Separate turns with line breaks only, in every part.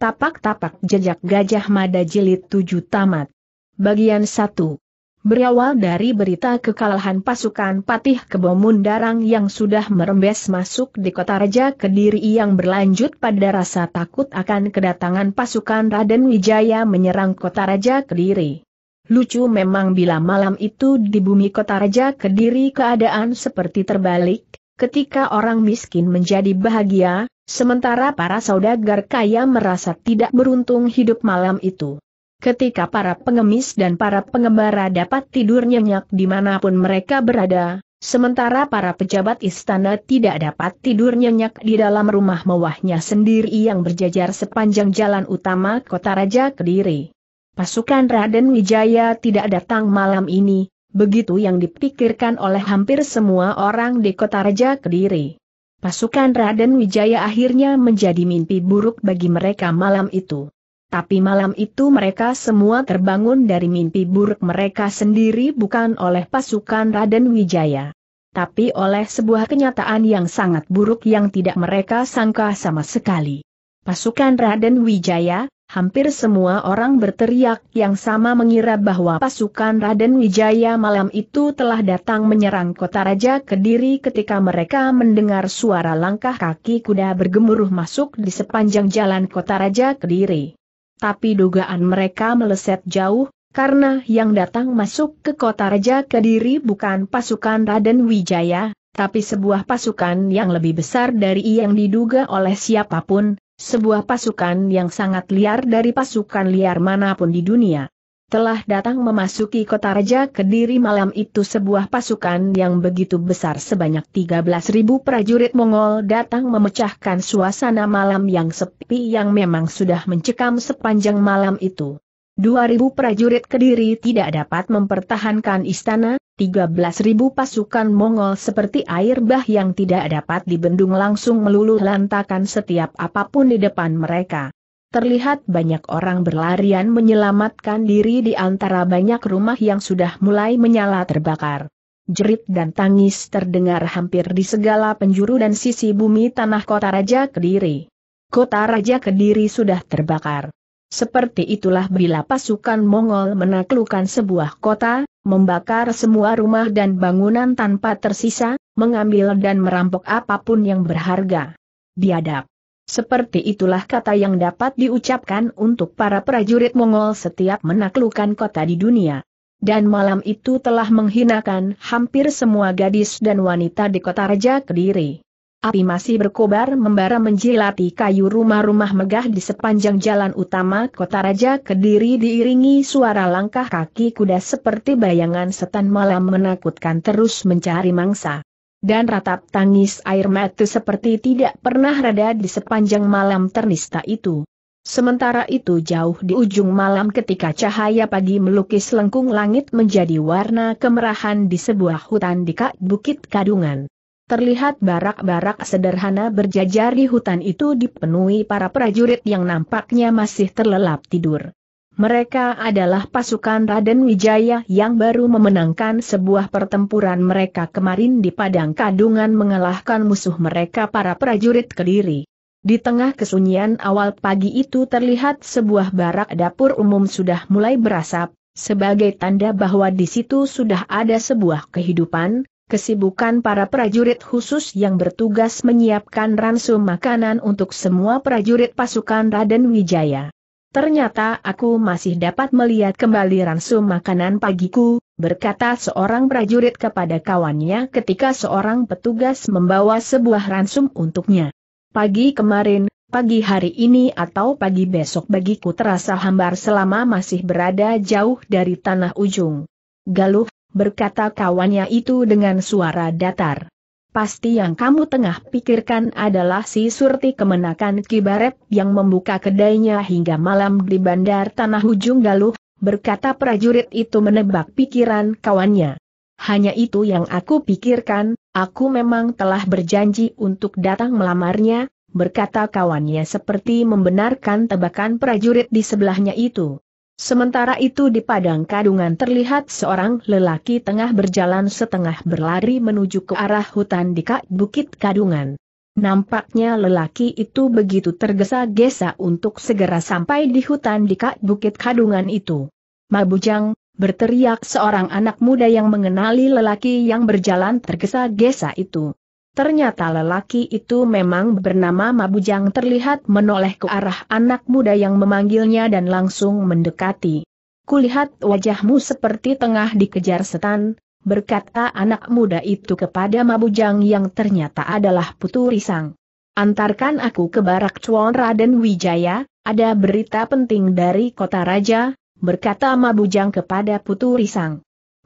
Tapak-tapak jejak Gajah Mada Jilid tujuh Tamat. Bagian satu. Berawal dari berita kekalahan pasukan Patih Kebomundarang yang sudah merembes masuk di kota Raja Kediri yang berlanjut pada rasa takut akan kedatangan pasukan Raden Wijaya menyerang kota Raja Kediri. Lucu memang bila malam itu di bumi kota Raja Kediri keadaan seperti terbalik, Ketika orang miskin menjadi bahagia, sementara para saudagar kaya merasa tidak beruntung hidup malam itu. Ketika para pengemis dan para pengembara dapat tidur nyenyak dimanapun mereka berada, sementara para pejabat istana tidak dapat tidur nyenyak di dalam rumah mewahnya sendiri yang berjajar sepanjang jalan utama kota Raja Kediri. Pasukan Raden Wijaya tidak datang malam ini, Begitu yang dipikirkan oleh hampir semua orang di kota Raja Kediri. Pasukan Raden Wijaya akhirnya menjadi mimpi buruk bagi mereka malam itu. Tapi malam itu mereka semua terbangun dari mimpi buruk mereka sendiri bukan oleh pasukan Raden Wijaya. Tapi oleh sebuah kenyataan yang sangat buruk yang tidak mereka sangka sama sekali. Pasukan Raden Wijaya, Hampir semua orang berteriak yang sama mengira bahwa pasukan Raden Wijaya malam itu telah datang menyerang kota Raja Kediri ketika mereka mendengar suara langkah kaki kuda bergemuruh masuk di sepanjang jalan kota Raja Kediri. Tapi dugaan mereka meleset jauh, karena yang datang masuk ke kota Raja Kediri bukan pasukan Raden Wijaya, tapi sebuah pasukan yang lebih besar dari yang diduga oleh siapapun, sebuah pasukan yang sangat liar dari pasukan liar manapun di dunia. Telah datang memasuki kota Raja Kediri malam itu sebuah pasukan yang begitu besar sebanyak 13.000 prajurit Mongol datang memecahkan suasana malam yang sepi yang memang sudah mencekam sepanjang malam itu. 2.000 prajurit Kediri tidak dapat mempertahankan istana, 13.000 pasukan Mongol seperti air bah yang tidak dapat dibendung langsung meluluh lantakan setiap apapun di depan mereka. Terlihat banyak orang berlarian menyelamatkan diri di antara banyak rumah yang sudah mulai menyala terbakar. Jerit dan tangis terdengar hampir di segala penjuru dan sisi bumi tanah kota Raja Kediri. Kota Raja Kediri sudah terbakar. Seperti itulah bila pasukan Mongol menaklukkan sebuah kota, membakar semua rumah dan bangunan tanpa tersisa, mengambil dan merampok apapun yang berharga. Biadab. Seperti itulah kata yang dapat diucapkan untuk para prajurit Mongol setiap menaklukkan kota di dunia. Dan malam itu telah menghinakan hampir semua gadis dan wanita di kota Raja Kediri. Api masih berkobar membara menjilati kayu rumah-rumah megah di sepanjang jalan utama kota Raja Kediri diiringi suara langkah kaki kuda seperti bayangan setan malam menakutkan terus mencari mangsa. Dan ratap tangis air mata seperti tidak pernah reda di sepanjang malam ternista itu. Sementara itu jauh di ujung malam ketika cahaya pagi melukis lengkung langit menjadi warna kemerahan di sebuah hutan di Kak Bukit Kadungan. Terlihat barak-barak sederhana berjajar di hutan itu dipenuhi para prajurit yang nampaknya masih terlelap tidur. Mereka adalah pasukan Raden Wijaya yang baru memenangkan sebuah pertempuran mereka kemarin di Padang Kadungan mengalahkan musuh mereka para prajurit Kediri. Di tengah kesunyian awal pagi itu terlihat sebuah barak dapur umum sudah mulai berasap, sebagai tanda bahwa di situ sudah ada sebuah kehidupan, Kesibukan para prajurit khusus yang bertugas menyiapkan ransum makanan untuk semua prajurit pasukan Raden Wijaya. Ternyata aku masih dapat melihat kembali ransum makanan pagiku, berkata seorang prajurit kepada kawannya ketika seorang petugas membawa sebuah ransum untuknya. Pagi kemarin, pagi hari ini atau pagi besok bagiku terasa hambar selama masih berada jauh dari tanah ujung. Galuh, berkata kawannya itu dengan suara datar. Pasti yang kamu tengah pikirkan adalah si Surti kemenakan Kibarep yang membuka kedainya hingga malam di bandar Tanah Ujung Galuh, berkata prajurit itu menebak pikiran kawannya. Hanya itu yang aku pikirkan, aku memang telah berjanji untuk datang melamarnya, berkata kawannya seperti membenarkan tebakan prajurit di sebelahnya itu. Sementara itu di padang kadungan terlihat seorang lelaki tengah berjalan setengah berlari menuju ke arah hutan di kak bukit kadungan. Nampaknya lelaki itu begitu tergesa-gesa untuk segera sampai di hutan di kak bukit kadungan itu. Mabujang, berteriak seorang anak muda yang mengenali lelaki yang berjalan tergesa-gesa itu. Ternyata lelaki itu memang bernama Mabujang terlihat menoleh ke arah anak muda yang memanggilnya dan langsung mendekati. Kulihat wajahmu seperti tengah dikejar setan, berkata anak muda itu kepada Mabujang yang ternyata adalah Putu Risang. Antarkan aku ke barak Cuan Raden Wijaya, ada berita penting dari kota raja, berkata Mabujang kepada Putu Risang.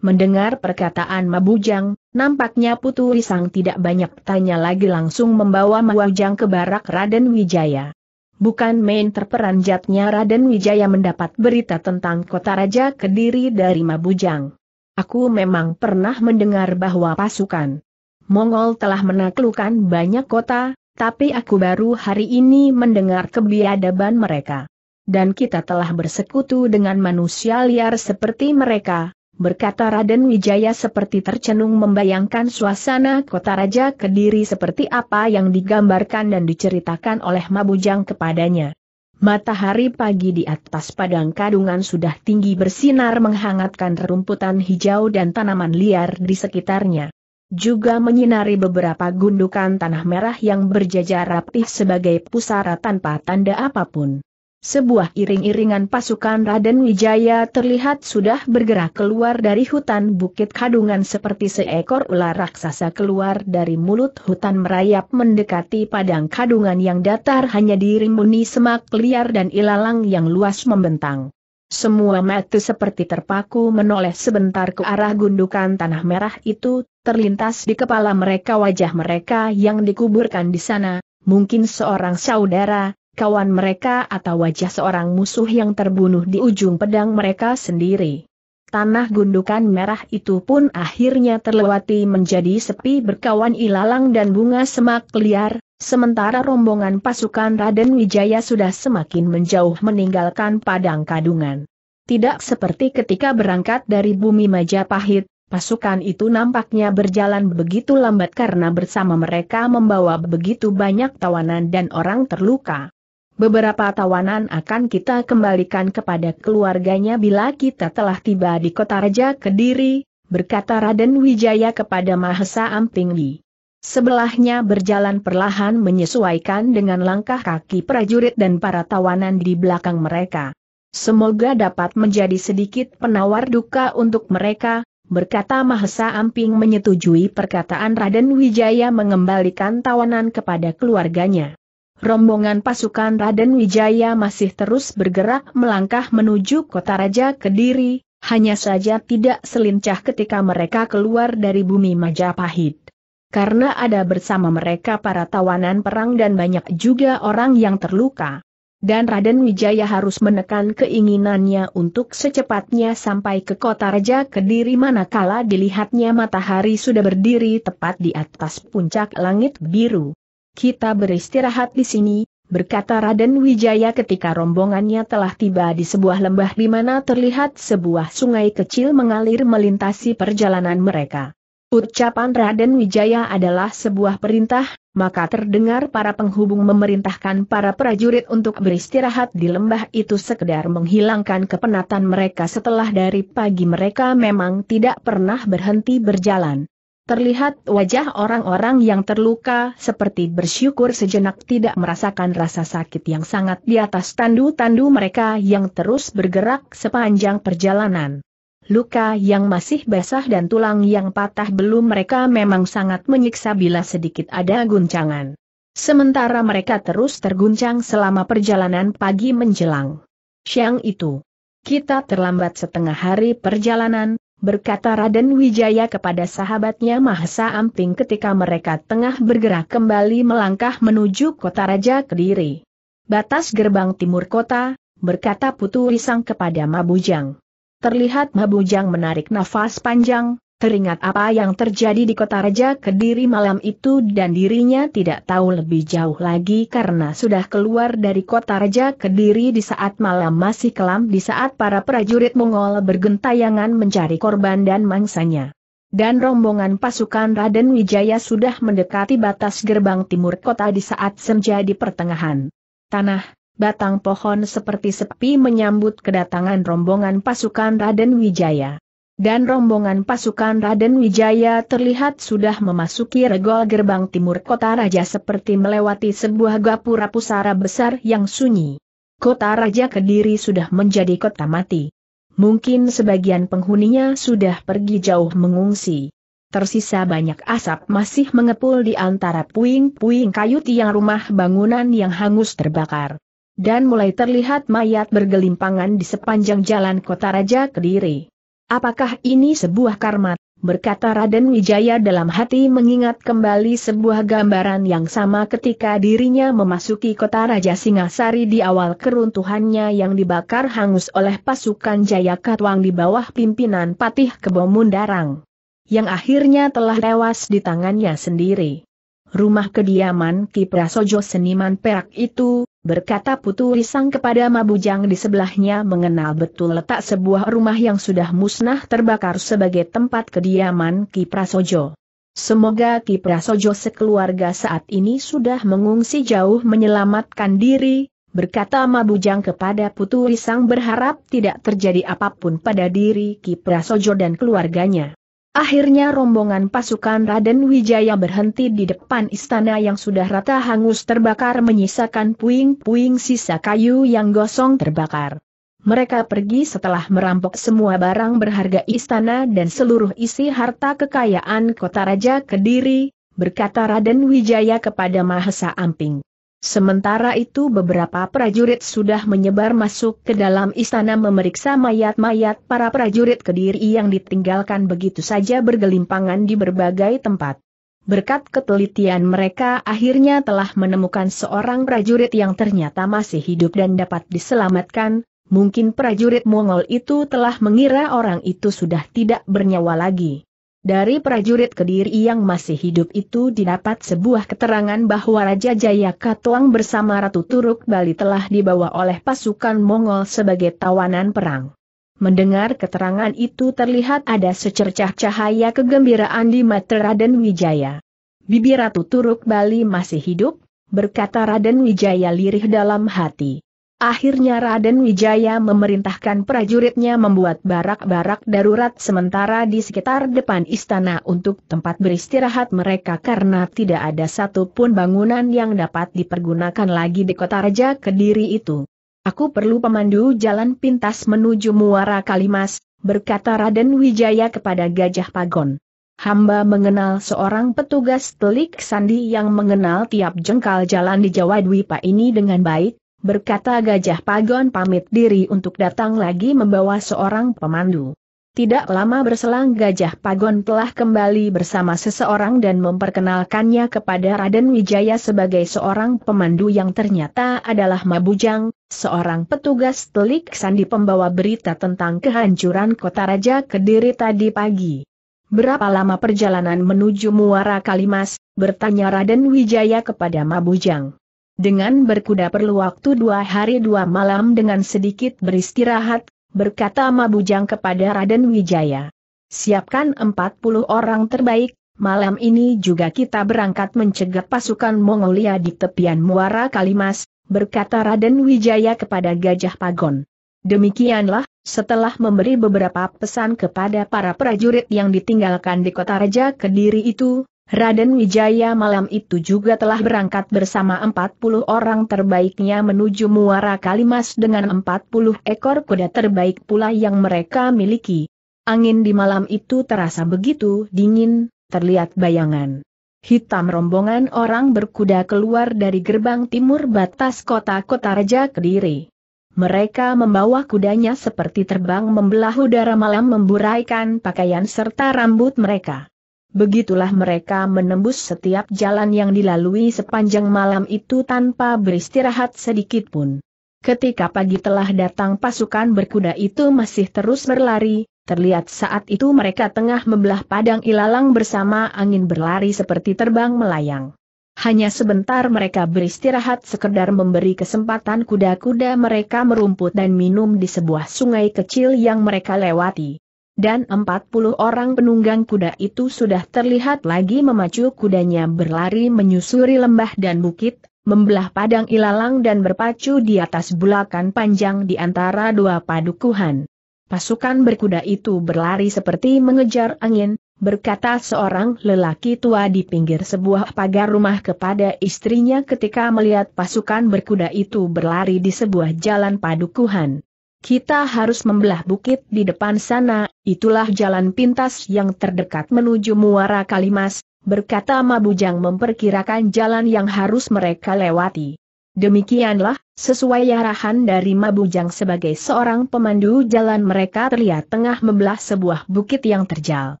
Mendengar perkataan Mabujang, nampaknya Putu Risang tidak banyak tanya lagi langsung membawa Mabujang ke barak Raden Wijaya. Bukan main terperanjatnya Raden Wijaya mendapat berita tentang kota Raja Kediri dari Mabujang. Aku memang pernah mendengar bahwa pasukan Mongol telah menaklukkan banyak kota, tapi aku baru hari ini mendengar kebiadaban mereka. Dan kita telah bersekutu dengan manusia liar seperti mereka, berkata Raden Wijaya seperti tercenung membayangkan suasana kota Raja Kediri seperti apa yang digambarkan dan diceritakan oleh Mabujang kepadanya. Matahari pagi di atas padang kadungan sudah tinggi bersinar menghangatkan rerumputan hijau dan tanaman liar di sekitarnya. Juga menyinari beberapa gundukan tanah merah yang berjajar rapih sebagai pusara tanpa tanda apapun. Sebuah iring-iringan pasukan Raden Wijaya terlihat sudah bergerak keluar dari hutan Bukit Kadungan seperti seekor ular raksasa keluar dari mulut hutan merayap mendekati padang kadungan yang datar hanya diiringi semak liar dan ilalang yang luas membentang. Semua mata seperti terpaku menoleh sebentar ke arah gundukan tanah merah itu, terlintas di kepala mereka wajah mereka yang dikuburkan di sana, mungkin seorang saudara, kawan mereka atau wajah seorang musuh yang terbunuh di ujung pedang mereka sendiri. Tanah gundukan merah itu pun akhirnya terlewati menjadi sepi berkawan ilalang dan bunga semak liar, sementara rombongan pasukan Raden Wijaya sudah semakin menjauh meninggalkan padang kadungan. Tidak seperti ketika berangkat dari bumi Majapahit, Pasukan itu nampaknya berjalan begitu lambat karena bersama mereka membawa begitu banyak tawanan dan orang terluka. Beberapa tawanan akan kita kembalikan kepada keluarganya bila kita telah tiba di kota Raja Kediri, berkata Raden Wijaya kepada Mahesa Ampingwi. Sebelahnya berjalan perlahan menyesuaikan dengan langkah kaki prajurit dan para tawanan di belakang mereka. Semoga dapat menjadi sedikit penawar duka untuk mereka, berkata Mahesa Amping menyetujui perkataan Raden Wijaya mengembalikan tawanan kepada keluarganya rombongan pasukan Raden Wijaya masih terus bergerak melangkah menuju kota Raja Kediri, hanya saja tidak selincah ketika mereka keluar dari bumi Majapahit. Karena ada bersama mereka para tawanan perang dan banyak juga orang yang terluka. Dan Raden Wijaya harus menekan keinginannya untuk secepatnya sampai ke kota Raja Kediri manakala dilihatnya matahari sudah berdiri tepat di atas puncak langit biru kita beristirahat di sini, berkata Raden Wijaya ketika rombongannya telah tiba di sebuah lembah di mana terlihat sebuah sungai kecil mengalir melintasi perjalanan mereka. Ucapan Raden Wijaya adalah sebuah perintah, maka terdengar para penghubung memerintahkan para prajurit untuk beristirahat di lembah itu sekedar menghilangkan kepenatan mereka setelah dari pagi mereka memang tidak pernah berhenti berjalan. Terlihat wajah orang-orang yang terluka seperti bersyukur sejenak tidak merasakan rasa sakit yang sangat di atas tandu-tandu mereka yang terus bergerak sepanjang perjalanan. Luka yang masih basah dan tulang yang patah belum mereka memang sangat menyiksa bila sedikit ada guncangan. Sementara mereka terus terguncang selama perjalanan pagi menjelang. Siang itu, kita terlambat setengah hari perjalanan, berkata Raden Wijaya kepada sahabatnya Mahesa Amping ketika mereka tengah bergerak kembali melangkah menuju kota Raja Kediri. Batas gerbang timur kota, berkata Putu Risang kepada Mabujang. Terlihat Mabujang menarik nafas panjang, Teringat apa yang terjadi di kota Raja Kediri malam itu dan dirinya tidak tahu lebih jauh lagi karena sudah keluar dari kota Raja Kediri di saat malam masih kelam di saat para prajurit Mongol bergentayangan mencari korban dan mangsanya. Dan rombongan pasukan Raden Wijaya sudah mendekati batas gerbang timur kota di saat senja di pertengahan. Tanah, batang pohon seperti sepi menyambut kedatangan rombongan pasukan Raden Wijaya. Dan rombongan pasukan Raden Wijaya terlihat sudah memasuki regol gerbang timur kota raja seperti melewati sebuah gapura pusara besar yang sunyi. Kota Raja Kediri sudah menjadi kota mati. Mungkin sebagian penghuninya sudah pergi jauh mengungsi. Tersisa banyak asap masih mengepul di antara puing-puing kayu tiang rumah bangunan yang hangus terbakar. Dan mulai terlihat mayat bergelimpangan di sepanjang jalan kota Raja Kediri. Apakah ini sebuah karma? Berkata Raden Wijaya dalam hati mengingat kembali sebuah gambaran yang sama ketika dirinya memasuki kota Raja Singasari di awal keruntuhannya yang dibakar hangus oleh pasukan Jaya Katwang di bawah pimpinan Patih Kebomundarang. Yang akhirnya telah tewas di tangannya sendiri. Rumah kediaman Kiprasojo seniman perak itu, berkata Putu Risang kepada Mabujang di sebelahnya mengenal betul letak sebuah rumah yang sudah musnah terbakar sebagai tempat kediaman Ki Prasojo. Semoga Ki Prasojo sekeluarga saat ini sudah mengungsi jauh menyelamatkan diri, berkata Mabujang kepada Putu Risang berharap tidak terjadi apapun pada diri Ki Prasojo dan keluarganya. Akhirnya rombongan pasukan Raden Wijaya berhenti di depan istana yang sudah rata hangus terbakar menyisakan puing-puing sisa kayu yang gosong terbakar. Mereka pergi setelah merampok semua barang berharga istana dan seluruh isi harta kekayaan kota Raja Kediri, berkata Raden Wijaya kepada Mahesa Amping. Sementara itu beberapa prajurit sudah menyebar masuk ke dalam istana memeriksa mayat-mayat para prajurit kediri yang ditinggalkan begitu saja bergelimpangan di berbagai tempat. Berkat ketelitian mereka akhirnya telah menemukan seorang prajurit yang ternyata masih hidup dan dapat diselamatkan, mungkin prajurit Mongol itu telah mengira orang itu sudah tidak bernyawa lagi. Dari prajurit Kediri yang masih hidup itu didapat sebuah keterangan bahwa Raja Jaya Katuang bersama Ratu Turuk Bali telah dibawa oleh pasukan Mongol sebagai tawanan perang. Mendengar keterangan itu terlihat ada secercah cahaya kegembiraan di mata Raden Wijaya. Bibi Ratu Turuk Bali masih hidup, berkata Raden Wijaya lirih dalam hati. Akhirnya Raden Wijaya memerintahkan prajuritnya membuat barak-barak darurat sementara di sekitar depan istana untuk tempat beristirahat mereka karena tidak ada satupun bangunan yang dapat dipergunakan lagi di kota Raja Kediri itu. Aku perlu pemandu jalan pintas menuju Muara Kalimas, berkata Raden Wijaya kepada Gajah Pagon. Hamba mengenal seorang petugas telik sandi yang mengenal tiap jengkal jalan di Jawa Dwipa ini dengan baik, berkata Gajah Pagon pamit diri untuk datang lagi membawa seorang pemandu. Tidak lama berselang Gajah Pagon telah kembali bersama seseorang dan memperkenalkannya kepada Raden Wijaya sebagai seorang pemandu yang ternyata adalah Mabujang, seorang petugas telik sandi pembawa berita tentang kehancuran kota Raja Kediri tadi pagi. Berapa lama perjalanan menuju Muara Kalimas, bertanya Raden Wijaya kepada Mabujang. Dengan berkuda perlu waktu dua hari dua malam dengan sedikit beristirahat, berkata Mabujang kepada Raden Wijaya. Siapkan puluh orang terbaik, malam ini juga kita berangkat mencegah pasukan Mongolia di tepian Muara Kalimas, berkata Raden Wijaya kepada Gajah Pagon. Demikianlah, setelah memberi beberapa pesan kepada para prajurit yang ditinggalkan di kota Raja Kediri itu, Raden Wijaya malam itu juga telah berangkat bersama 40 orang terbaiknya menuju Muara Kalimas dengan 40 ekor kuda terbaik pula yang mereka miliki. Angin di malam itu terasa begitu dingin, terlihat bayangan. Hitam rombongan orang berkuda keluar dari gerbang timur batas kota-kota Raja Kediri. Mereka membawa kudanya seperti terbang membelah udara malam memburaikan pakaian serta rambut mereka. Begitulah mereka menembus setiap jalan yang dilalui sepanjang malam itu tanpa beristirahat sedikit pun. Ketika pagi telah datang pasukan berkuda itu masih terus berlari, terlihat saat itu mereka tengah membelah padang ilalang bersama angin berlari seperti terbang melayang. Hanya sebentar mereka beristirahat sekedar memberi kesempatan kuda-kuda mereka merumput dan minum di sebuah sungai kecil yang mereka lewati dan 40 orang penunggang kuda itu sudah terlihat lagi memacu kudanya berlari menyusuri lembah dan bukit, membelah padang ilalang dan berpacu di atas bulakan panjang di antara dua padukuhan. Pasukan berkuda itu berlari seperti mengejar angin, berkata seorang lelaki tua di pinggir sebuah pagar rumah kepada istrinya ketika melihat pasukan berkuda itu berlari di sebuah jalan padukuhan. Kita harus membelah bukit di depan sana, itulah jalan pintas yang terdekat menuju Muara Kalimas, berkata Mabujang memperkirakan jalan yang harus mereka lewati. Demikianlah, sesuai arahan dari Mabujang sebagai seorang pemandu jalan mereka terlihat tengah membelah sebuah bukit yang terjal.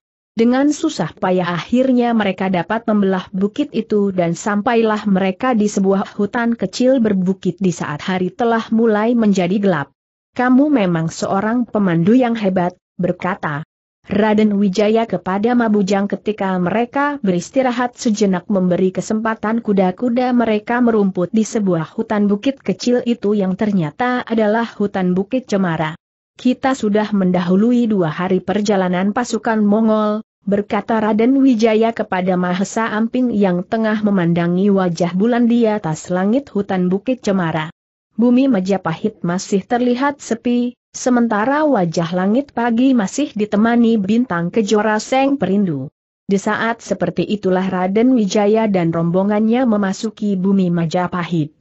Dengan susah payah akhirnya mereka dapat membelah bukit itu dan sampailah mereka di sebuah hutan kecil berbukit di saat hari telah mulai menjadi gelap kamu memang seorang pemandu yang hebat, berkata Raden Wijaya kepada Mabujang ketika mereka beristirahat sejenak memberi kesempatan kuda-kuda mereka merumput di sebuah hutan bukit kecil itu yang ternyata adalah hutan bukit cemara. Kita sudah mendahului dua hari perjalanan pasukan Mongol, berkata Raden Wijaya kepada Mahesa Amping yang tengah memandangi wajah bulan di atas langit hutan bukit cemara bumi Majapahit masih terlihat sepi, sementara wajah langit pagi masih ditemani bintang kejora seng perindu. Di saat seperti itulah Raden Wijaya dan rombongannya memasuki bumi Majapahit.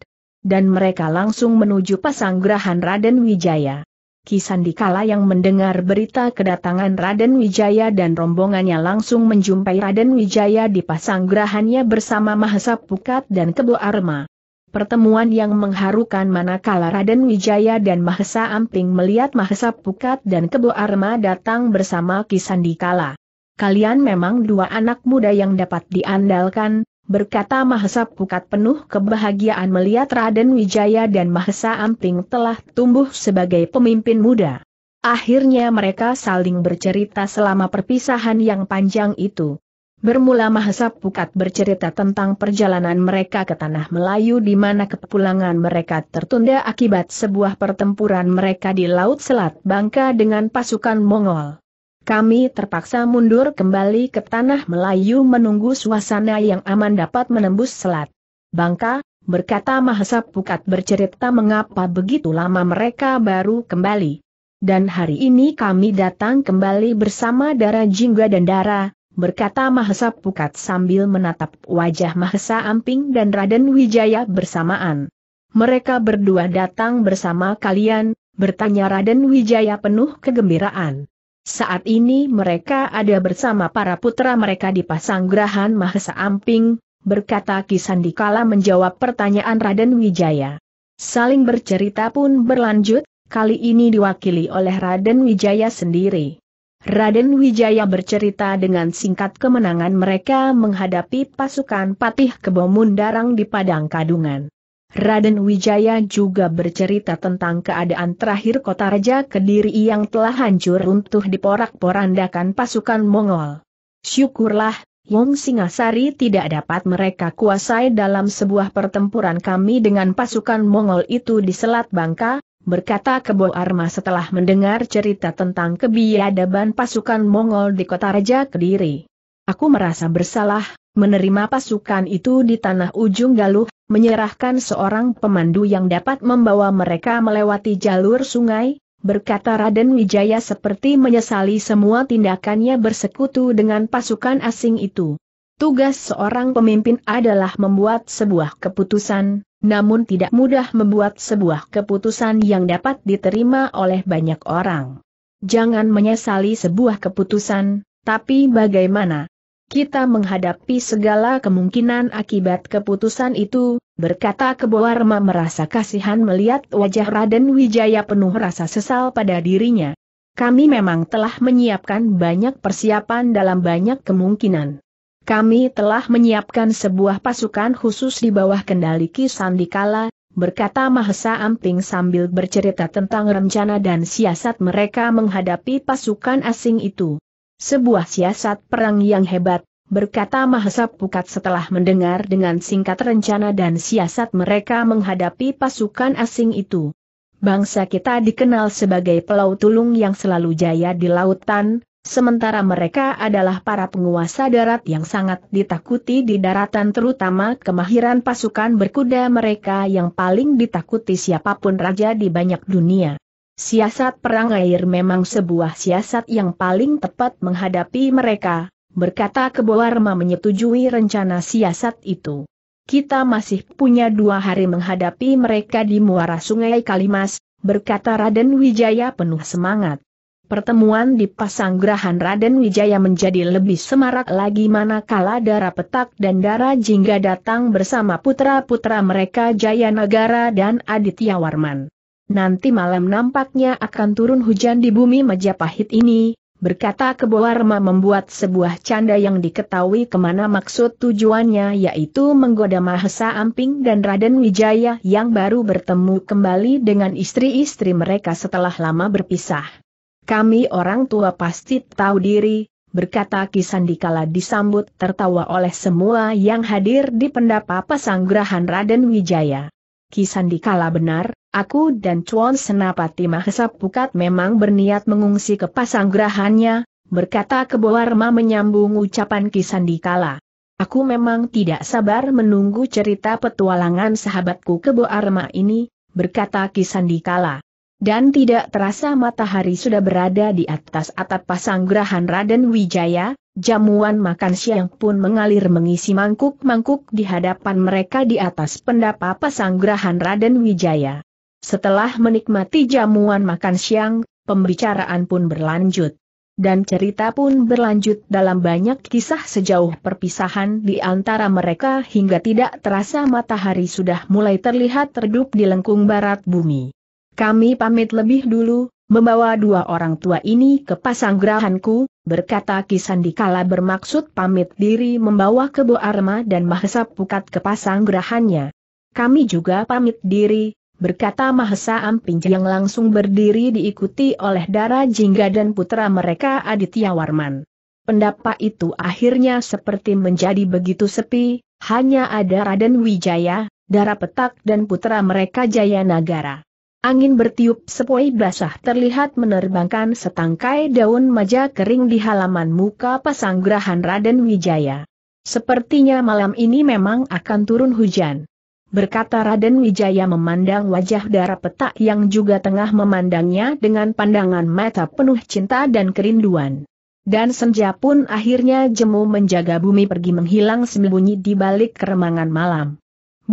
Dan mereka langsung menuju pasanggrahan Raden Wijaya. Kisandikala yang mendengar berita kedatangan Raden Wijaya dan rombongannya langsung menjumpai Raden Wijaya di pasanggrahannya bersama Mahesa dan Kebo Arma. Pertemuan yang mengharukan manakala Raden Wijaya dan Mahesa Amping melihat Mahesa Pukat dan Kebo Arma datang bersama Kisandikala. Kalian memang dua anak muda yang dapat diandalkan, berkata Mahesa Pukat penuh kebahagiaan melihat Raden Wijaya dan Mahesa Amping telah tumbuh sebagai pemimpin muda. Akhirnya mereka saling bercerita selama perpisahan yang panjang itu. Bermula Mahasap Pukat bercerita tentang perjalanan mereka ke Tanah Melayu di mana kepulangan mereka tertunda akibat sebuah pertempuran mereka di Laut Selat Bangka dengan pasukan Mongol. Kami terpaksa mundur kembali ke Tanah Melayu menunggu suasana yang aman dapat menembus Selat Bangka, berkata Mahasap Pukat bercerita mengapa begitu lama mereka baru kembali. Dan hari ini kami datang kembali bersama Dara Jingga dan Dara, berkata Mahesa Pukat sambil menatap wajah Mahesa Amping dan Raden Wijaya bersamaan. Mereka berdua datang bersama kalian, bertanya Raden Wijaya penuh kegembiraan. Saat ini mereka ada bersama para putra mereka di Pasanggrahan Mahesa Amping, berkata Kisandikala menjawab pertanyaan Raden Wijaya. Saling bercerita pun berlanjut, kali ini diwakili oleh Raden Wijaya sendiri. Raden Wijaya bercerita dengan singkat kemenangan mereka menghadapi pasukan Patih Kebomundarang di Padang Kadungan. Raden Wijaya juga bercerita tentang keadaan terakhir kota Raja Kediri yang telah hancur runtuh di porak-porandakan pasukan Mongol. Syukurlah, Wong Singasari tidak dapat mereka kuasai dalam sebuah pertempuran kami dengan pasukan Mongol itu di Selat Bangka, berkata Kebo Arma setelah mendengar cerita tentang kebiadaban pasukan Mongol di kota Raja Kediri. Aku merasa bersalah, menerima pasukan itu di tanah ujung Galuh, menyerahkan seorang pemandu yang dapat membawa mereka melewati jalur sungai, berkata Raden Wijaya seperti menyesali semua tindakannya bersekutu dengan pasukan asing itu. Tugas seorang pemimpin adalah membuat sebuah keputusan, namun tidak mudah membuat sebuah keputusan yang dapat diterima oleh banyak orang. Jangan menyesali sebuah keputusan, tapi bagaimana? Kita menghadapi segala kemungkinan akibat keputusan itu, berkata Keboarma merasa kasihan melihat wajah Raden Wijaya penuh rasa sesal pada dirinya. Kami memang telah menyiapkan banyak persiapan dalam banyak kemungkinan. Kami telah menyiapkan sebuah pasukan khusus di bawah kendali Ki Sandikala, berkata Mahesa Amping sambil bercerita tentang rencana dan siasat mereka menghadapi pasukan asing itu. Sebuah siasat perang yang hebat, berkata Mahesa Pukat setelah mendengar dengan singkat rencana dan siasat mereka menghadapi pasukan asing itu. Bangsa kita dikenal sebagai pelau tulung yang selalu jaya di lautan, Sementara mereka adalah para penguasa darat yang sangat ditakuti di daratan terutama kemahiran pasukan berkuda mereka yang paling ditakuti siapapun raja di banyak dunia. Siasat perang air memang sebuah siasat yang paling tepat menghadapi mereka, berkata Keboarma menyetujui rencana siasat itu. Kita masih punya dua hari menghadapi mereka di muara sungai Kalimas, berkata Raden Wijaya penuh semangat. Pertemuan di Pasanggrahan Raden Wijaya menjadi lebih semarak lagi manakala darah Petak dan darah Jingga datang bersama putra-putra mereka Jaya Negara dan Aditya Warman. Nanti malam nampaknya akan turun hujan di bumi Majapahit ini, berkata Kebowarma membuat sebuah canda yang diketahui kemana maksud tujuannya yaitu menggoda Mahesa Amping dan Raden Wijaya yang baru bertemu kembali dengan istri-istri mereka setelah lama berpisah. Kami orang tua pasti tahu diri, berkata Kisandikala disambut tertawa oleh semua yang hadir di pendapa pesanggrahan Raden Wijaya. Kisandikala benar, aku dan Chuan Senapati Mahesa Pukat memang berniat mengungsi ke pasanggrahannya, berkata Keboarma menyambung ucapan Kisandikala. Aku memang tidak sabar menunggu cerita petualangan sahabatku Keboarma ini, berkata Kisandikala. Dan tidak terasa matahari sudah berada di atas atap pasanggrahan Raden Wijaya, jamuan makan siang pun mengalir mengisi mangkuk-mangkuk di hadapan mereka di atas pendapa pasanggrahan Raden Wijaya. Setelah menikmati jamuan makan siang, pembicaraan pun berlanjut. Dan cerita pun berlanjut dalam banyak kisah sejauh perpisahan di antara mereka hingga tidak terasa matahari sudah mulai terlihat redup di lengkung barat bumi. Kami pamit lebih dulu, membawa dua orang tua ini ke pasanggrahanku, berkata Kisandikala bermaksud pamit diri membawa Kebo Arma dan Mahesa Pukat ke pasanggrahannya. Kami juga pamit diri, berkata Mahesa Amping yang langsung berdiri diikuti oleh Dara Jingga dan putra mereka Aditya Warman. Pendapat itu akhirnya seperti menjadi begitu sepi, hanya ada Raden Wijaya, Dara Petak dan putra mereka Jaya Nagara. Angin bertiup sepoi basah terlihat menerbangkan setangkai daun maja kering di halaman muka pasanggrahan Raden Wijaya. Sepertinya malam ini memang akan turun hujan. Berkata Raden Wijaya memandang wajah darah petak yang juga tengah memandangnya dengan pandangan mata penuh cinta dan kerinduan. Dan senja pun akhirnya jemu menjaga bumi pergi menghilang sembunyi di balik keremangan malam.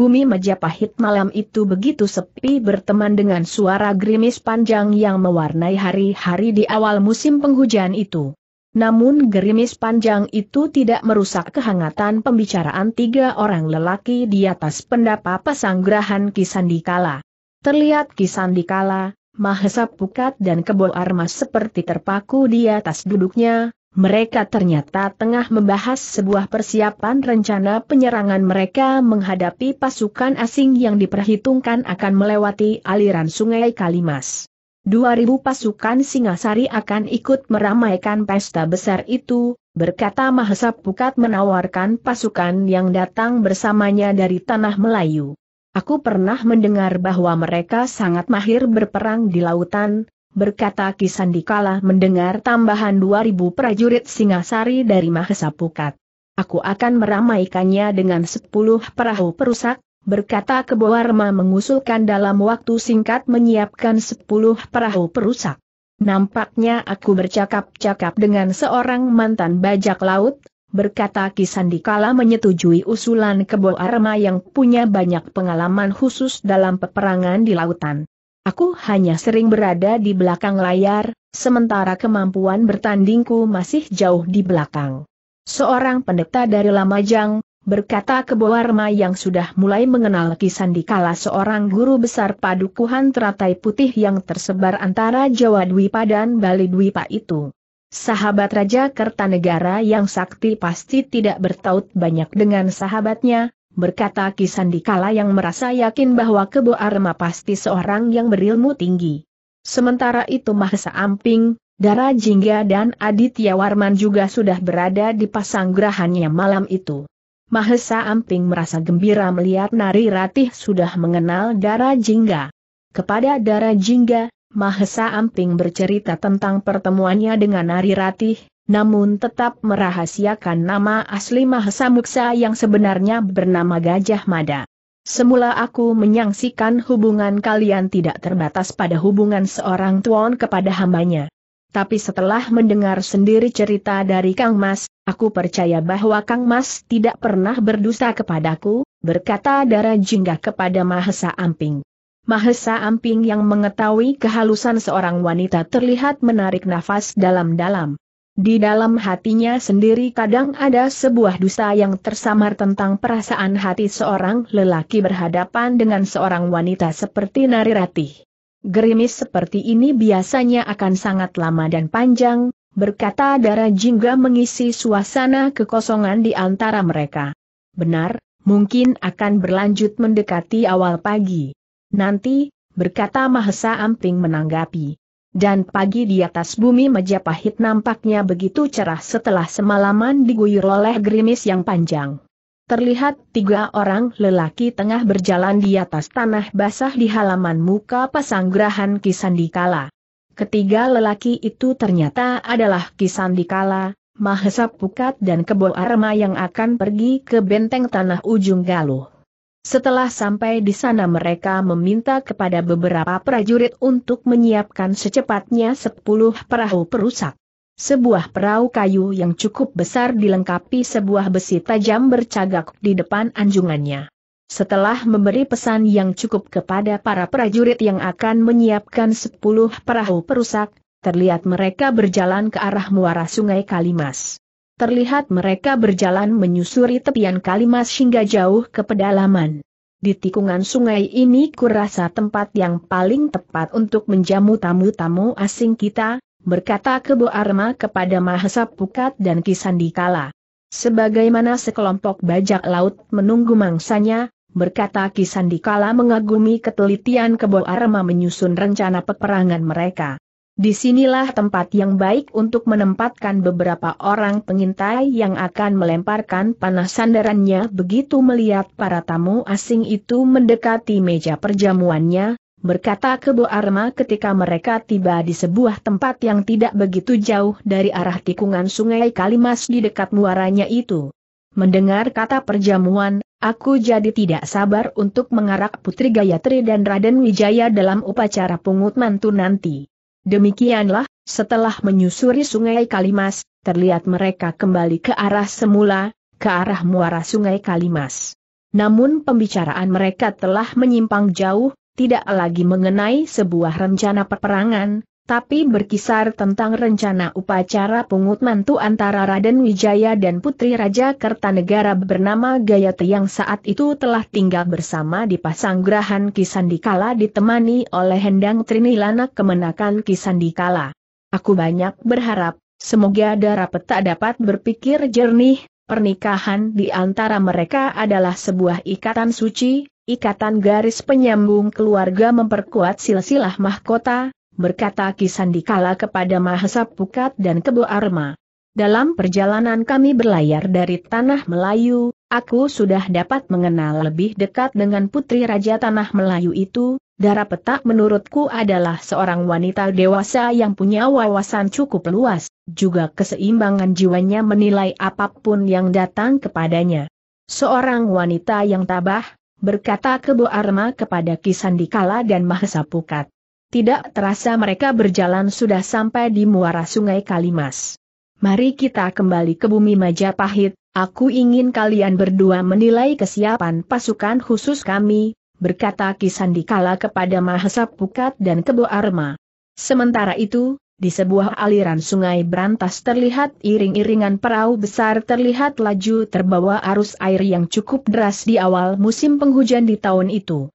Bumi Majapahit malam itu begitu sepi berteman dengan suara gerimis panjang yang mewarnai hari-hari di awal musim penghujan itu. Namun gerimis panjang itu tidak merusak kehangatan pembicaraan tiga orang lelaki di atas pendapa pasanggrahan Kisandikala. Terlihat Kisandikala, Mahesa Pukat dan Kebo Armas seperti terpaku di atas duduknya, mereka ternyata tengah membahas sebuah persiapan rencana penyerangan mereka menghadapi pasukan asing yang diperhitungkan akan melewati aliran sungai Kalimas. 2000 pasukan Singasari akan ikut meramaikan pesta besar itu, berkata Mahesa Pukat menawarkan pasukan yang datang bersamanya dari tanah Melayu. Aku pernah mendengar bahwa mereka sangat mahir berperang di lautan, berkata Kisandikala mendengar tambahan 2000 prajurit Singasari dari Mahesa Pukat. Aku akan meramaikannya dengan 10 perahu perusak, berkata Keboarma mengusulkan dalam waktu singkat menyiapkan 10 perahu perusak. Nampaknya aku bercakap-cakap dengan seorang mantan bajak laut, berkata Kisandikala menyetujui usulan Kebo Arma yang punya banyak pengalaman khusus dalam peperangan di lautan. Aku hanya sering berada di belakang layar, sementara kemampuan bertandingku masih jauh di belakang. Seorang pendeta dari Lamajang, berkata Keboarma yang sudah mulai mengenal dikala seorang guru besar padukuhan teratai putih yang tersebar antara Jawa Dwipa dan Bali Dwipa itu. Sahabat Raja Kertanegara yang sakti pasti tidak bertaut banyak dengan sahabatnya, berkata Kisandikala yang merasa yakin bahwa Kebo Arma pasti seorang yang berilmu tinggi. Sementara itu Mahesa Amping, Dara Jingga dan Aditya Warman juga sudah berada di pasang gerahannya malam itu. Mahesa Amping merasa gembira melihat Nari Ratih sudah mengenal Dara Jingga. Kepada Dara Jingga, Mahesa Amping bercerita tentang pertemuannya dengan Nari Ratih, namun tetap merahasiakan nama asli Mahasamuksa yang sebenarnya bernama Gajah Mada. Semula aku menyangsikan hubungan kalian tidak terbatas pada hubungan seorang tuan kepada hambanya. Tapi setelah mendengar sendiri cerita dari Kang Mas, aku percaya bahwa Kang Mas tidak pernah berdusta kepadaku, berkata Dara Jingga kepada Mahesa Amping. Mahesa Amping yang mengetahui kehalusan seorang wanita terlihat menarik nafas dalam-dalam. Di dalam hatinya sendiri kadang ada sebuah dusta yang tersamar tentang perasaan hati seorang lelaki berhadapan dengan seorang wanita seperti Ratih. Gerimis seperti ini biasanya akan sangat lama dan panjang, berkata Dara jingga mengisi suasana kekosongan di antara mereka. Benar, mungkin akan berlanjut mendekati awal pagi. Nanti, berkata Mahesa Amping menanggapi. Dan pagi di atas bumi Majapahit nampaknya begitu cerah setelah semalaman diguyur oleh gerimis yang panjang. Terlihat tiga orang lelaki tengah berjalan di atas tanah basah di halaman muka pasanggrahan Kisandikala. Ketiga lelaki itu ternyata adalah Kisandikala, Mahesa Pukat dan Kebo Arma yang akan pergi ke benteng tanah ujung Galuh. Setelah sampai di sana mereka meminta kepada beberapa prajurit untuk menyiapkan secepatnya sepuluh perahu perusak. Sebuah perahu kayu yang cukup besar dilengkapi sebuah besi tajam bercagak di depan anjungannya. Setelah memberi pesan yang cukup kepada para prajurit yang akan menyiapkan sepuluh perahu perusak, terlihat mereka berjalan ke arah muara sungai Kalimas. Terlihat mereka berjalan menyusuri tepian Kalimas hingga jauh ke pedalaman. Di tikungan sungai ini kurasa tempat yang paling tepat untuk menjamu tamu-tamu asing kita, berkata Kebo Arma kepada Mahesa Pukat dan Kisandikala. Sebagaimana sekelompok bajak laut menunggu mangsanya, berkata Kisandikala mengagumi ketelitian Kebo Arma menyusun rencana peperangan mereka. Disinilah tempat yang baik untuk menempatkan beberapa orang pengintai yang akan melemparkan panah sandarannya begitu melihat para tamu asing itu mendekati meja perjamuannya, berkata Kebo Arma ketika mereka tiba di sebuah tempat yang tidak begitu jauh dari arah tikungan sungai Kalimas di dekat muaranya itu. Mendengar kata perjamuan, aku jadi tidak sabar untuk mengarak Putri Gayatri dan Raden Wijaya dalam upacara pungut mantu nanti. Demikianlah, setelah menyusuri sungai Kalimas, terlihat mereka kembali ke arah semula, ke arah muara sungai Kalimas. Namun pembicaraan mereka telah menyimpang jauh, tidak lagi mengenai sebuah rencana peperangan, tapi berkisar tentang rencana upacara pungut mantu antara Raden Wijaya dan Putri Raja Kertanegara bernama Gayatri yang saat itu telah tinggal bersama di Pasanggrahan Kisandikala ditemani oleh Hendang Trinilana kemenakan Kisandikala. Aku banyak berharap, semoga tak dapat berpikir jernih, pernikahan di antara mereka adalah sebuah ikatan suci, ikatan garis penyambung keluarga memperkuat silsilah mahkota, berkata Kisandikala kepada Mahesa Pukat dan Kebo Arma. Dalam perjalanan kami berlayar dari Tanah Melayu, aku sudah dapat mengenal lebih dekat dengan putri Raja Tanah Melayu itu, darah Petak menurutku adalah seorang wanita dewasa yang punya wawasan cukup luas, juga keseimbangan jiwanya menilai apapun yang datang kepadanya. Seorang wanita yang tabah, berkata Kebo Arma kepada Kisandikala dan Mahesa Pukat. Tidak terasa mereka berjalan sudah sampai di muara sungai Kalimas. Mari kita kembali ke bumi Majapahit, aku ingin kalian berdua menilai kesiapan pasukan khusus kami, berkata Kisandikala kepada Mahesa Pukat dan Kebo Arma. Sementara itu, di sebuah aliran sungai berantas terlihat iring-iringan perahu besar terlihat laju terbawa arus air yang cukup deras di awal musim penghujan di tahun itu.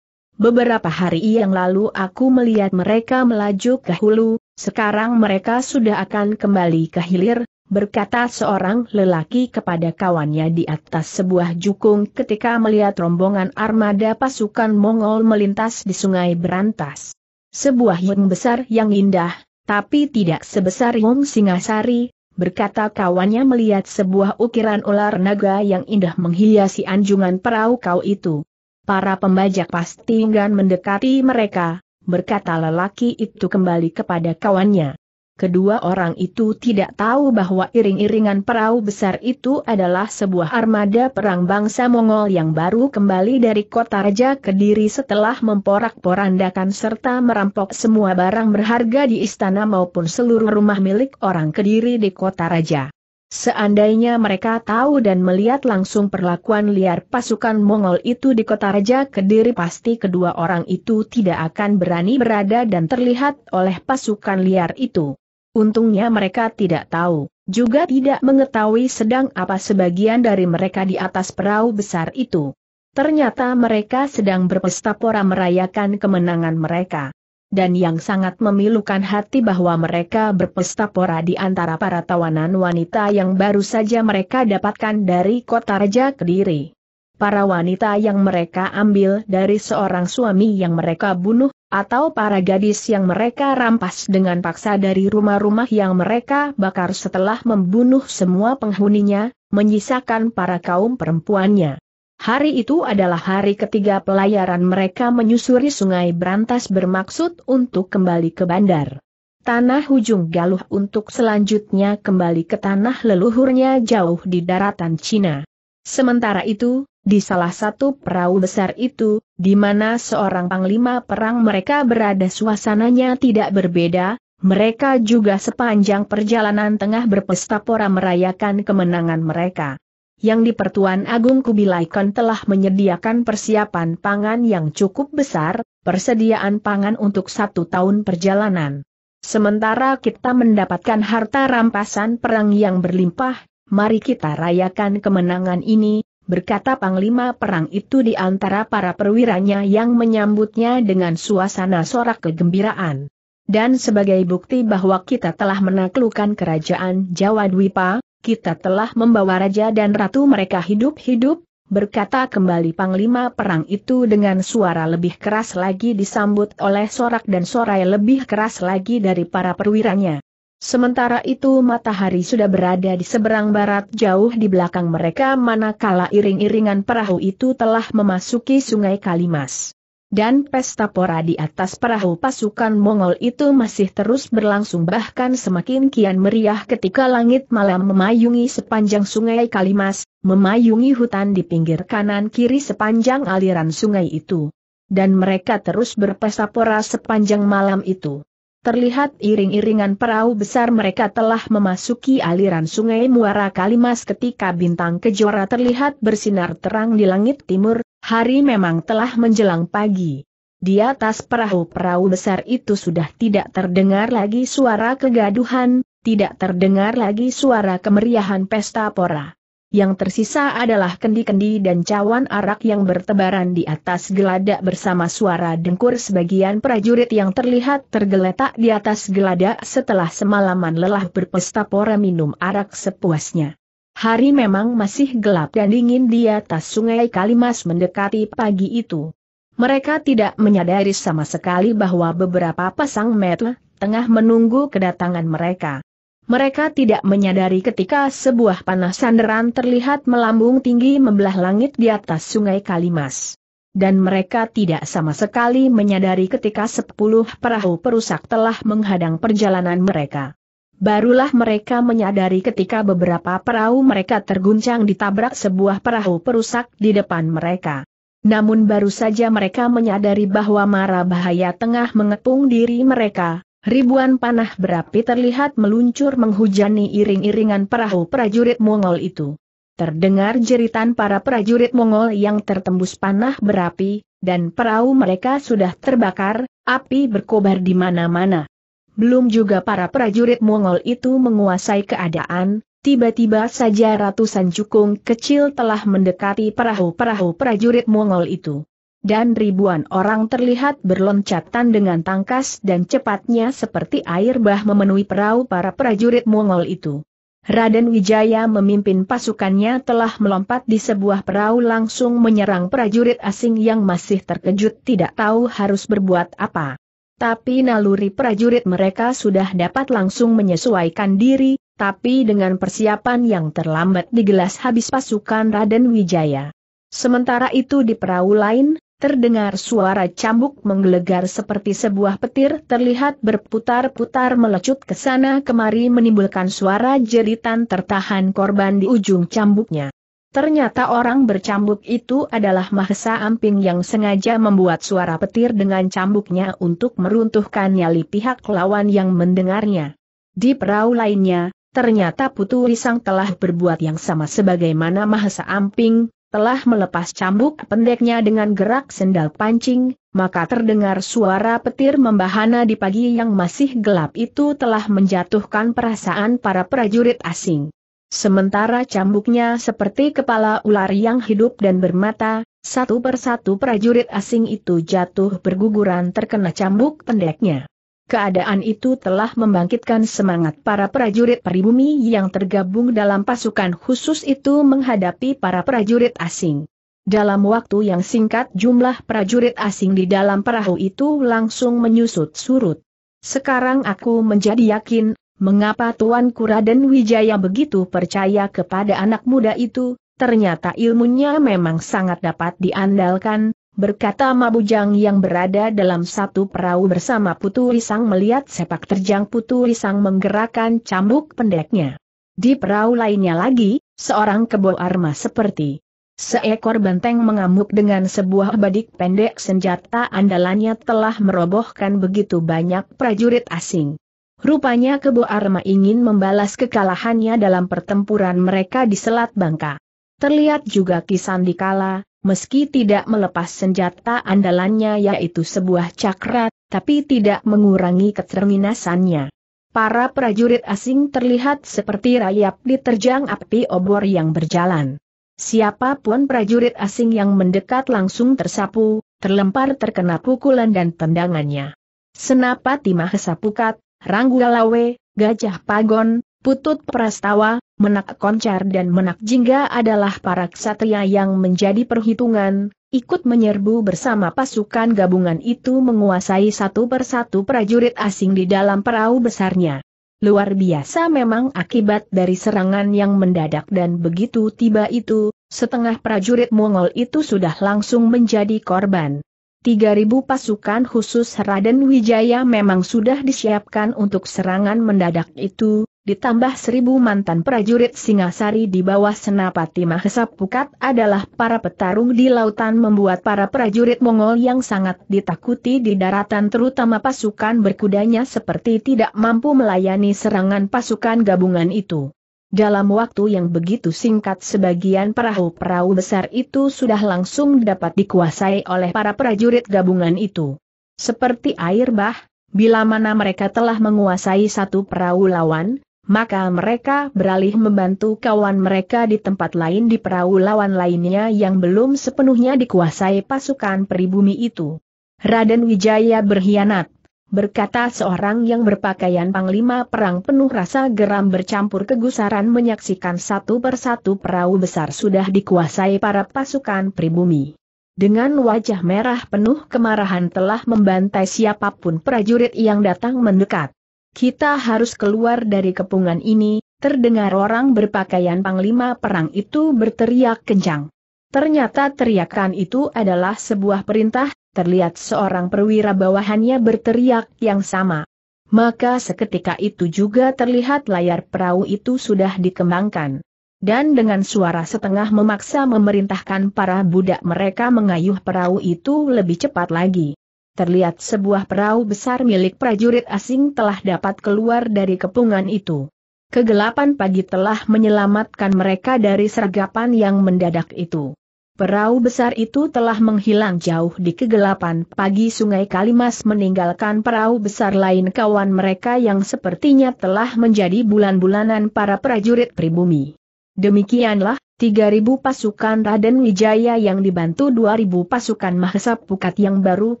Beberapa hari yang lalu aku melihat mereka melaju ke hulu, sekarang mereka sudah akan kembali ke hilir, berkata seorang lelaki kepada kawannya di atas sebuah jukung ketika melihat rombongan armada pasukan Mongol melintas di sungai Berantas. Sebuah yang besar yang indah, tapi tidak sebesar yung Singasari, berkata kawannya melihat sebuah ukiran ular naga yang indah menghiasi anjungan perahu kau itu. Para pembajak pasti enggan mendekati mereka, berkata lelaki itu kembali kepada kawannya. Kedua orang itu tidak tahu bahwa iring-iringan perahu besar itu adalah sebuah armada perang bangsa Mongol yang baru kembali dari kota Raja Kediri setelah memporak-porandakan serta merampok semua barang berharga di istana maupun seluruh rumah milik orang Kediri di kota Raja. Seandainya mereka tahu dan melihat langsung perlakuan liar pasukan Mongol itu di kota Raja Kediri pasti kedua orang itu tidak akan berani berada dan terlihat oleh pasukan liar itu. Untungnya mereka tidak tahu, juga tidak mengetahui sedang apa sebagian dari mereka di atas perahu besar itu. Ternyata mereka sedang berpesta pora merayakan kemenangan mereka dan yang sangat memilukan hati bahwa mereka berpesta pora di antara para tawanan wanita yang baru saja mereka dapatkan dari kota Raja Kediri. Para wanita yang mereka ambil dari seorang suami yang mereka bunuh, atau para gadis yang mereka rampas dengan paksa dari rumah-rumah yang mereka bakar setelah membunuh semua penghuninya, menyisakan para kaum perempuannya. Hari itu adalah hari ketiga pelayaran mereka menyusuri sungai Brantas bermaksud untuk kembali ke bandar. Tanah Hujung Galuh untuk selanjutnya kembali ke tanah leluhurnya jauh di daratan Cina. Sementara itu, di salah satu perahu besar itu, di mana seorang panglima perang mereka berada suasananya tidak berbeda, mereka juga sepanjang perjalanan tengah berpesta pora merayakan kemenangan mereka yang di Pertuan Agung Kubilaikon telah menyediakan persiapan pangan yang cukup besar, persediaan pangan untuk satu tahun perjalanan. Sementara kita mendapatkan harta rampasan perang yang berlimpah, mari kita rayakan kemenangan ini, berkata Panglima Perang itu di antara para perwiranya yang menyambutnya dengan suasana sorak kegembiraan. Dan sebagai bukti bahwa kita telah menaklukkan kerajaan Jawa Dwipa, kita telah membawa raja dan ratu mereka hidup-hidup, berkata kembali Panglima Perang itu dengan suara lebih keras lagi disambut oleh sorak dan sorai lebih keras lagi dari para perwiranya. Sementara itu matahari sudah berada di seberang barat jauh di belakang mereka manakala iring-iringan perahu itu telah memasuki sungai Kalimas dan pesta pora di atas perahu pasukan Mongol itu masih terus berlangsung bahkan semakin kian meriah ketika langit malam memayungi sepanjang sungai Kalimas, memayungi hutan di pinggir kanan kiri sepanjang aliran sungai itu. Dan mereka terus berpesta pora sepanjang malam itu. Terlihat iring-iringan perahu besar mereka telah memasuki aliran sungai Muara Kalimas ketika bintang kejora terlihat bersinar terang di langit timur, Hari memang telah menjelang pagi. Di atas perahu-perahu besar itu sudah tidak terdengar lagi suara kegaduhan, tidak terdengar lagi suara kemeriahan pesta pora. Yang tersisa adalah kendi-kendi dan cawan arak yang bertebaran di atas geladak bersama suara dengkur sebagian prajurit yang terlihat tergeletak di atas geladak setelah semalaman lelah berpesta pora minum arak sepuasnya. Hari memang masih gelap dan dingin di atas sungai Kalimas mendekati pagi itu. Mereka tidak menyadari sama sekali bahwa beberapa pasang mata tengah menunggu kedatangan mereka. Mereka tidak menyadari ketika sebuah panah sanderan terlihat melambung tinggi membelah langit di atas sungai Kalimas. Dan mereka tidak sama sekali menyadari ketika sepuluh perahu perusak telah menghadang perjalanan mereka. Barulah mereka menyadari ketika beberapa perahu mereka terguncang ditabrak sebuah perahu perusak di depan mereka. Namun baru saja mereka menyadari bahwa mara bahaya tengah mengepung diri mereka, ribuan panah berapi terlihat meluncur menghujani iring-iringan perahu prajurit Mongol itu. Terdengar jeritan para prajurit Mongol yang tertembus panah berapi, dan perahu mereka sudah terbakar, api berkobar di mana-mana. Belum juga para prajurit Mongol itu menguasai keadaan, tiba-tiba saja ratusan cukung kecil telah mendekati perahu-perahu prajurit Mongol itu. Dan ribuan orang terlihat berloncatan dengan tangkas dan cepatnya seperti air bah memenuhi perahu para prajurit Mongol itu. Raden Wijaya memimpin pasukannya telah melompat di sebuah perahu langsung menyerang prajurit asing yang masih terkejut tidak tahu harus berbuat apa. Tapi naluri prajurit mereka sudah dapat langsung menyesuaikan diri, tapi dengan persiapan yang terlambat digelas habis pasukan Raden Wijaya. Sementara itu di perahu lain, terdengar suara cambuk menggelegar seperti sebuah petir terlihat berputar-putar melecut ke sana kemari menimbulkan suara jeritan tertahan korban di ujung cambuknya. Ternyata orang bercambuk itu adalah Mahesa Amping yang sengaja membuat suara petir dengan cambuknya untuk meruntuhkan nyali pihak lawan yang mendengarnya. Di perahu lainnya, ternyata Putu Risang telah berbuat yang sama sebagaimana Mahesa Amping, telah melepas cambuk pendeknya dengan gerak sendal pancing, maka terdengar suara petir membahana di pagi yang masih gelap itu telah menjatuhkan perasaan para prajurit asing. Sementara cambuknya seperti kepala ular yang hidup dan bermata, satu persatu prajurit asing itu jatuh berguguran terkena cambuk pendeknya. Keadaan itu telah membangkitkan semangat para prajurit peribumi yang tergabung dalam pasukan khusus itu menghadapi para prajurit asing. Dalam waktu yang singkat jumlah prajurit asing di dalam perahu itu langsung menyusut surut. Sekarang aku menjadi yakin mengapa Tuan Kuraden Wijaya begitu percaya kepada anak muda itu, ternyata ilmunya memang sangat dapat diandalkan, berkata Mabujang yang berada dalam satu perahu bersama Putu Risang melihat sepak terjang Putu Risang menggerakkan cambuk pendeknya. Di perahu lainnya lagi, seorang kebo arma seperti seekor benteng mengamuk dengan sebuah badik pendek senjata andalannya telah merobohkan begitu banyak prajurit asing. Rupanya Kebo Arma ingin membalas kekalahannya dalam pertempuran mereka di Selat Bangka. Terlihat juga Kisan dikala, meski tidak melepas senjata andalannya yaitu sebuah cakra, tapi tidak mengurangi keterminasannya. Para prajurit asing terlihat seperti rayap diterjang api obor yang berjalan. Siapapun prajurit asing yang mendekat langsung tersapu, terlempar terkena pukulan dan tendangannya. Senapati Mahesa Pukat, Ranggulawe, Gajah Pagon, Putut Prastawa, Menak Koncar dan Menak Jingga adalah para ksatria yang menjadi perhitungan, ikut menyerbu bersama pasukan gabungan itu menguasai satu persatu prajurit asing di dalam perahu besarnya. Luar biasa memang akibat dari serangan yang mendadak dan begitu tiba itu, setengah prajurit Mongol itu sudah langsung menjadi korban. 3.000 pasukan khusus Raden Wijaya memang sudah disiapkan untuk serangan mendadak itu, ditambah 1.000 mantan prajurit Singasari di bawah Senapati Mahesa Pukat adalah para petarung di lautan membuat para prajurit Mongol yang sangat ditakuti di daratan terutama pasukan berkudanya seperti tidak mampu melayani serangan pasukan gabungan itu. Dalam waktu yang begitu singkat sebagian perahu-perahu besar itu sudah langsung dapat dikuasai oleh para prajurit gabungan itu. Seperti air bah, bila mana mereka telah menguasai satu perahu lawan, maka mereka beralih membantu kawan mereka di tempat lain di perahu lawan lainnya yang belum sepenuhnya dikuasai pasukan pribumi itu. Raden Wijaya berkhianat berkata seorang yang berpakaian panglima perang penuh rasa geram bercampur kegusaran menyaksikan satu persatu perahu besar sudah dikuasai para pasukan pribumi. Dengan wajah merah penuh kemarahan telah membantai siapapun prajurit yang datang mendekat. Kita harus keluar dari kepungan ini, terdengar orang berpakaian panglima perang itu berteriak kencang. Ternyata teriakan itu adalah sebuah perintah, terlihat seorang perwira bawahannya berteriak yang sama. Maka seketika itu juga terlihat layar perahu itu sudah dikembangkan. Dan dengan suara setengah memaksa memerintahkan para budak mereka mengayuh perahu itu lebih cepat lagi. Terlihat sebuah perahu besar milik prajurit asing telah dapat keluar dari kepungan itu. Kegelapan pagi telah menyelamatkan mereka dari sergapan yang mendadak itu. Perahu besar itu telah menghilang jauh di kegelapan pagi sungai Kalimas meninggalkan perahu besar lain kawan mereka yang sepertinya telah menjadi bulan-bulanan para prajurit pribumi. Demikianlah, 3.000 pasukan Raden Wijaya yang dibantu 2.000 pasukan Mahesa Pukat yang baru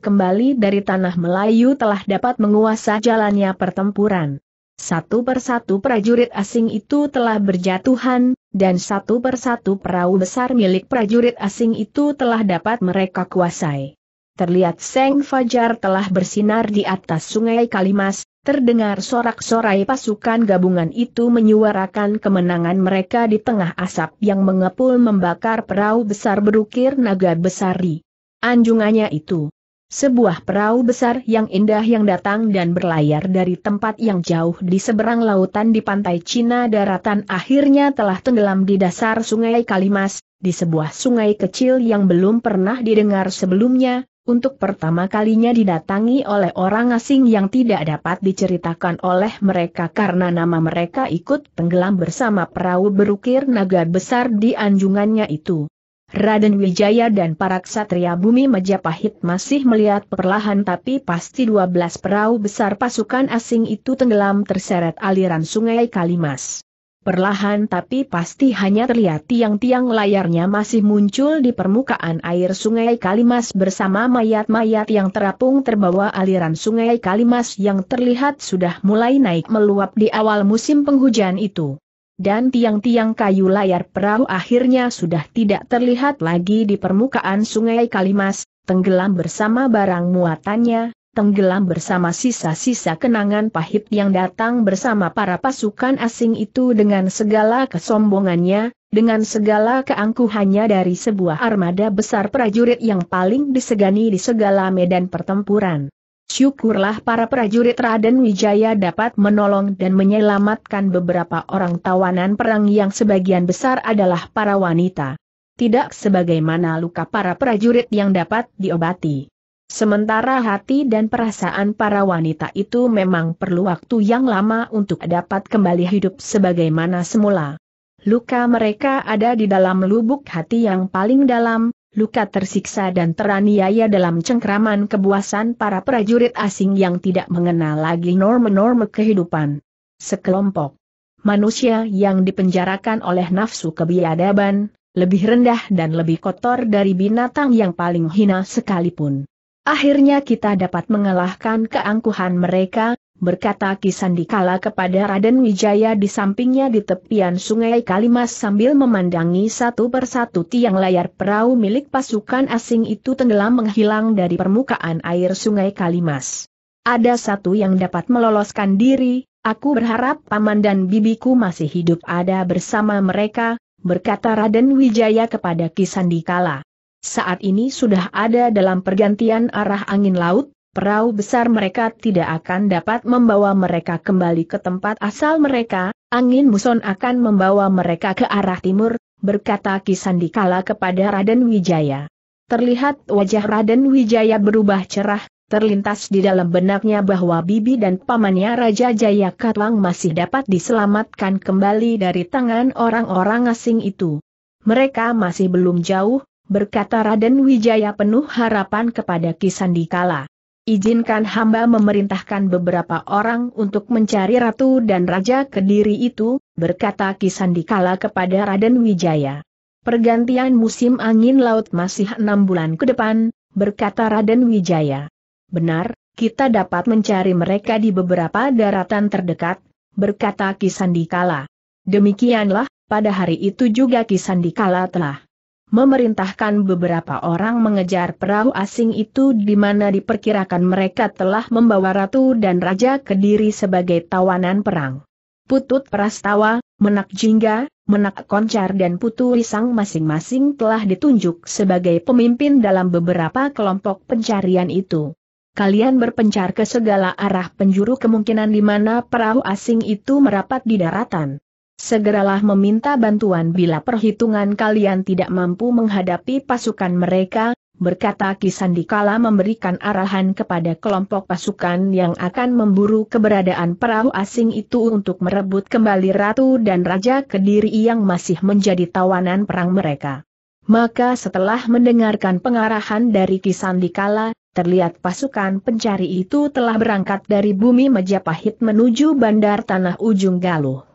kembali dari Tanah Melayu telah dapat menguasai jalannya pertempuran. Satu persatu prajurit asing itu telah berjatuhan, dan satu persatu perahu besar milik prajurit asing itu telah dapat mereka kuasai. Terlihat Seng Fajar telah bersinar di atas sungai Kalimas, terdengar sorak-sorai pasukan gabungan itu menyuarakan kemenangan mereka di tengah asap yang mengepul membakar perahu besar berukir naga besari. Anjungannya itu. Sebuah perahu besar yang indah yang datang dan berlayar dari tempat yang jauh di seberang lautan di pantai Cina daratan akhirnya telah tenggelam di dasar sungai Kalimas, di sebuah sungai kecil yang belum pernah didengar sebelumnya, untuk pertama kalinya didatangi oleh orang asing yang tidak dapat diceritakan oleh mereka karena nama mereka ikut tenggelam bersama perahu berukir naga besar di anjungannya itu. Raden Wijaya dan para ksatria bumi Majapahit masih melihat perlahan tapi pasti 12 perahu besar pasukan asing itu tenggelam terseret aliran sungai Kalimas. Perlahan tapi pasti hanya terlihat tiang-tiang layarnya masih muncul di permukaan air sungai Kalimas bersama mayat-mayat yang terapung terbawa aliran sungai Kalimas yang terlihat sudah mulai naik meluap di awal musim penghujan itu dan tiang-tiang kayu layar perahu akhirnya sudah tidak terlihat lagi di permukaan sungai Kalimas, tenggelam bersama barang muatannya, tenggelam bersama sisa-sisa kenangan pahit yang datang bersama para pasukan asing itu dengan segala kesombongannya, dengan segala keangkuhannya dari sebuah armada besar prajurit yang paling disegani di segala medan pertempuran. Syukurlah para prajurit Raden Wijaya dapat menolong dan menyelamatkan beberapa orang tawanan perang yang sebagian besar adalah para wanita. Tidak sebagaimana luka para prajurit yang dapat diobati. Sementara hati dan perasaan para wanita itu memang perlu waktu yang lama untuk dapat kembali hidup sebagaimana semula. Luka mereka ada di dalam lubuk hati yang paling dalam, luka tersiksa dan teraniaya dalam cengkraman kebuasan para prajurit asing yang tidak mengenal lagi norma-norma kehidupan. Sekelompok manusia yang dipenjarakan oleh nafsu kebiadaban, lebih rendah dan lebih kotor dari binatang yang paling hina sekalipun. Akhirnya kita dapat mengalahkan keangkuhan mereka, berkata Kisandikala kepada Raden Wijaya di sampingnya di tepian sungai Kalimas sambil memandangi satu persatu tiang layar perahu milik pasukan asing itu tenggelam menghilang dari permukaan air sungai Kalimas. Ada satu yang dapat meloloskan diri, aku berharap paman dan bibiku masih hidup ada bersama mereka, berkata Raden Wijaya kepada Kisandikala. Saat ini sudah ada dalam pergantian arah angin laut, perahu besar mereka tidak akan dapat membawa mereka kembali ke tempat asal mereka, angin muson akan membawa mereka ke arah timur, berkata Kisandikala kepada Raden Wijaya. Terlihat wajah Raden Wijaya berubah cerah, terlintas di dalam benaknya bahwa bibi dan pamannya Raja Jaya Katwang masih dapat diselamatkan kembali dari tangan orang-orang asing itu. Mereka masih belum jauh, berkata Raden Wijaya penuh harapan kepada Kisandikala. Izinkan hamba memerintahkan beberapa orang untuk mencari ratu dan raja kediri itu, berkata Kisandikala kepada Raden Wijaya. Pergantian musim angin laut masih enam bulan ke depan, berkata Raden Wijaya. Benar, kita dapat mencari mereka di beberapa daratan terdekat, berkata Kisandikala. Demikianlah, pada hari itu juga Kisandikala telah memerintahkan beberapa orang mengejar perahu asing itu di mana diperkirakan mereka telah membawa ratu dan raja kediri sebagai tawanan perang. Putut Prastawa, Menak Jingga, Menak Koncar dan Putu Risang masing-masing telah ditunjuk sebagai pemimpin dalam beberapa kelompok pencarian itu. Kalian berpencar ke segala arah penjuru kemungkinan di mana perahu asing itu merapat di daratan segeralah meminta bantuan bila perhitungan kalian tidak mampu menghadapi pasukan mereka, berkata Kisandikala memberikan arahan kepada kelompok pasukan yang akan memburu keberadaan perahu asing itu untuk merebut kembali Ratu dan Raja Kediri yang masih menjadi tawanan perang mereka. Maka setelah mendengarkan pengarahan dari Kisandikala, terlihat pasukan pencari itu telah berangkat dari bumi Majapahit menuju bandar Tanah Ujung Galuh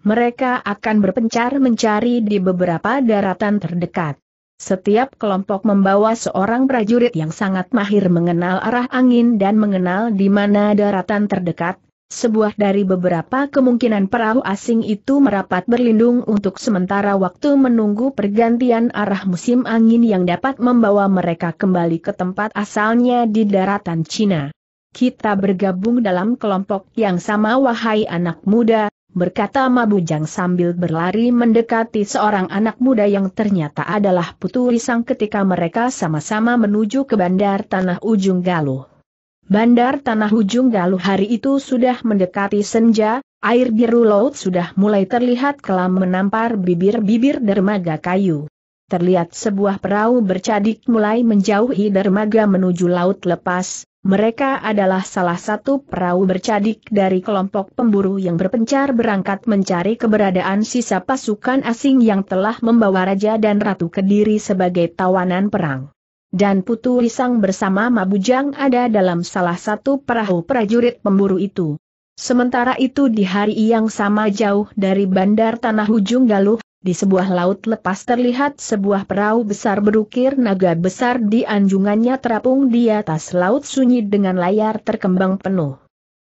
mereka akan berpencar mencari di beberapa daratan terdekat. Setiap kelompok membawa seorang prajurit yang sangat mahir mengenal arah angin dan mengenal di mana daratan terdekat. Sebuah dari beberapa kemungkinan perahu asing itu merapat berlindung untuk sementara waktu menunggu pergantian arah musim angin yang dapat membawa mereka kembali ke tempat asalnya di daratan Cina. Kita bergabung dalam kelompok yang sama wahai anak muda, berkata Mabujang sambil berlari mendekati seorang anak muda yang ternyata adalah Putu Risang ketika mereka sama-sama menuju ke bandar Tanah Ujung Galuh. Bandar Tanah Ujung Galuh hari itu sudah mendekati senja, air biru laut sudah mulai terlihat kelam menampar bibir-bibir dermaga kayu. Terlihat sebuah perahu bercadik mulai menjauhi dermaga menuju laut lepas, mereka adalah salah satu perahu bercadik dari kelompok pemburu yang berpencar berangkat mencari keberadaan sisa pasukan asing yang telah membawa raja dan ratu kediri sebagai tawanan perang. Dan Putu Risang bersama Mabujang ada dalam salah satu perahu prajurit pemburu itu. Sementara itu di hari yang sama jauh dari bandar Tanah Ujung Galuh, di sebuah laut lepas terlihat sebuah perahu besar berukir naga besar di anjungannya terapung di atas laut sunyi dengan layar terkembang penuh.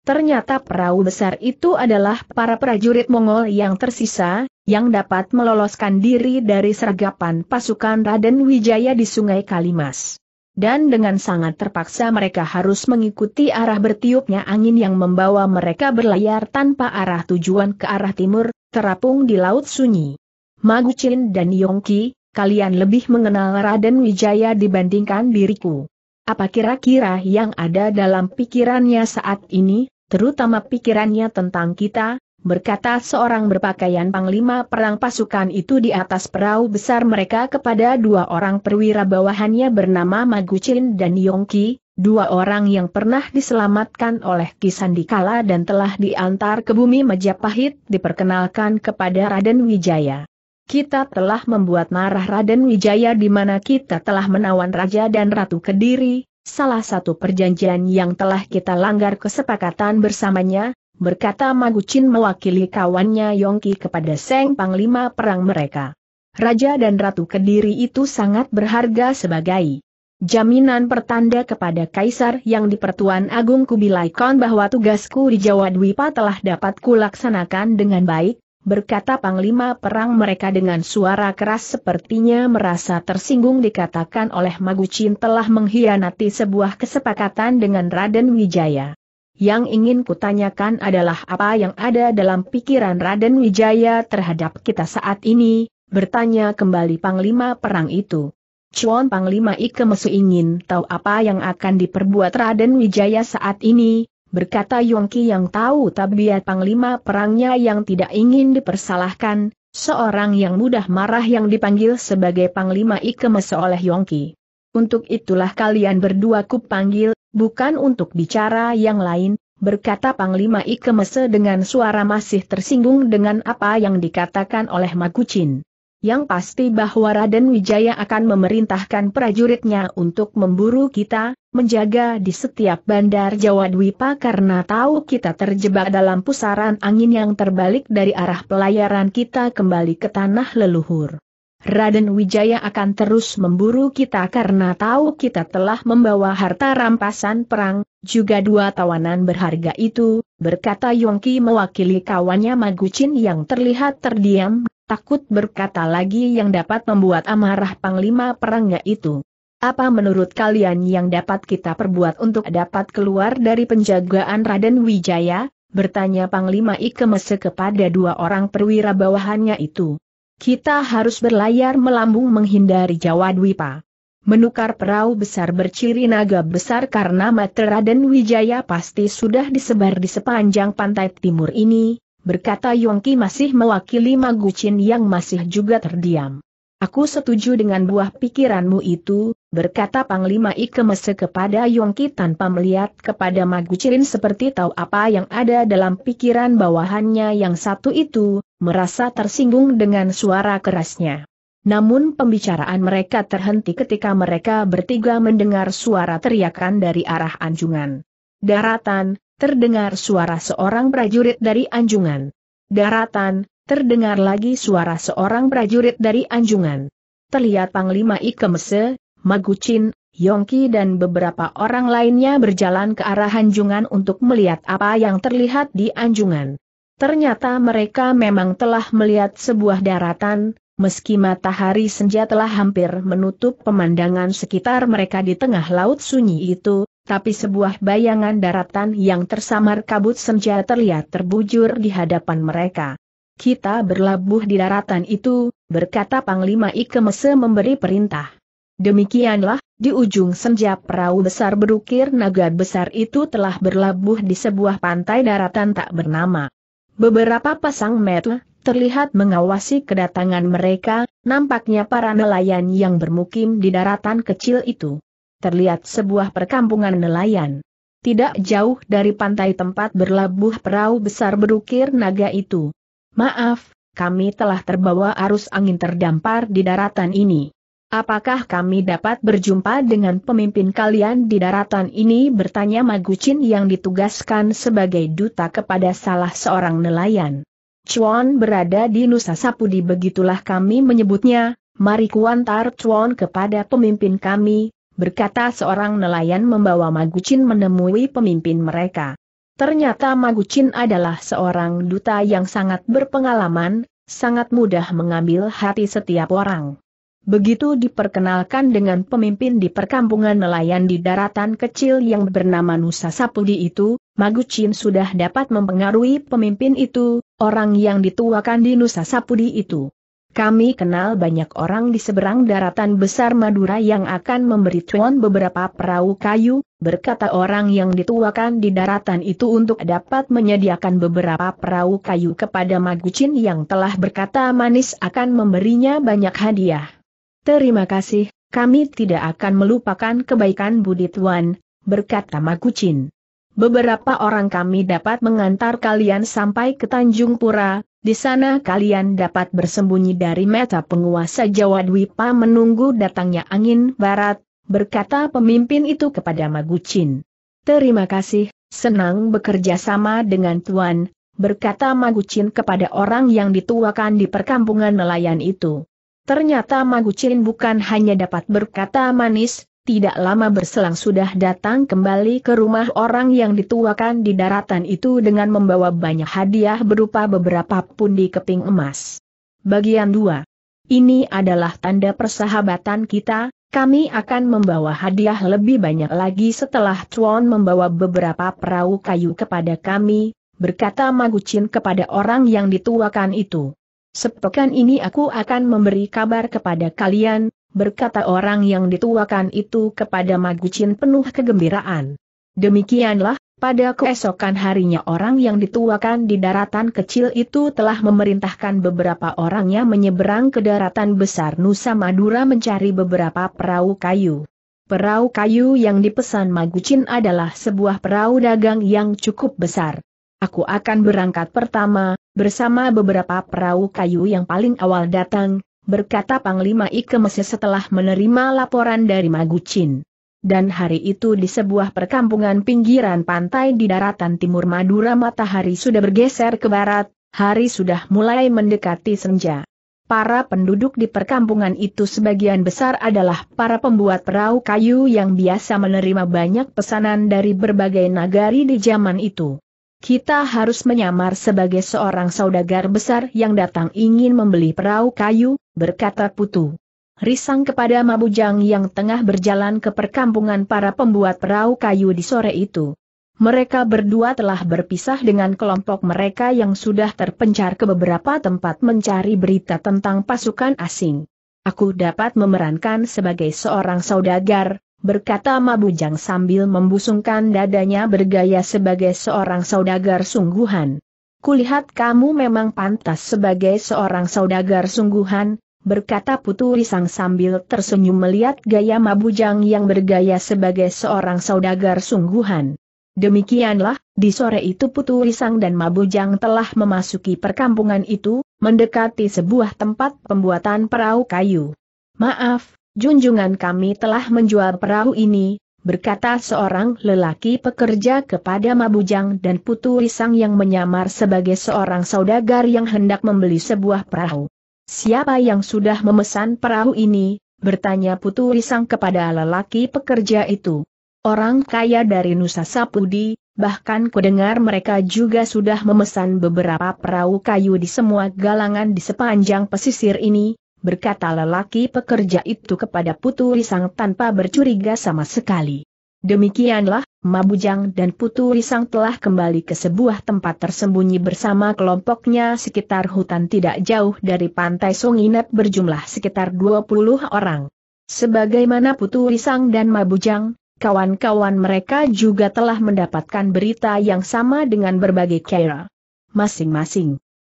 Ternyata perahu besar itu adalah para prajurit Mongol yang tersisa, yang dapat meloloskan diri dari sergapan pasukan Raden Wijaya di Sungai Kalimas. Dan dengan sangat terpaksa mereka harus mengikuti arah bertiupnya angin yang membawa mereka berlayar tanpa arah tujuan ke arah timur, terapung di laut sunyi. Magucin dan Yongki, kalian lebih mengenal Raden Wijaya dibandingkan diriku. Apa kira-kira yang ada dalam pikirannya saat ini, terutama pikirannya tentang kita, berkata seorang berpakaian panglima perang pasukan itu di atas perahu besar mereka kepada dua orang perwira bawahannya bernama Magucin dan Yongki, dua orang yang pernah diselamatkan oleh Kisandikala dan telah diantar ke bumi Majapahit diperkenalkan kepada Raden Wijaya. Kita telah membuat marah Raden Wijaya di mana kita telah menawan Raja dan Ratu Kediri, salah satu perjanjian yang telah kita langgar kesepakatan bersamanya, berkata Magucin mewakili kawannya Yongki kepada Seng Panglima Perang mereka. Raja dan Ratu Kediri itu sangat berharga sebagai jaminan pertanda kepada Kaisar yang dipertuan Agung Kubilai Khan bahwa tugasku di Jawa Dwipa telah dapat kulaksanakan dengan baik, berkata Panglima Perang mereka dengan suara keras sepertinya merasa tersinggung dikatakan oleh Magucin telah mengkhianati sebuah kesepakatan dengan Raden Wijaya. Yang ingin kutanyakan adalah apa yang ada dalam pikiran Raden Wijaya terhadap kita saat ini, bertanya kembali Panglima Perang itu. Cuan Panglima Ike Mesu ingin tahu apa yang akan diperbuat Raden Wijaya saat ini, berkata Yongki yang tahu tabiat panglima perangnya yang tidak ingin dipersalahkan, seorang yang mudah marah yang dipanggil sebagai panglima ikemese oleh Yongki. Untuk itulah kalian berdua kupanggil, bukan untuk bicara yang lain, berkata Panglima Ikemese dengan suara masih tersinggung dengan apa yang dikatakan oleh Makucin yang pasti bahwa Raden Wijaya akan memerintahkan prajuritnya untuk memburu kita, menjaga di setiap bandar Jawa Dwipa karena tahu kita terjebak dalam pusaran angin yang terbalik dari arah pelayaran kita kembali ke tanah leluhur. Raden Wijaya akan terus memburu kita karena tahu kita telah membawa harta rampasan perang, juga dua tawanan berharga itu, berkata Yongki mewakili kawannya Magucin yang terlihat terdiam, takut berkata lagi yang dapat membuat amarah Panglima Perangnya itu. Apa menurut kalian yang dapat kita perbuat untuk dapat keluar dari penjagaan Raden Wijaya? Bertanya Panglima Ikemese kepada dua orang perwira bawahannya itu. Kita harus berlayar melambung menghindari Jawa Dwipa. Menukar perahu besar berciri naga besar karena mater Raden Wijaya pasti sudah disebar di sepanjang pantai timur ini, berkata Yongki masih mewakili Magucin yang masih juga terdiam. Aku setuju dengan buah pikiranmu itu, berkata Panglima Ike Mese kepada Yongki tanpa melihat kepada Magucin seperti tahu apa yang ada dalam pikiran bawahannya yang satu itu, merasa tersinggung dengan suara kerasnya. Namun pembicaraan mereka terhenti ketika mereka bertiga mendengar suara teriakan dari arah anjungan. Daratan, terdengar suara seorang prajurit dari anjungan. Daratan, terdengar lagi suara seorang prajurit dari anjungan. Terlihat Panglima Ikemese, Mese, Magucin, Yongki dan beberapa orang lainnya berjalan ke arah anjungan untuk melihat apa yang terlihat di anjungan. Ternyata mereka memang telah melihat sebuah daratan, meski matahari senja telah hampir menutup pemandangan sekitar mereka di tengah laut sunyi itu, tapi sebuah bayangan daratan yang tersamar kabut senja terlihat terbujur di hadapan mereka. Kita berlabuh di daratan itu, berkata Panglima Ikemese memberi perintah. Demikianlah, di ujung senja perahu besar berukir naga besar itu telah berlabuh di sebuah pantai daratan tak bernama. Beberapa pasang mata terlihat mengawasi kedatangan mereka, nampaknya para nelayan yang bermukim di daratan kecil itu terlihat sebuah perkampungan nelayan. Tidak jauh dari pantai tempat berlabuh perahu besar berukir naga itu. Maaf, kami telah terbawa arus angin terdampar di daratan ini. Apakah kami dapat berjumpa dengan pemimpin kalian di daratan ini? bertanya Magucin yang ditugaskan sebagai duta kepada salah seorang nelayan. Chuan berada di Nusa Sapudi begitulah kami menyebutnya, mari kuantar Chuan kepada pemimpin kami, berkata seorang nelayan membawa Magucin menemui pemimpin mereka. Ternyata Magucin adalah seorang duta yang sangat berpengalaman, sangat mudah mengambil hati setiap orang. Begitu diperkenalkan dengan pemimpin di perkampungan nelayan di daratan kecil yang bernama Nusa Sapudi itu, Magucin sudah dapat mempengaruhi pemimpin itu, orang yang dituakan di Nusa Sapudi itu. Kami kenal banyak orang di seberang daratan besar Madura yang akan memberi cuan beberapa perahu kayu, berkata orang yang dituakan di daratan itu untuk dapat menyediakan beberapa perahu kayu kepada Magucin yang telah berkata manis akan memberinya banyak hadiah. Terima kasih, kami tidak akan melupakan kebaikan Budi Tuan, berkata Magucin. Beberapa orang kami dapat mengantar kalian sampai ke Tanjung Pura, di sana kalian dapat bersembunyi dari meta penguasa Jawa Dwipa menunggu datangnya angin barat, berkata pemimpin itu kepada Magucin. Terima kasih, senang bekerja sama dengan Tuan, berkata Magucin kepada orang yang dituakan di perkampungan nelayan itu. Ternyata Magucin bukan hanya dapat berkata manis, tidak lama berselang sudah datang kembali ke rumah orang yang dituakan di daratan itu dengan membawa banyak hadiah berupa beberapa pundi keping emas. Bagian 2. Ini adalah tanda persahabatan kita, kami akan membawa hadiah lebih banyak lagi setelah Tuan membawa beberapa perahu kayu kepada kami, berkata Magucin kepada orang yang dituakan itu. Sepekan ini aku akan memberi kabar kepada kalian, berkata orang yang dituakan itu kepada Magucin penuh kegembiraan. Demikianlah, pada keesokan harinya orang yang dituakan di daratan kecil itu telah memerintahkan beberapa orangnya menyeberang ke daratan besar Nusa Madura mencari beberapa perahu kayu. Perahu kayu yang dipesan Magucin adalah sebuah perahu dagang yang cukup besar. Aku akan berangkat pertama, bersama beberapa perahu kayu yang paling awal datang, berkata Panglima Ike setelah menerima laporan dari Magucin. Dan hari itu di sebuah perkampungan pinggiran pantai di daratan timur Madura matahari sudah bergeser ke barat, hari sudah mulai mendekati senja. Para penduduk di perkampungan itu sebagian besar adalah para pembuat perahu kayu yang biasa menerima banyak pesanan dari berbagai nagari di zaman itu. Kita harus menyamar sebagai seorang saudagar besar yang datang ingin membeli perahu kayu, berkata Putu. Risang kepada Mabujang yang tengah berjalan ke perkampungan para pembuat perahu kayu di sore itu. Mereka berdua telah berpisah dengan kelompok mereka yang sudah terpencar ke beberapa tempat mencari berita tentang pasukan asing. Aku dapat memerankan sebagai seorang saudagar, berkata Mabujang sambil membusungkan dadanya bergaya sebagai seorang saudagar sungguhan. Kulihat kamu memang pantas sebagai seorang saudagar sungguhan, berkata Putu Risang sambil tersenyum melihat gaya Mabujang yang bergaya sebagai seorang saudagar sungguhan. Demikianlah, di sore itu Putu Risang dan Mabujang telah memasuki perkampungan itu, mendekati sebuah tempat pembuatan perahu kayu. Maaf, Junjungan kami telah menjual perahu ini, berkata seorang lelaki pekerja kepada Mabujang dan Putu Risang yang menyamar sebagai seorang saudagar yang hendak membeli sebuah perahu. Siapa yang sudah memesan perahu ini? bertanya Putu Risang kepada lelaki pekerja itu. Orang kaya dari Nusa Sapudi, Bahkan kudengar mereka juga sudah memesan beberapa perahu kayu di semua galangan di sepanjang pesisir ini, berkata lelaki pekerja itu kepada Putu Risang tanpa bercuriga sama sekali. Demikianlah, Mabujang dan Putu Risang telah kembali ke sebuah tempat tersembunyi bersama kelompoknya sekitar hutan tidak jauh dari pantai Sunginet berjumlah sekitar 20 orang. Sebagaimana Putu Risang dan Mabujang, kawan-kawan mereka juga telah mendapatkan berita yang sama dengan berbagai kera. Masing-masing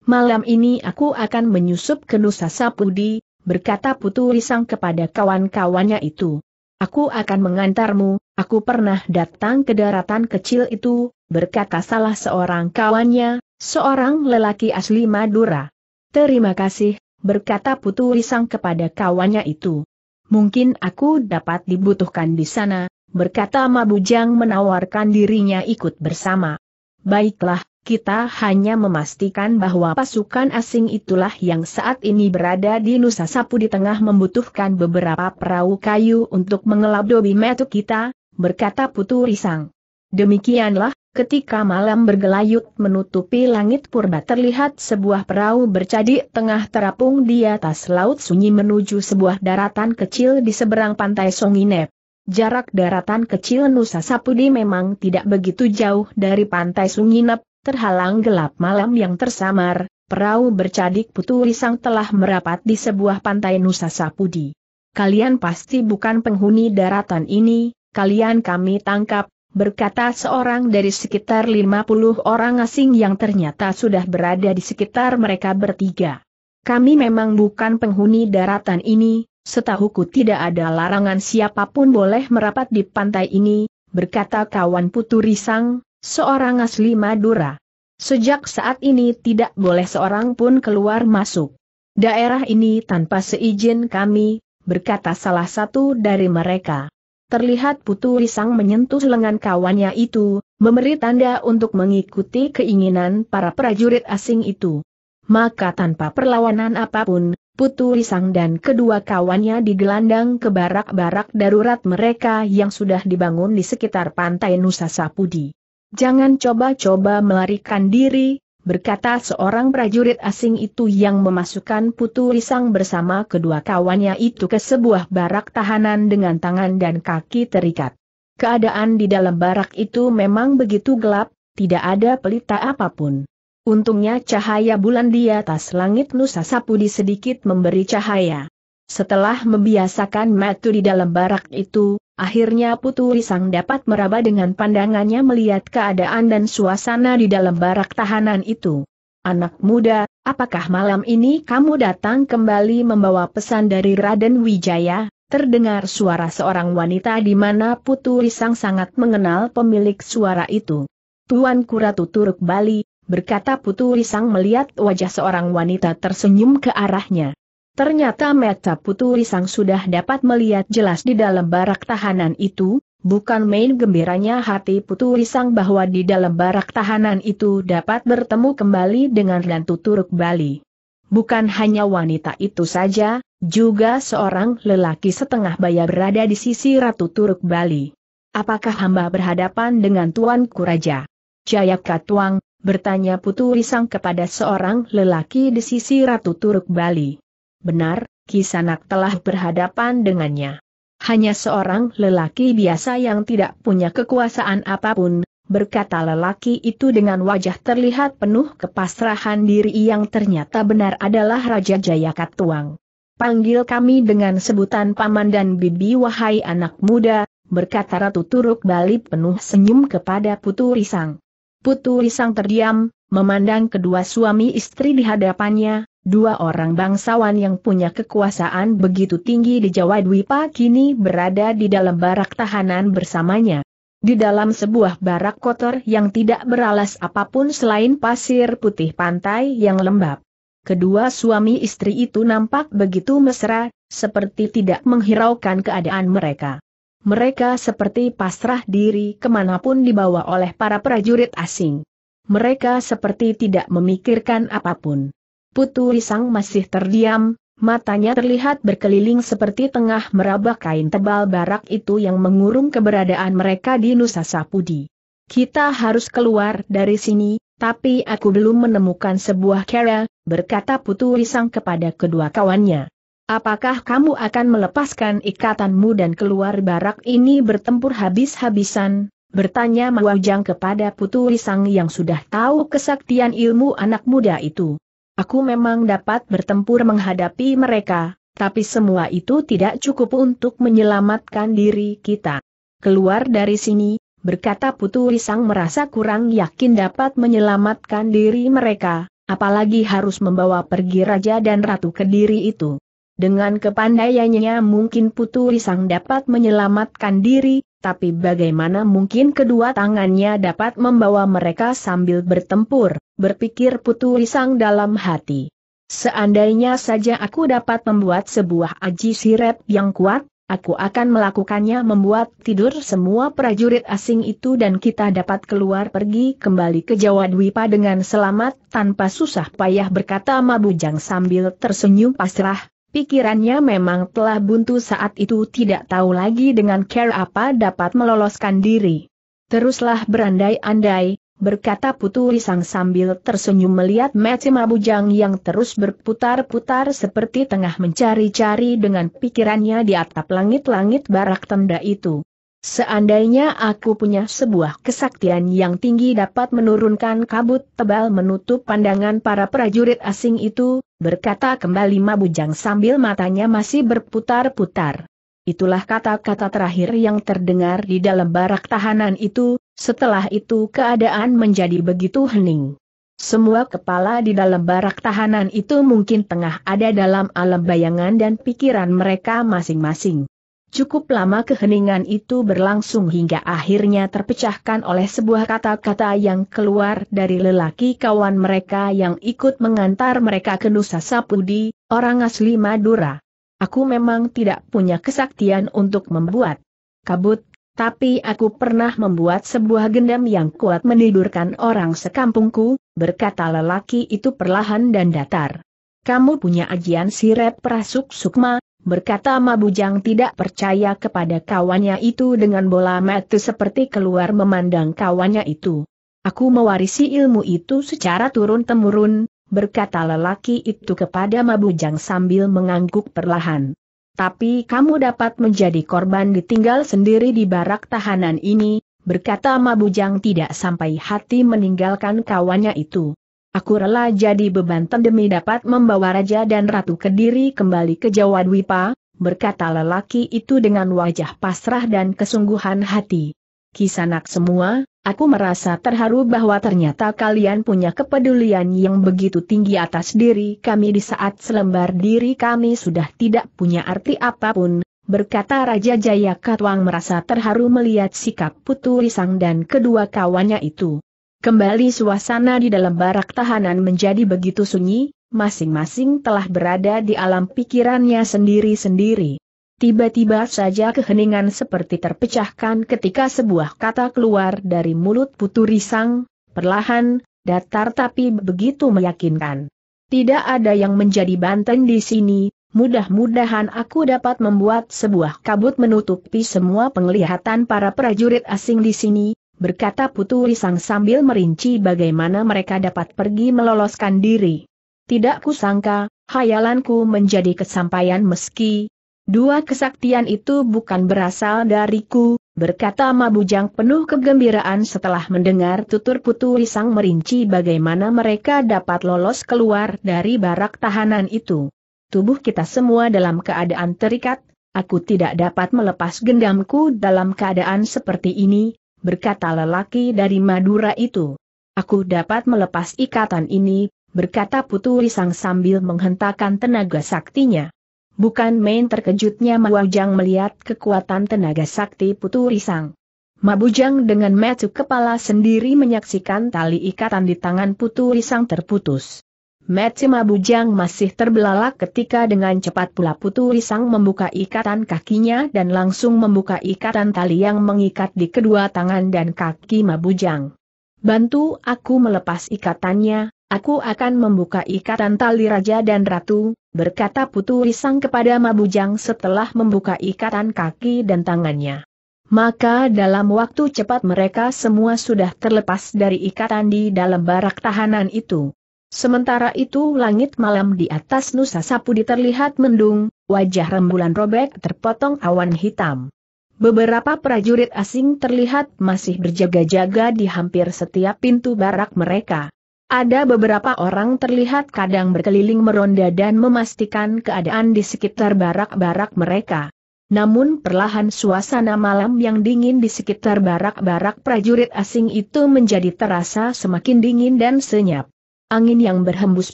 malam ini aku akan menyusup ke Nusa Sapudi, berkata Putu Risang kepada kawan-kawannya itu. Aku akan mengantarmu, aku pernah datang ke daratan kecil itu, berkata salah seorang kawannya, seorang lelaki asli Madura. Terima kasih, berkata Putu Risang kepada kawannya itu. Mungkin aku dapat dibutuhkan di sana, berkata Mabujang menawarkan dirinya ikut bersama. Baiklah, kita hanya memastikan bahwa pasukan asing itulah yang saat ini berada di Nusa Sapu di tengah membutuhkan beberapa perahu kayu untuk mengeladobi metu kita, berkata Putu Risang. Demikianlah, ketika malam bergelayut menutupi langit purba terlihat sebuah perahu bercadik tengah terapung di atas laut sunyi menuju sebuah daratan kecil di seberang pantai Songinep. Jarak daratan kecil Nusa Sapudi memang tidak begitu jauh dari pantai Sunginep, Terhalang gelap malam yang tersamar, perahu bercadik putu risang telah merapat di sebuah pantai Nusa Sapudi. Kalian pasti bukan penghuni daratan ini, kalian kami tangkap, berkata seorang dari sekitar 50 orang asing yang ternyata sudah berada di sekitar mereka bertiga. Kami memang bukan penghuni daratan ini, setahuku tidak ada larangan siapapun boleh merapat di pantai ini, berkata kawan Putu Risang, Seorang asli Madura. Sejak saat ini tidak boleh seorang pun keluar masuk. Daerah ini tanpa seizin kami, berkata salah satu dari mereka. Terlihat Putu Risang menyentuh lengan kawannya itu, memberi tanda untuk mengikuti keinginan para prajurit asing itu. Maka tanpa perlawanan apapun, Putu Risang dan kedua kawannya digelandang ke barak-barak darurat mereka yang sudah dibangun di sekitar pantai Nusa Sapudi. Jangan coba-coba melarikan diri, berkata seorang prajurit asing itu yang memasukkan Putu Risang bersama kedua kawannya itu ke sebuah barak tahanan dengan tangan dan kaki terikat. Keadaan di dalam barak itu memang begitu gelap, tidak ada pelita apapun. Untungnya cahaya bulan di atas langit Nusa Sapudi sedikit memberi cahaya. Setelah membiasakan matu di dalam barak itu, Akhirnya Putu Risang dapat meraba dengan pandangannya melihat keadaan dan suasana di dalam barak tahanan itu. Anak muda, apakah malam ini kamu datang kembali membawa pesan dari Raden Wijaya? Terdengar suara seorang wanita di mana Putu Risang sangat mengenal pemilik suara itu. Tuan Kuratu Turuk Bali, berkata Putu Risang melihat wajah seorang wanita tersenyum ke arahnya. Ternyata Meta Putu Risang sudah dapat melihat jelas di dalam barak tahanan itu, bukan main gembiranya hati Putu Risang bahwa di dalam barak tahanan itu dapat bertemu kembali dengan Rantu Turuk Bali. Bukan hanya wanita itu saja, juga seorang lelaki setengah baya berada di sisi Ratu Turuk Bali. Apakah hamba berhadapan dengan Tuan Kuraja? Jayaka Tuang, bertanya Putu Risang kepada seorang lelaki di sisi Ratu Turuk Bali. Benar, Kisanak telah berhadapan dengannya. Hanya seorang lelaki biasa yang tidak punya kekuasaan apapun, berkata lelaki itu dengan wajah terlihat penuh kepasrahan diri yang ternyata benar adalah Raja Jayakatwang. Panggil kami dengan sebutan paman dan bibi wahai anak muda, berkata Ratu Turuk Bali penuh senyum kepada Putu Risang. Putu Risang terdiam, memandang kedua suami istri di hadapannya, Dua orang bangsawan yang punya kekuasaan begitu tinggi di Jawa Dwipa kini berada di dalam barak tahanan bersamanya. Di dalam sebuah barak kotor yang tidak beralas apapun selain pasir putih pantai yang lembab. Kedua suami istri itu nampak begitu mesra, seperti tidak menghiraukan keadaan mereka. Mereka seperti pasrah diri kemanapun dibawa oleh para prajurit asing. Mereka seperti tidak memikirkan apapun. Putu Risang masih terdiam, matanya terlihat berkeliling seperti tengah meraba kain tebal barak itu yang mengurung keberadaan mereka di Nusa Sapudi. Kita harus keluar dari sini, tapi aku belum menemukan sebuah kera, berkata Putu Risang kepada kedua kawannya. Apakah kamu akan melepaskan ikatanmu dan keluar barak ini bertempur habis-habisan? Bertanya Mawajang kepada Putu Risang yang sudah tahu kesaktian ilmu anak muda itu. Aku memang dapat bertempur menghadapi mereka, tapi semua itu tidak cukup untuk menyelamatkan diri kita. Keluar dari sini, berkata Putu Risang merasa kurang yakin dapat menyelamatkan diri mereka, apalagi harus membawa pergi raja dan ratu kediri itu. Dengan kepandaiannya mungkin Putu Risang dapat menyelamatkan diri, tapi bagaimana mungkin kedua tangannya dapat membawa mereka sambil bertempur, berpikir Putu Risang dalam hati. Seandainya saja aku dapat membuat sebuah aji sirep yang kuat, aku akan melakukannya membuat tidur semua prajurit asing itu dan kita dapat keluar pergi kembali ke Jawa Dwipa dengan selamat tanpa susah payah berkata Mabujang sambil tersenyum pasrah, Pikirannya memang telah buntu saat itu tidak tahu lagi dengan care apa dapat meloloskan diri. Teruslah berandai-andai, berkata Putu Risang sambil tersenyum melihat Mece Mabujang yang terus berputar-putar seperti tengah mencari-cari dengan pikirannya di atap langit-langit barak tenda itu. Seandainya aku punya sebuah kesaktian yang tinggi dapat menurunkan kabut tebal menutup pandangan para prajurit asing itu, berkata kembali Mabujang sambil matanya masih berputar-putar. Itulah kata-kata terakhir yang terdengar di dalam barak tahanan itu, setelah itu keadaan menjadi begitu hening. Semua kepala di dalam barak tahanan itu mungkin tengah ada dalam alam bayangan dan pikiran mereka masing-masing. Cukup lama keheningan itu berlangsung hingga akhirnya terpecahkan oleh sebuah kata-kata yang keluar dari lelaki kawan mereka yang ikut mengantar mereka ke Nusa Sapudi, orang asli Madura. Aku memang tidak punya kesaktian untuk membuat kabut, tapi aku pernah membuat sebuah gendam yang kuat menidurkan orang sekampungku, berkata lelaki itu perlahan dan datar. Kamu punya ajian sirep prasuk sukma, Berkata Mabujang tidak percaya kepada kawannya itu dengan bola mata seperti keluar memandang kawannya itu. Aku mewarisi ilmu itu secara turun-temurun, berkata lelaki itu kepada Mabujang sambil mengangguk perlahan. Tapi kamu dapat menjadi korban ditinggal sendiri di barak tahanan ini, berkata Mabujang tidak sampai hati meninggalkan kawannya itu. Aku rela jadi beban demi dapat membawa raja dan ratu kediri kembali ke Jawa Dwipa, berkata lelaki itu dengan wajah pasrah dan kesungguhan hati. Kisanak semua, aku merasa terharu bahwa ternyata kalian punya kepedulian yang begitu tinggi atas diri kami di saat selembar diri kami sudah tidak punya arti apapun, berkata Raja Jaya Katwang merasa terharu melihat sikap Putu Risang dan kedua kawannya itu. Kembali suasana di dalam barak tahanan menjadi begitu sunyi, masing-masing telah berada di alam pikirannya sendiri-sendiri. Tiba-tiba saja keheningan seperti terpecahkan ketika sebuah kata keluar dari mulut Putu Risang, perlahan, datar tapi begitu meyakinkan. Tidak ada yang menjadi banteng di sini, mudah-mudahan aku dapat membuat sebuah kabut menutupi semua penglihatan para prajurit asing di sini, berkata Putu Risang sambil merinci bagaimana mereka dapat pergi meloloskan diri. Tidak kusangka, hayalanku menjadi kesampaian meski dua kesaktian itu bukan berasal dariku, berkata Mabujang penuh kegembiraan setelah mendengar tutur Putu Risang merinci bagaimana mereka dapat lolos keluar dari barak tahanan itu. Tubuh kita semua dalam keadaan terikat, aku tidak dapat melepas gendamku dalam keadaan seperti ini, berkata lelaki dari Madura itu. Aku dapat melepas ikatan ini, berkata Putu Risang sambil menghentakkan tenaga saktinya. Bukan main terkejutnya Mabujang melihat kekuatan tenaga sakti Putu Risang. Mabujang dengan metu kepala sendiri menyaksikan tali ikatan di tangan Putu Risang terputus. Metsima Bujang masih terbelalak ketika dengan cepat pula Putu Risang membuka ikatan kakinya dan langsung membuka ikatan tali yang mengikat di kedua tangan dan kaki Mabujang. Bantu aku melepas ikatannya, aku akan membuka ikatan tali raja dan ratu, berkata Putu Risang kepada Mabujang setelah membuka ikatan kaki dan tangannya. Maka dalam waktu cepat mereka semua sudah terlepas dari ikatan di dalam barak tahanan itu. Sementara itu langit malam di atas Nusa Sapudi terlihat mendung, wajah rembulan robek terpotong awan hitam. Beberapa prajurit asing terlihat masih berjaga-jaga di hampir setiap pintu barak mereka. Ada beberapa orang terlihat kadang berkeliling meronda dan memastikan keadaan di sekitar barak-barak mereka. Namun perlahan suasana malam yang dingin di sekitar barak-barak prajurit asing itu menjadi terasa semakin dingin dan senyap angin yang berhembus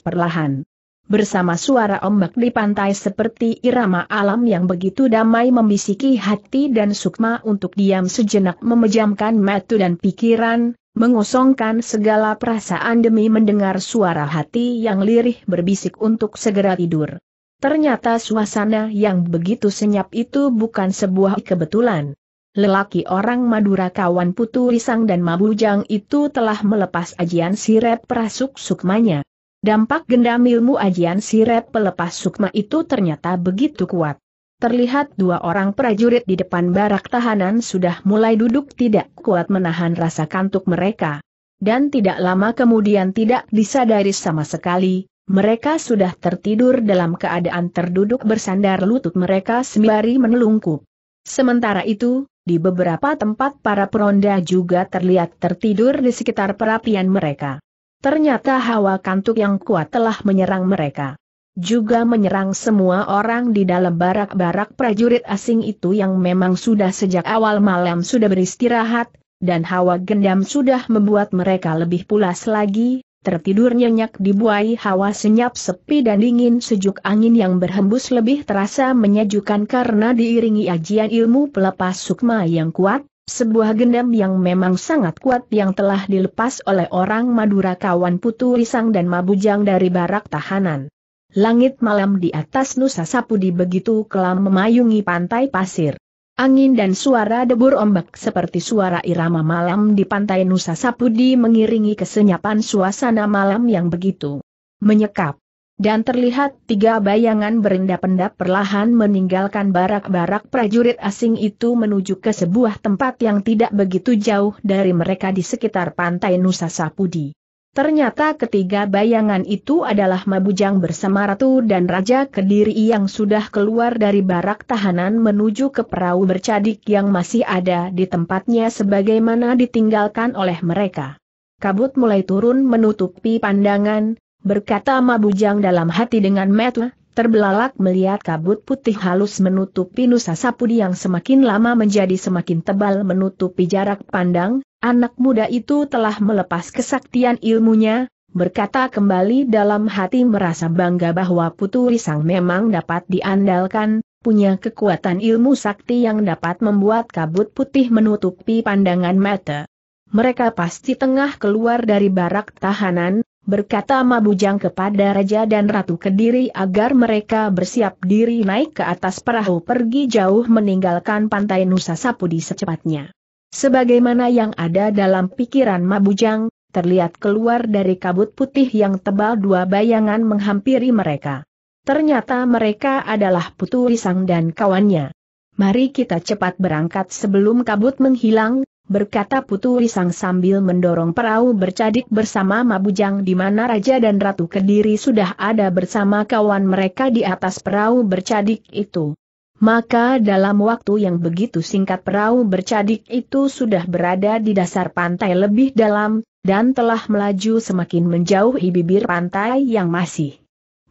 perlahan. Bersama suara ombak di pantai seperti irama alam yang begitu damai membisiki hati dan sukma untuk diam sejenak memejamkan mata dan pikiran, mengosongkan segala perasaan demi mendengar suara hati yang lirih berbisik untuk segera tidur. Ternyata suasana yang begitu senyap itu bukan sebuah kebetulan lelaki orang Madura kawan Putu Risang dan Mabujang itu telah melepas ajian sirep perasuk sukmanya. Dampak gendam ilmu ajian sirep pelepas sukma itu ternyata begitu kuat. Terlihat dua orang prajurit di depan barak tahanan sudah mulai duduk tidak kuat menahan rasa kantuk mereka. Dan tidak lama kemudian tidak disadari sama sekali, mereka sudah tertidur dalam keadaan terduduk bersandar lutut mereka sembari menelungkup. Sementara itu, di beberapa tempat para peronda juga terlihat tertidur di sekitar perapian mereka. Ternyata hawa kantuk yang kuat telah menyerang mereka. Juga menyerang semua orang di dalam barak-barak prajurit asing itu yang memang sudah sejak awal malam sudah beristirahat, dan hawa gendam sudah membuat mereka lebih pulas lagi, Tertidur nyenyak dibuai hawa senyap sepi dan dingin sejuk angin yang berhembus lebih terasa menyejukkan karena diiringi ajian ilmu pelepas sukma yang kuat, sebuah gendam yang memang sangat kuat yang telah dilepas oleh orang Madura kawan Putu Risang dan Mabujang dari barak tahanan. Langit malam di atas Nusa Sapudi begitu kelam memayungi pantai pasir. Angin dan suara debur ombak seperti suara irama malam di pantai Nusa Sapudi mengiringi kesenyapan suasana malam yang begitu menyekap. Dan terlihat tiga bayangan berendap-endap perlahan meninggalkan barak-barak prajurit asing itu menuju ke sebuah tempat yang tidak begitu jauh dari mereka di sekitar pantai Nusa Sapudi. Ternyata ketiga bayangan itu adalah Mabujang bersama Ratu dan Raja Kediri yang sudah keluar dari barak tahanan menuju ke perahu bercadik yang masih ada di tempatnya sebagaimana ditinggalkan oleh mereka. Kabut mulai turun menutupi pandangan, berkata Mabujang dalam hati dengan metu, terbelalak melihat kabut putih halus menutupi Nusa Sapudi yang semakin lama menjadi semakin tebal menutupi jarak pandang, Anak muda itu telah melepas kesaktian ilmunya, berkata kembali dalam hati merasa bangga bahwa Putu Risang memang dapat diandalkan, punya kekuatan ilmu sakti yang dapat membuat kabut putih menutupi pandangan mata. Mereka pasti tengah keluar dari barak tahanan, berkata Mabujang kepada Raja dan Ratu Kediri agar mereka bersiap diri naik ke atas perahu pergi jauh meninggalkan pantai Nusa Sapudi secepatnya sebagaimana yang ada dalam pikiran Mabujang, terlihat keluar dari kabut putih yang tebal dua bayangan menghampiri mereka. Ternyata mereka adalah Putu Risang dan kawannya. Mari kita cepat berangkat sebelum kabut menghilang, berkata Putu Risang sambil mendorong perahu bercadik bersama Mabujang di mana Raja dan Ratu Kediri sudah ada bersama kawan mereka di atas perahu bercadik itu. Maka dalam waktu yang begitu singkat perahu bercadik itu sudah berada di dasar pantai lebih dalam, dan telah melaju semakin menjauhi bibir pantai yang masih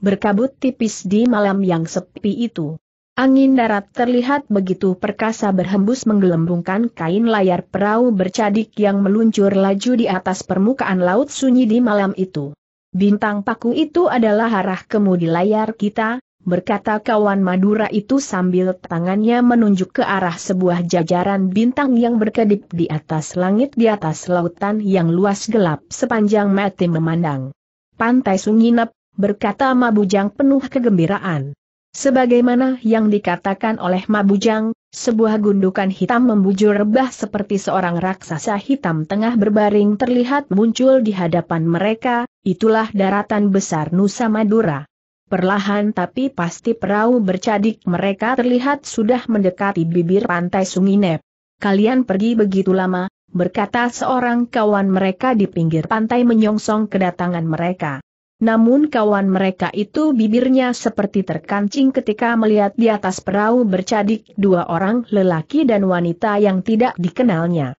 berkabut tipis di malam yang sepi itu. Angin darat terlihat begitu perkasa berhembus menggelembungkan kain layar perahu bercadik yang meluncur laju di atas permukaan laut sunyi di malam itu. Bintang paku itu adalah arah kemudi layar kita, berkata kawan Madura itu sambil tangannya menunjuk ke arah sebuah jajaran bintang yang berkedip di atas langit di atas lautan yang luas gelap sepanjang mati memandang. Pantai Sunginap, berkata Mabujang penuh kegembiraan. Sebagaimana yang dikatakan oleh Mabujang, sebuah gundukan hitam membujur rebah seperti seorang raksasa hitam tengah berbaring terlihat muncul di hadapan mereka, itulah daratan besar Nusa Madura. Perlahan tapi pasti perahu bercadik mereka terlihat sudah mendekati bibir pantai Sungai Kalian pergi begitu lama, berkata seorang kawan mereka di pinggir pantai menyongsong kedatangan mereka. Namun kawan mereka itu bibirnya seperti terkancing ketika melihat di atas perahu bercadik dua orang lelaki dan wanita yang tidak dikenalnya.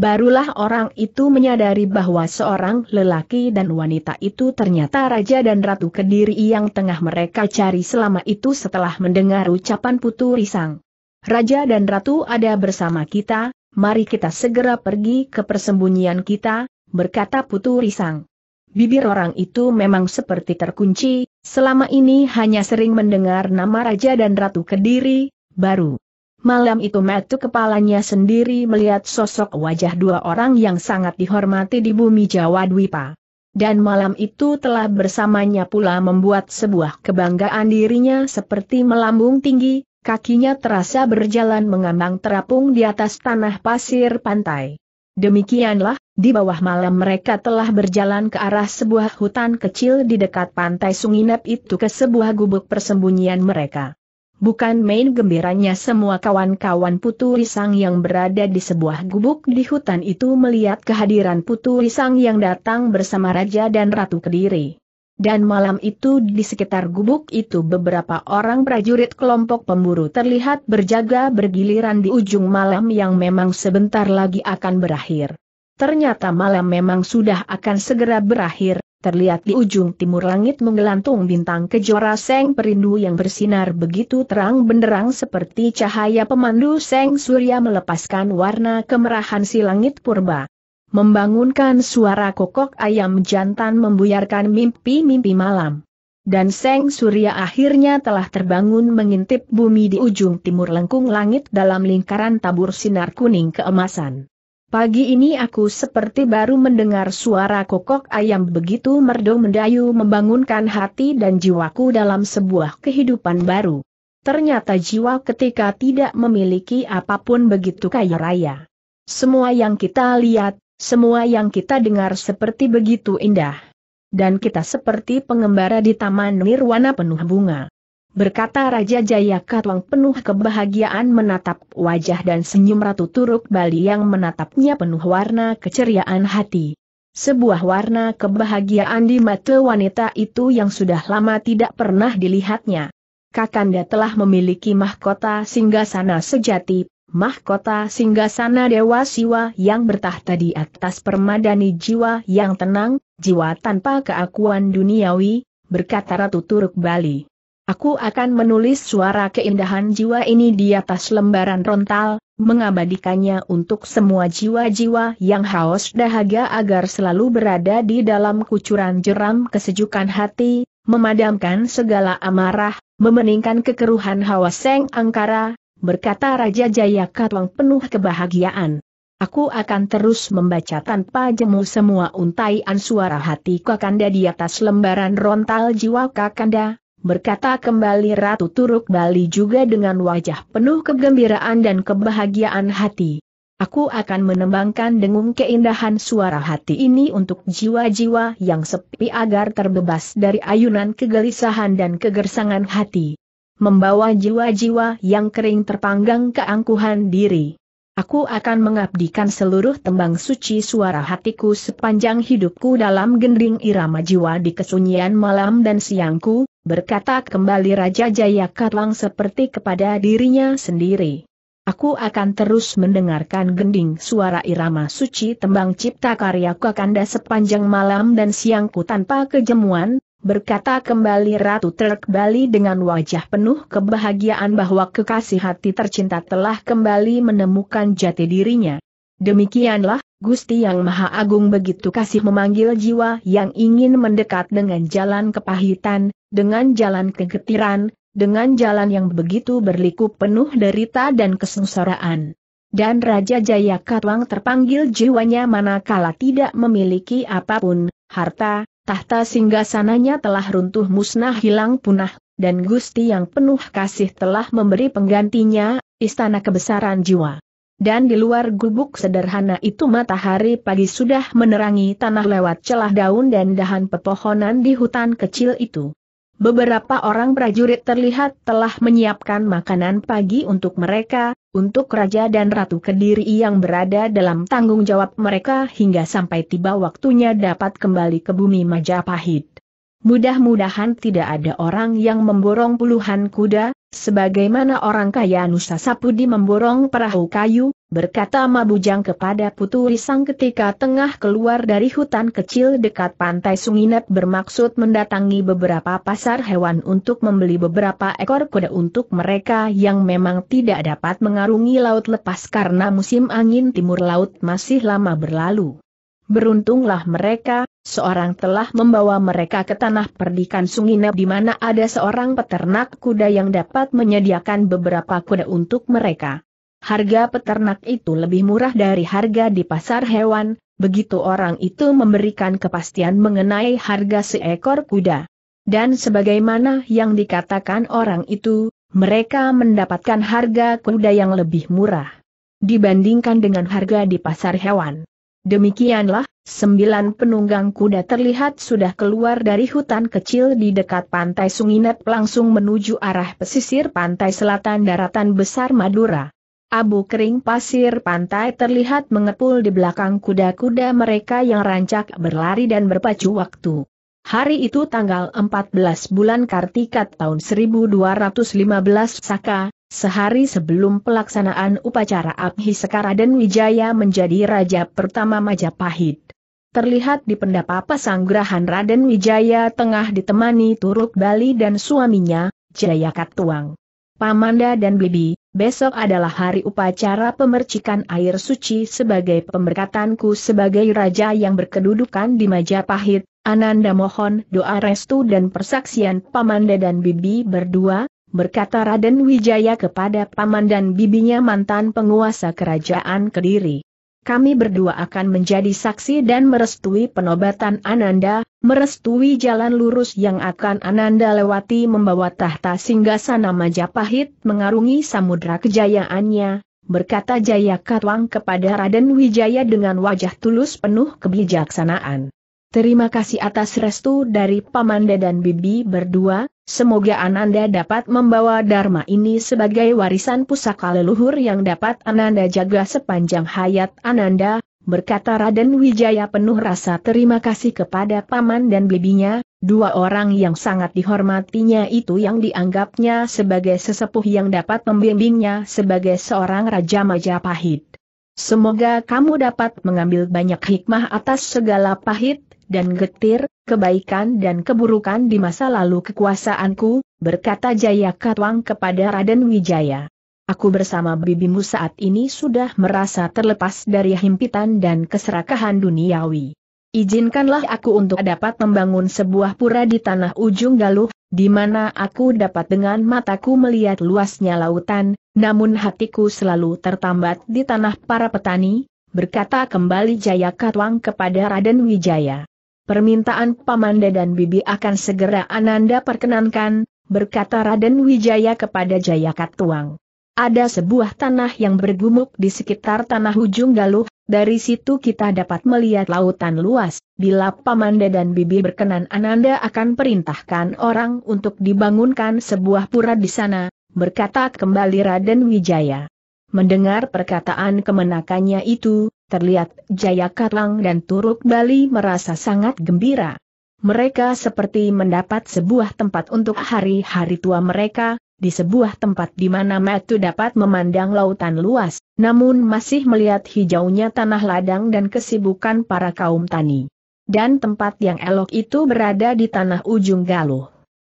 Barulah orang itu menyadari bahwa seorang lelaki dan wanita itu ternyata raja dan ratu kediri yang tengah mereka cari selama itu setelah mendengar ucapan Putu Risang. Raja dan ratu ada bersama kita, mari kita segera pergi ke persembunyian kita, berkata Putu Risang. Bibir orang itu memang seperti terkunci, selama ini hanya sering mendengar nama Raja dan Ratu Kediri, baru Malam itu metu kepalanya sendiri melihat sosok wajah dua orang yang sangat dihormati di bumi Jawa Dwipa. Dan malam itu telah bersamanya pula membuat sebuah kebanggaan dirinya seperti melambung tinggi, kakinya terasa berjalan mengambang terapung di atas tanah pasir pantai. Demikianlah, di bawah malam mereka telah berjalan ke arah sebuah hutan kecil di dekat pantai Sunginep itu ke sebuah gubuk persembunyian mereka. Bukan main gembiranya semua kawan-kawan Putu Risang yang berada di sebuah gubuk di hutan itu melihat kehadiran Putu Risang yang datang bersama Raja dan Ratu Kediri. Dan malam itu di sekitar gubuk itu beberapa orang prajurit kelompok pemburu terlihat berjaga bergiliran di ujung malam yang memang sebentar lagi akan berakhir. Ternyata malam memang sudah akan segera berakhir, Terlihat di ujung timur langit menggelantung bintang kejora Seng Perindu yang bersinar begitu terang benderang seperti cahaya pemandu Seng Surya melepaskan warna kemerahan si langit purba. Membangunkan suara kokok ayam jantan membuyarkan mimpi-mimpi malam. Dan Seng Surya akhirnya telah terbangun mengintip bumi di ujung timur lengkung langit dalam lingkaran tabur sinar kuning keemasan. Pagi ini aku seperti baru mendengar suara kokok ayam begitu merdu mendayu membangunkan hati dan jiwaku dalam sebuah kehidupan baru. Ternyata jiwa ketika tidak memiliki apapun begitu kaya raya. Semua yang kita lihat, semua yang kita dengar seperti begitu indah. Dan kita seperti pengembara di taman nirwana penuh bunga berkata Raja Jayakatwang penuh kebahagiaan menatap wajah dan senyum Ratu Turuk Bali yang menatapnya penuh warna keceriaan hati. Sebuah warna kebahagiaan di mata wanita itu yang sudah lama tidak pernah dilihatnya. Kakanda telah memiliki mahkota singgasana sejati, mahkota singgasana dewa siwa yang bertahta di atas permadani jiwa yang tenang, jiwa tanpa keakuan duniawi, berkata Ratu Turuk Bali. Aku akan menulis suara keindahan jiwa ini di atas lembaran rontal, mengabadikannya untuk semua jiwa-jiwa yang haus dahaga agar selalu berada di dalam kucuran jeram kesejukan hati, memadamkan segala amarah, memeningkan kekeruhan hawa seng angkara, berkata Raja Jaya Katwang penuh kebahagiaan. Aku akan terus membaca tanpa jemu semua untaian suara hati Kakanda di atas lembaran rontal jiwa Kakanda, berkata kembali Ratu Turuk Bali juga dengan wajah penuh kegembiraan dan kebahagiaan hati. Aku akan menembangkan dengung keindahan suara hati ini untuk jiwa-jiwa yang sepi agar terbebas dari ayunan kegelisahan dan kegersangan hati. Membawa jiwa-jiwa yang kering terpanggang keangkuhan diri. Aku akan mengabdikan seluruh tembang suci suara hatiku sepanjang hidupku dalam gendring irama jiwa di kesunyian malam dan siangku, Berkata kembali Raja Jaya seperti kepada dirinya sendiri. Aku akan terus mendengarkan gending suara irama suci tembang cipta karya Kakanda sepanjang malam dan siangku tanpa kejemuan, berkata kembali Ratu Terkbali dengan wajah penuh kebahagiaan bahwa kekasih hati tercinta telah kembali menemukan jati dirinya. Demikianlah, Gusti Yang Maha Agung begitu kasih memanggil jiwa yang ingin mendekat dengan jalan kepahitan, dengan jalan kegetiran, dengan jalan yang begitu berliku penuh derita dan kesengsaraan. Dan Raja Jaya Katwang terpanggil jiwanya manakala tidak memiliki apapun, harta, tahta singgasananya telah runtuh musnah hilang punah, dan Gusti yang penuh kasih telah memberi penggantinya, istana kebesaran jiwa dan di luar gubuk sederhana itu matahari pagi sudah menerangi tanah lewat celah daun dan dahan pepohonan di hutan kecil itu. Beberapa orang prajurit terlihat telah menyiapkan makanan pagi untuk mereka, untuk raja dan ratu Kediri yang berada dalam tanggung jawab mereka hingga sampai tiba waktunya dapat kembali ke bumi Majapahit. Mudah-mudahan tidak ada orang yang memborong puluhan kuda, sebagaimana orang kaya Nusa Sapudi memborong perahu kayu, berkata Mabujang kepada Putu Risang ketika tengah keluar dari hutan kecil dekat pantai Sunginet bermaksud mendatangi beberapa pasar hewan untuk membeli beberapa ekor kuda untuk mereka yang memang tidak dapat mengarungi laut lepas karena musim angin timur laut masih lama berlalu. Beruntunglah mereka, Seorang telah membawa mereka ke tanah perdikan Sunginep di mana ada seorang peternak kuda yang dapat menyediakan beberapa kuda untuk mereka. Harga peternak itu lebih murah dari harga di pasar hewan, begitu orang itu memberikan kepastian mengenai harga seekor kuda. Dan sebagaimana yang dikatakan orang itu, mereka mendapatkan harga kuda yang lebih murah dibandingkan dengan harga di pasar hewan. Demikianlah, Sembilan penunggang kuda terlihat sudah keluar dari hutan kecil di dekat pantai Sunginet langsung menuju arah pesisir pantai selatan daratan besar Madura. Abu kering pasir pantai terlihat mengepul di belakang kuda-kuda mereka yang rancak berlari dan berpacu waktu. Hari itu tanggal 14 bulan Kartikat tahun 1215 Saka, sehari sebelum pelaksanaan upacara Abhi dan Wijaya menjadi raja pertama Majapahit terlihat di pendapa Pasanggrahan Raden Wijaya tengah ditemani Turuk Bali dan suaminya, Jaya Katuang. Pamanda dan Bibi, besok adalah hari upacara pemercikan air suci sebagai pemberkatanku sebagai raja yang berkedudukan di Majapahit, Ananda mohon doa restu dan persaksian Pamanda dan Bibi berdua, berkata Raden Wijaya kepada Paman dan bibinya mantan penguasa kerajaan Kediri kami berdua akan menjadi saksi dan merestui penobatan Ananda, merestui jalan lurus yang akan Ananda lewati membawa tahta singgasana Majapahit mengarungi samudra kejayaannya, berkata Jaya Katwang kepada Raden Wijaya dengan wajah tulus penuh kebijaksanaan. Terima kasih atas restu dari Pamanda dan Bibi berdua, semoga Ananda dapat membawa Dharma ini sebagai warisan pusaka leluhur yang dapat Ananda jaga sepanjang hayat Ananda, berkata Raden Wijaya penuh rasa terima kasih kepada Paman dan Bibinya, dua orang yang sangat dihormatinya itu yang dianggapnya sebagai sesepuh yang dapat membimbingnya sebagai seorang Raja Majapahit. Semoga kamu dapat mengambil banyak hikmah atas segala pahit dan getir, kebaikan dan keburukan di masa lalu kekuasaanku, berkata Jaya Katwang kepada Raden Wijaya. Aku bersama bibimu saat ini sudah merasa terlepas dari himpitan dan keserakahan duniawi. Izinkanlah aku untuk dapat membangun sebuah pura di tanah ujung galuh, di mana aku dapat dengan mataku melihat luasnya lautan, namun hatiku selalu tertambat di tanah para petani, berkata kembali Jaya Katwang kepada Raden Wijaya permintaan Pamanda dan Bibi akan segera Ananda perkenankan, berkata Raden Wijaya kepada Jayakat Tuang. Ada sebuah tanah yang bergumuk di sekitar tanah ujung galuh, dari situ kita dapat melihat lautan luas, bila Pamanda dan Bibi berkenan Ananda akan perintahkan orang untuk dibangunkan sebuah pura di sana, berkata kembali Raden Wijaya. Mendengar perkataan kemenakannya itu, terlihat Jaya Karang dan Turuk Bali merasa sangat gembira. Mereka seperti mendapat sebuah tempat untuk hari-hari tua mereka, di sebuah tempat di mana Metu dapat memandang lautan luas, namun masih melihat hijaunya tanah ladang dan kesibukan para kaum tani. Dan tempat yang elok itu berada di tanah ujung galuh.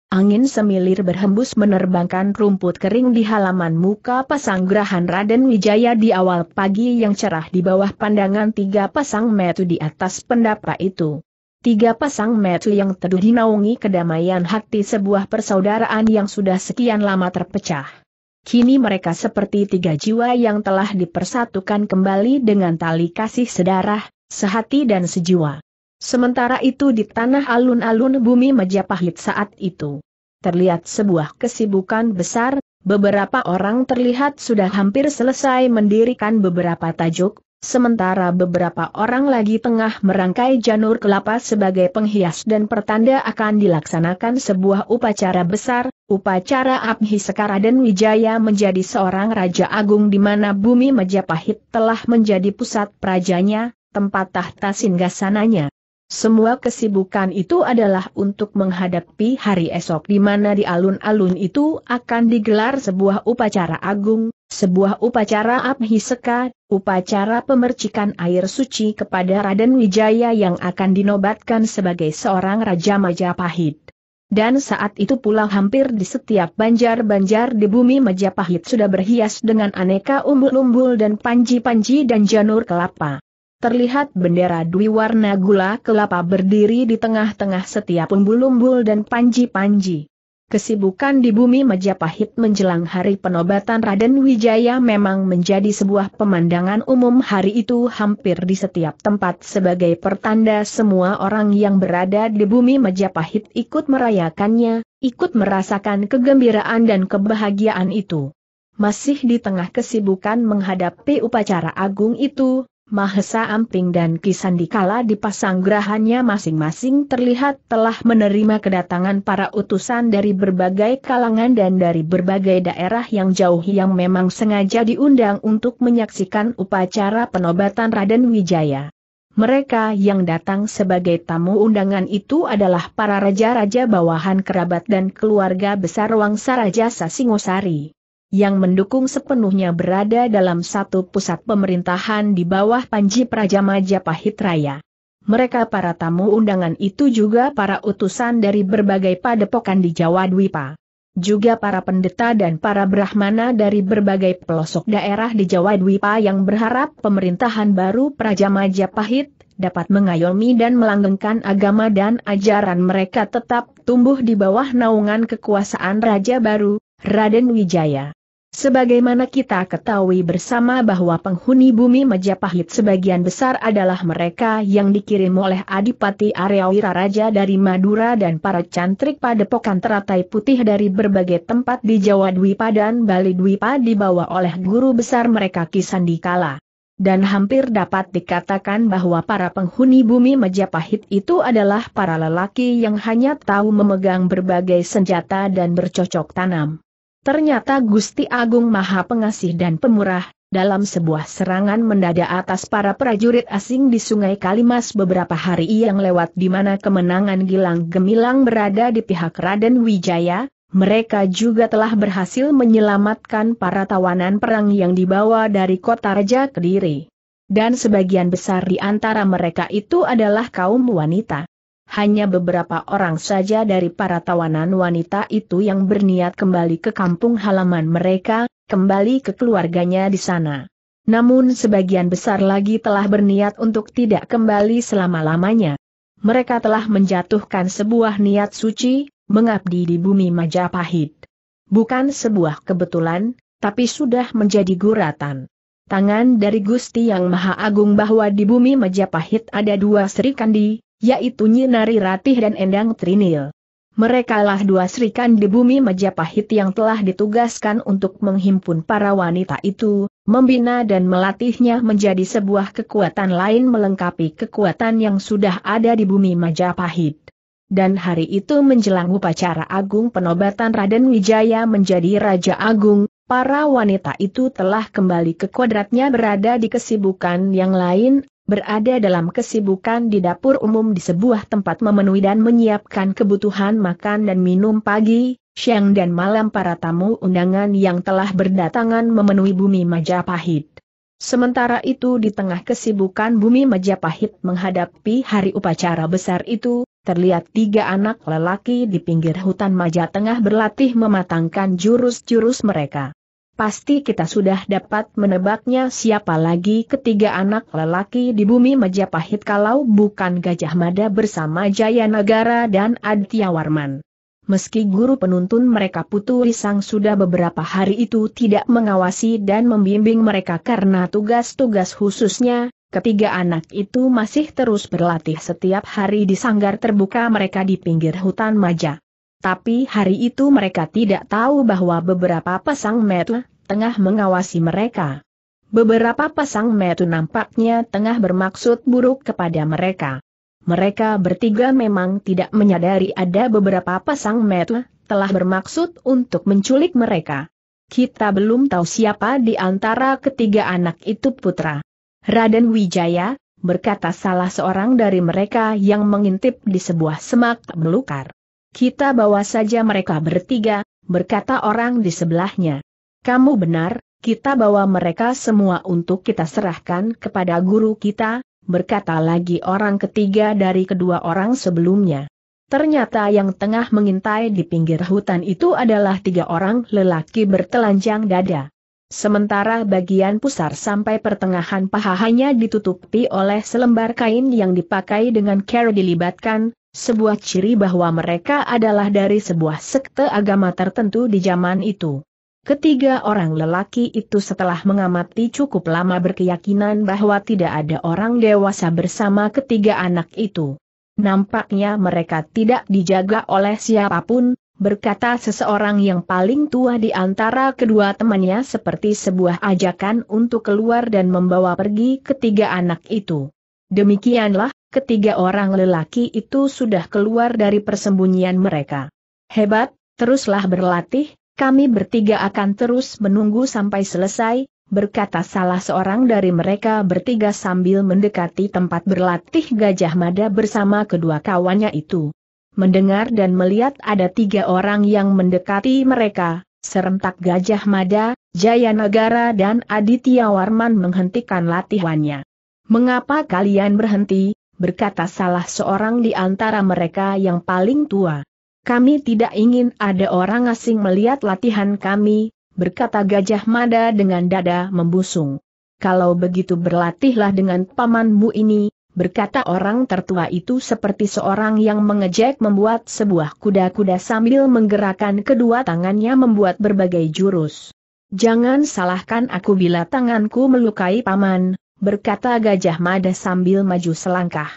Angin semilir berhembus menerbangkan rumput kering di halaman muka pasanggrahan Raden Wijaya di awal pagi yang cerah di bawah pandangan tiga pasang metu di atas pendapa itu. Tiga pasang metu yang teduh dinaungi kedamaian hati sebuah persaudaraan yang sudah sekian lama terpecah. Kini mereka seperti tiga jiwa yang telah dipersatukan kembali dengan tali kasih sedarah, sehati dan sejiwa. Sementara itu di tanah alun-alun bumi Majapahit saat itu. Terlihat sebuah kesibukan besar, beberapa orang terlihat sudah hampir selesai mendirikan beberapa tajuk, sementara beberapa orang lagi tengah merangkai janur kelapa sebagai penghias dan pertanda akan dilaksanakan sebuah upacara besar, upacara Abhi Sekaraden Wijaya menjadi seorang Raja Agung di mana bumi Majapahit telah menjadi pusat prajanya, tempat tahta singgasananya. Semua kesibukan itu adalah untuk menghadapi hari esok di mana di alun-alun itu akan digelar sebuah upacara agung, sebuah upacara abhiseka, upacara pemercikan air suci kepada Raden Wijaya yang akan dinobatkan sebagai seorang Raja Majapahit. Dan saat itu pula hampir di setiap banjar-banjar di bumi Majapahit sudah berhias dengan aneka umbul-umbul dan panji-panji dan janur kelapa terlihat bendera dwi warna gula kelapa berdiri di tengah-tengah setiap umbul-umbul dan panji-panji. Kesibukan di bumi Majapahit menjelang hari penobatan Raden Wijaya memang menjadi sebuah pemandangan umum hari itu hampir di setiap tempat sebagai pertanda semua orang yang berada di bumi Majapahit ikut merayakannya, ikut merasakan kegembiraan dan kebahagiaan itu. Masih di tengah kesibukan menghadapi upacara agung itu, Mahesa Amping dan Kisandikala dipasang gerahannya masing-masing terlihat telah menerima kedatangan para utusan dari berbagai kalangan dan dari berbagai daerah yang jauh yang memang sengaja diundang untuk menyaksikan upacara penobatan Raden Wijaya. Mereka yang datang sebagai tamu undangan itu adalah para raja-raja bawahan kerabat dan keluarga besar Wangsa Raja Sasingosari yang mendukung sepenuhnya berada dalam satu pusat pemerintahan di bawah Panji Praja Majapahit Raya. Mereka para tamu undangan itu juga para utusan dari berbagai padepokan di Jawa Dwipa. Juga para pendeta dan para brahmana dari berbagai pelosok daerah di Jawa Dwipa yang berharap pemerintahan baru Praja Majapahit dapat mengayomi dan melanggengkan agama dan ajaran mereka tetap tumbuh di bawah naungan kekuasaan Raja Baru, Raden Wijaya. Sebagaimana kita ketahui bersama bahwa penghuni bumi Majapahit sebagian besar adalah mereka yang dikirim oleh Adipati Aryawira Raja dari Madura dan para cantrik padepokan teratai putih dari berbagai tempat di Jawa Dwipa dan Bali Dwipa dibawa oleh guru besar mereka Kisandikala. Dan hampir dapat dikatakan bahwa para penghuni bumi Majapahit itu adalah para lelaki yang hanya tahu memegang berbagai senjata dan bercocok tanam. Ternyata Gusti Agung Maha Pengasih dan Pemurah, dalam sebuah serangan mendadak atas para prajurit asing di Sungai Kalimas beberapa hari yang lewat di mana kemenangan Gilang Gemilang berada di pihak Raden Wijaya, mereka juga telah berhasil menyelamatkan para tawanan perang yang dibawa dari kota Raja Kediri. Dan sebagian besar di antara mereka itu adalah kaum wanita hanya beberapa orang saja dari para tawanan wanita itu yang berniat kembali ke kampung halaman mereka, kembali ke keluarganya di sana. Namun sebagian besar lagi telah berniat untuk tidak kembali selama-lamanya. Mereka telah menjatuhkan sebuah niat suci, mengabdi di bumi Majapahit. Bukan sebuah kebetulan, tapi sudah menjadi guratan. Tangan dari Gusti Yang Maha Agung bahwa di bumi Majapahit ada dua Sri Kandi, yaitu Nyinari Ratih dan Endang Trinil. Merekalah dua serikan di bumi Majapahit yang telah ditugaskan untuk menghimpun para wanita itu, membina dan melatihnya menjadi sebuah kekuatan lain melengkapi kekuatan yang sudah ada di bumi Majapahit. Dan hari itu menjelang upacara agung penobatan Raden Wijaya menjadi Raja Agung, para wanita itu telah kembali ke kodratnya berada di kesibukan yang lain, berada dalam kesibukan di dapur umum di sebuah tempat memenuhi dan menyiapkan kebutuhan makan dan minum pagi, siang dan malam para tamu undangan yang telah berdatangan memenuhi bumi Majapahit. Sementara itu di tengah kesibukan bumi Majapahit menghadapi hari upacara besar itu, terlihat tiga anak lelaki di pinggir hutan Majatengah berlatih mematangkan jurus-jurus mereka. Pasti kita sudah dapat menebaknya siapa lagi ketiga anak lelaki di bumi Majapahit kalau bukan Gajah Mada bersama Jayanagara dan Aditya Warman. Meski guru penuntun mereka Putu Risang sudah beberapa hari itu tidak mengawasi dan membimbing mereka karena tugas-tugas khususnya, ketiga anak itu masih terus berlatih setiap hari di sanggar terbuka mereka di pinggir hutan Majapahit. Tapi hari itu mereka tidak tahu bahwa beberapa pasang metu tengah mengawasi mereka. Beberapa pasang metu nampaknya tengah bermaksud buruk kepada mereka. Mereka bertiga memang tidak menyadari ada beberapa pasang metu telah bermaksud untuk menculik mereka. Kita belum tahu siapa di antara ketiga anak itu putra. Raden Wijaya, berkata salah seorang dari mereka yang mengintip di sebuah semak belukar. Kita bawa saja mereka bertiga, berkata orang di sebelahnya. Kamu benar, kita bawa mereka semua untuk kita serahkan kepada guru kita, berkata lagi orang ketiga dari kedua orang sebelumnya. Ternyata yang tengah mengintai di pinggir hutan itu adalah tiga orang lelaki bertelanjang dada. Sementara bagian pusar sampai pertengahan paha hanya ditutupi oleh selembar kain yang dipakai dengan care dilibatkan, sebuah ciri bahwa mereka adalah dari sebuah sekte agama tertentu di zaman itu. Ketiga orang lelaki itu setelah mengamati cukup lama berkeyakinan bahwa tidak ada orang dewasa bersama ketiga anak itu. Nampaknya mereka tidak dijaga oleh siapapun, berkata seseorang yang paling tua di antara kedua temannya seperti sebuah ajakan untuk keluar dan membawa pergi ketiga anak itu. Demikianlah, ketiga orang lelaki itu sudah keluar dari persembunyian mereka. Hebat, teruslah berlatih, kami bertiga akan terus menunggu sampai selesai, berkata salah seorang dari mereka bertiga sambil mendekati tempat berlatih Gajah Mada bersama kedua kawannya itu. Mendengar dan melihat ada tiga orang yang mendekati mereka, serentak Gajah Mada, Jayanagara dan Aditya Warman menghentikan latihannya. Mengapa kalian berhenti, berkata salah seorang di antara mereka yang paling tua. Kami tidak ingin ada orang asing melihat latihan kami, berkata Gajah Mada dengan dada membusung. Kalau begitu berlatihlah dengan pamanmu ini, berkata orang tertua itu seperti seorang yang mengejek membuat sebuah kuda-kuda sambil menggerakkan kedua tangannya membuat berbagai jurus. Jangan salahkan aku bila tanganku melukai paman, berkata Gajah Mada sambil maju selangkah.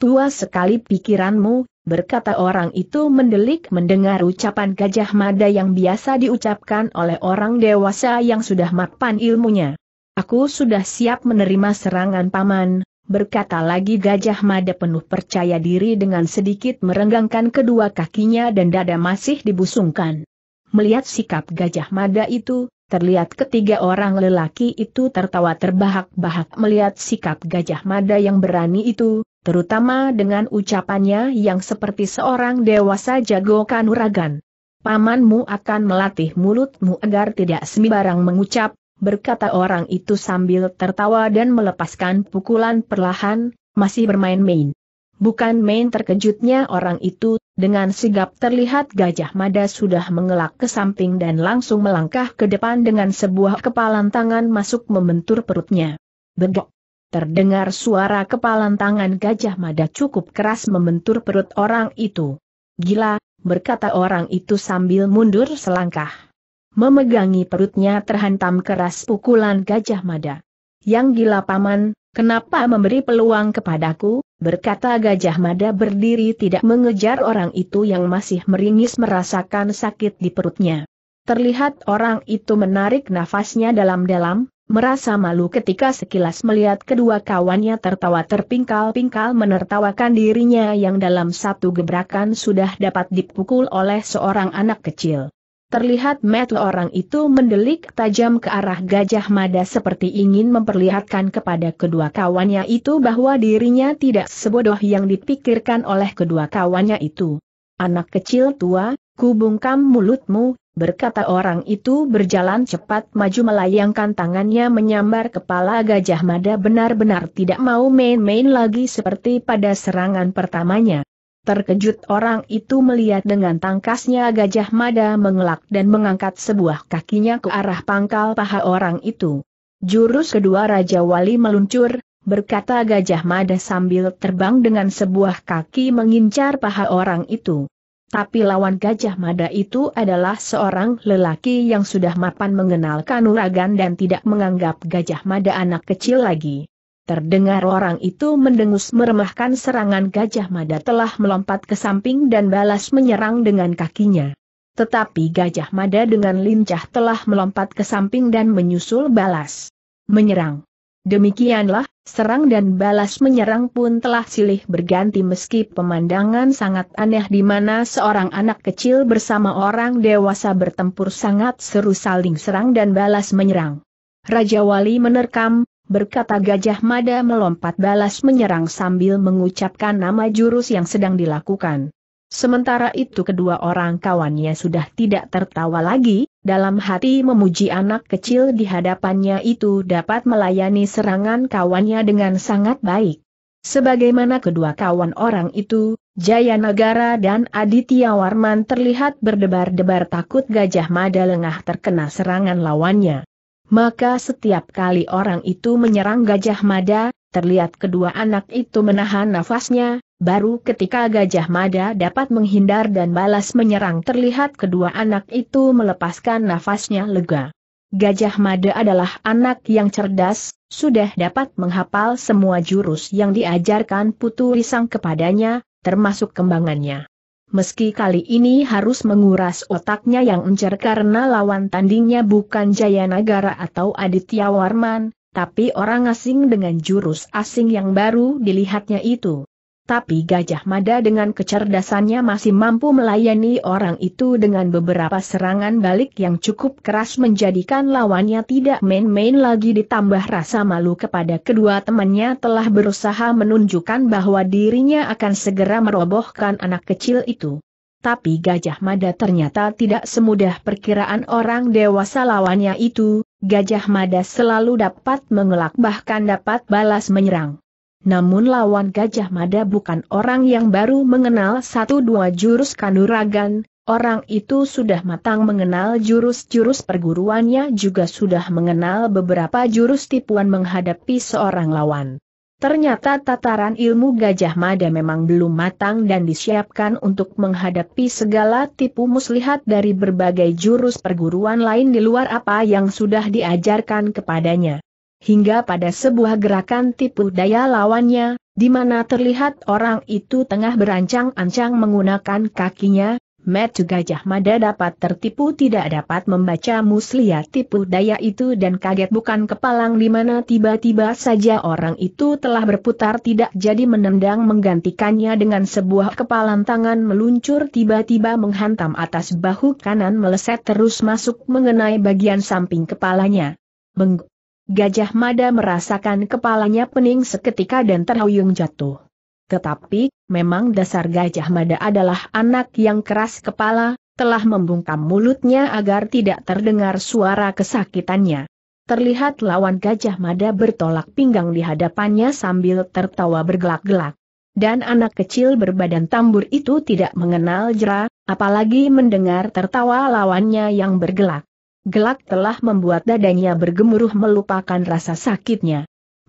Tua sekali pikiranmu, berkata orang itu mendelik mendengar ucapan Gajah Mada yang biasa diucapkan oleh orang dewasa yang sudah mapan ilmunya. Aku sudah siap menerima serangan paman, berkata lagi Gajah Mada penuh percaya diri dengan sedikit merenggangkan kedua kakinya dan dada masih dibusungkan. Melihat sikap Gajah Mada itu, Terlihat ketiga orang lelaki itu tertawa terbahak-bahak melihat sikap Gajah Mada yang berani itu, terutama dengan ucapannya yang seperti seorang dewasa jago kanuragan. Pamanmu akan melatih mulutmu agar tidak sembarang mengucap, berkata orang itu sambil tertawa dan melepaskan pukulan perlahan, masih bermain-main. Bukan main terkejutnya orang itu, dengan sigap terlihat Gajah Mada sudah mengelak ke samping dan langsung melangkah ke depan dengan sebuah kepalan tangan masuk membentur perutnya. Bedok. Terdengar suara kepalan tangan Gajah Mada cukup keras membentur perut orang itu. Gila, berkata orang itu sambil mundur selangkah. Memegangi perutnya terhantam keras pukulan Gajah Mada. Yang gila paman, Kenapa memberi peluang kepadaku, berkata Gajah Mada berdiri tidak mengejar orang itu yang masih meringis merasakan sakit di perutnya. Terlihat orang itu menarik nafasnya dalam-dalam, merasa malu ketika sekilas melihat kedua kawannya tertawa terpingkal-pingkal menertawakan dirinya yang dalam satu gebrakan sudah dapat dipukul oleh seorang anak kecil. Terlihat metu orang itu mendelik tajam ke arah Gajah Mada seperti ingin memperlihatkan kepada kedua kawannya itu bahwa dirinya tidak sebodoh yang dipikirkan oleh kedua kawannya itu. Anak kecil tua, kubungkam mulutmu, berkata orang itu berjalan cepat maju melayangkan tangannya menyambar kepala Gajah Mada benar-benar tidak mau main-main lagi seperti pada serangan pertamanya. Terkejut orang itu melihat dengan tangkasnya gajah mada mengelak dan mengangkat sebuah kakinya ke arah pangkal paha orang itu. Jurus kedua Raja Wali meluncur, berkata gajah mada sambil terbang dengan sebuah kaki mengincar paha orang itu. Tapi lawan gajah mada itu adalah seorang lelaki yang sudah mapan mengenal kanuragan dan tidak menganggap gajah mada anak kecil lagi. Terdengar orang itu mendengus meremahkan serangan Gajah Mada telah melompat ke samping dan balas menyerang dengan kakinya. Tetapi Gajah Mada dengan lincah telah melompat ke samping dan menyusul balas. Menyerang. Demikianlah, serang dan balas menyerang pun telah silih berganti meski pemandangan sangat aneh di mana seorang anak kecil bersama orang dewasa bertempur sangat seru saling serang dan balas menyerang. Raja Wali menerkam, berkata Gajah Mada melompat balas menyerang sambil mengucapkan nama jurus yang sedang dilakukan. Sementara itu kedua orang kawannya sudah tidak tertawa lagi, dalam hati memuji anak kecil di hadapannya itu dapat melayani serangan kawannya dengan sangat baik. Sebagaimana kedua kawan orang itu, Jaya Negara dan Aditya Warman terlihat berdebar-debar takut Gajah Mada lengah terkena serangan lawannya. Maka setiap kali orang itu menyerang Gajah Mada, terlihat kedua anak itu menahan nafasnya, baru ketika Gajah Mada dapat menghindar dan balas menyerang terlihat kedua anak itu melepaskan nafasnya lega. Gajah Mada adalah anak yang cerdas, sudah dapat menghafal semua jurus yang diajarkan Putu Risang kepadanya, termasuk kembangannya meski kali ini harus menguras otaknya yang encer karena lawan tandingnya bukan Jayanagara atau Aditya Warman, tapi orang asing dengan jurus asing yang baru dilihatnya itu tapi Gajah Mada dengan kecerdasannya masih mampu melayani orang itu dengan beberapa serangan balik yang cukup keras menjadikan lawannya tidak main-main lagi ditambah rasa malu kepada kedua temannya telah berusaha menunjukkan bahwa dirinya akan segera merobohkan anak kecil itu. Tapi Gajah Mada ternyata tidak semudah perkiraan orang dewasa lawannya itu, Gajah Mada selalu dapat mengelak bahkan dapat balas menyerang. Namun lawan Gajah Mada bukan orang yang baru mengenal satu dua jurus kanuragan, orang itu sudah matang mengenal jurus-jurus perguruannya juga sudah mengenal beberapa jurus tipuan menghadapi seorang lawan. Ternyata tataran ilmu Gajah Mada memang belum matang dan disiapkan untuk menghadapi segala tipu muslihat dari berbagai jurus perguruan lain di luar apa yang sudah diajarkan kepadanya hingga pada sebuah gerakan tipu daya lawannya, di mana terlihat orang itu tengah berancang-ancang menggunakan kakinya, Metu Gajah Mada dapat tertipu tidak dapat membaca muslihat tipu daya itu dan kaget bukan kepalang di mana tiba-tiba saja orang itu telah berputar tidak jadi menendang menggantikannya dengan sebuah kepalan tangan meluncur tiba-tiba menghantam atas bahu kanan meleset terus masuk mengenai bagian samping kepalanya. Gajah Mada merasakan kepalanya pening seketika dan terhuyung jatuh. Tetapi, memang dasar Gajah Mada adalah anak yang keras kepala, telah membungkam mulutnya agar tidak terdengar suara kesakitannya. Terlihat lawan Gajah Mada bertolak pinggang di hadapannya sambil tertawa bergelak-gelak. Dan anak kecil berbadan tambur itu tidak mengenal jera, apalagi mendengar tertawa lawannya yang bergelak gelak telah membuat dadanya bergemuruh melupakan rasa sakitnya.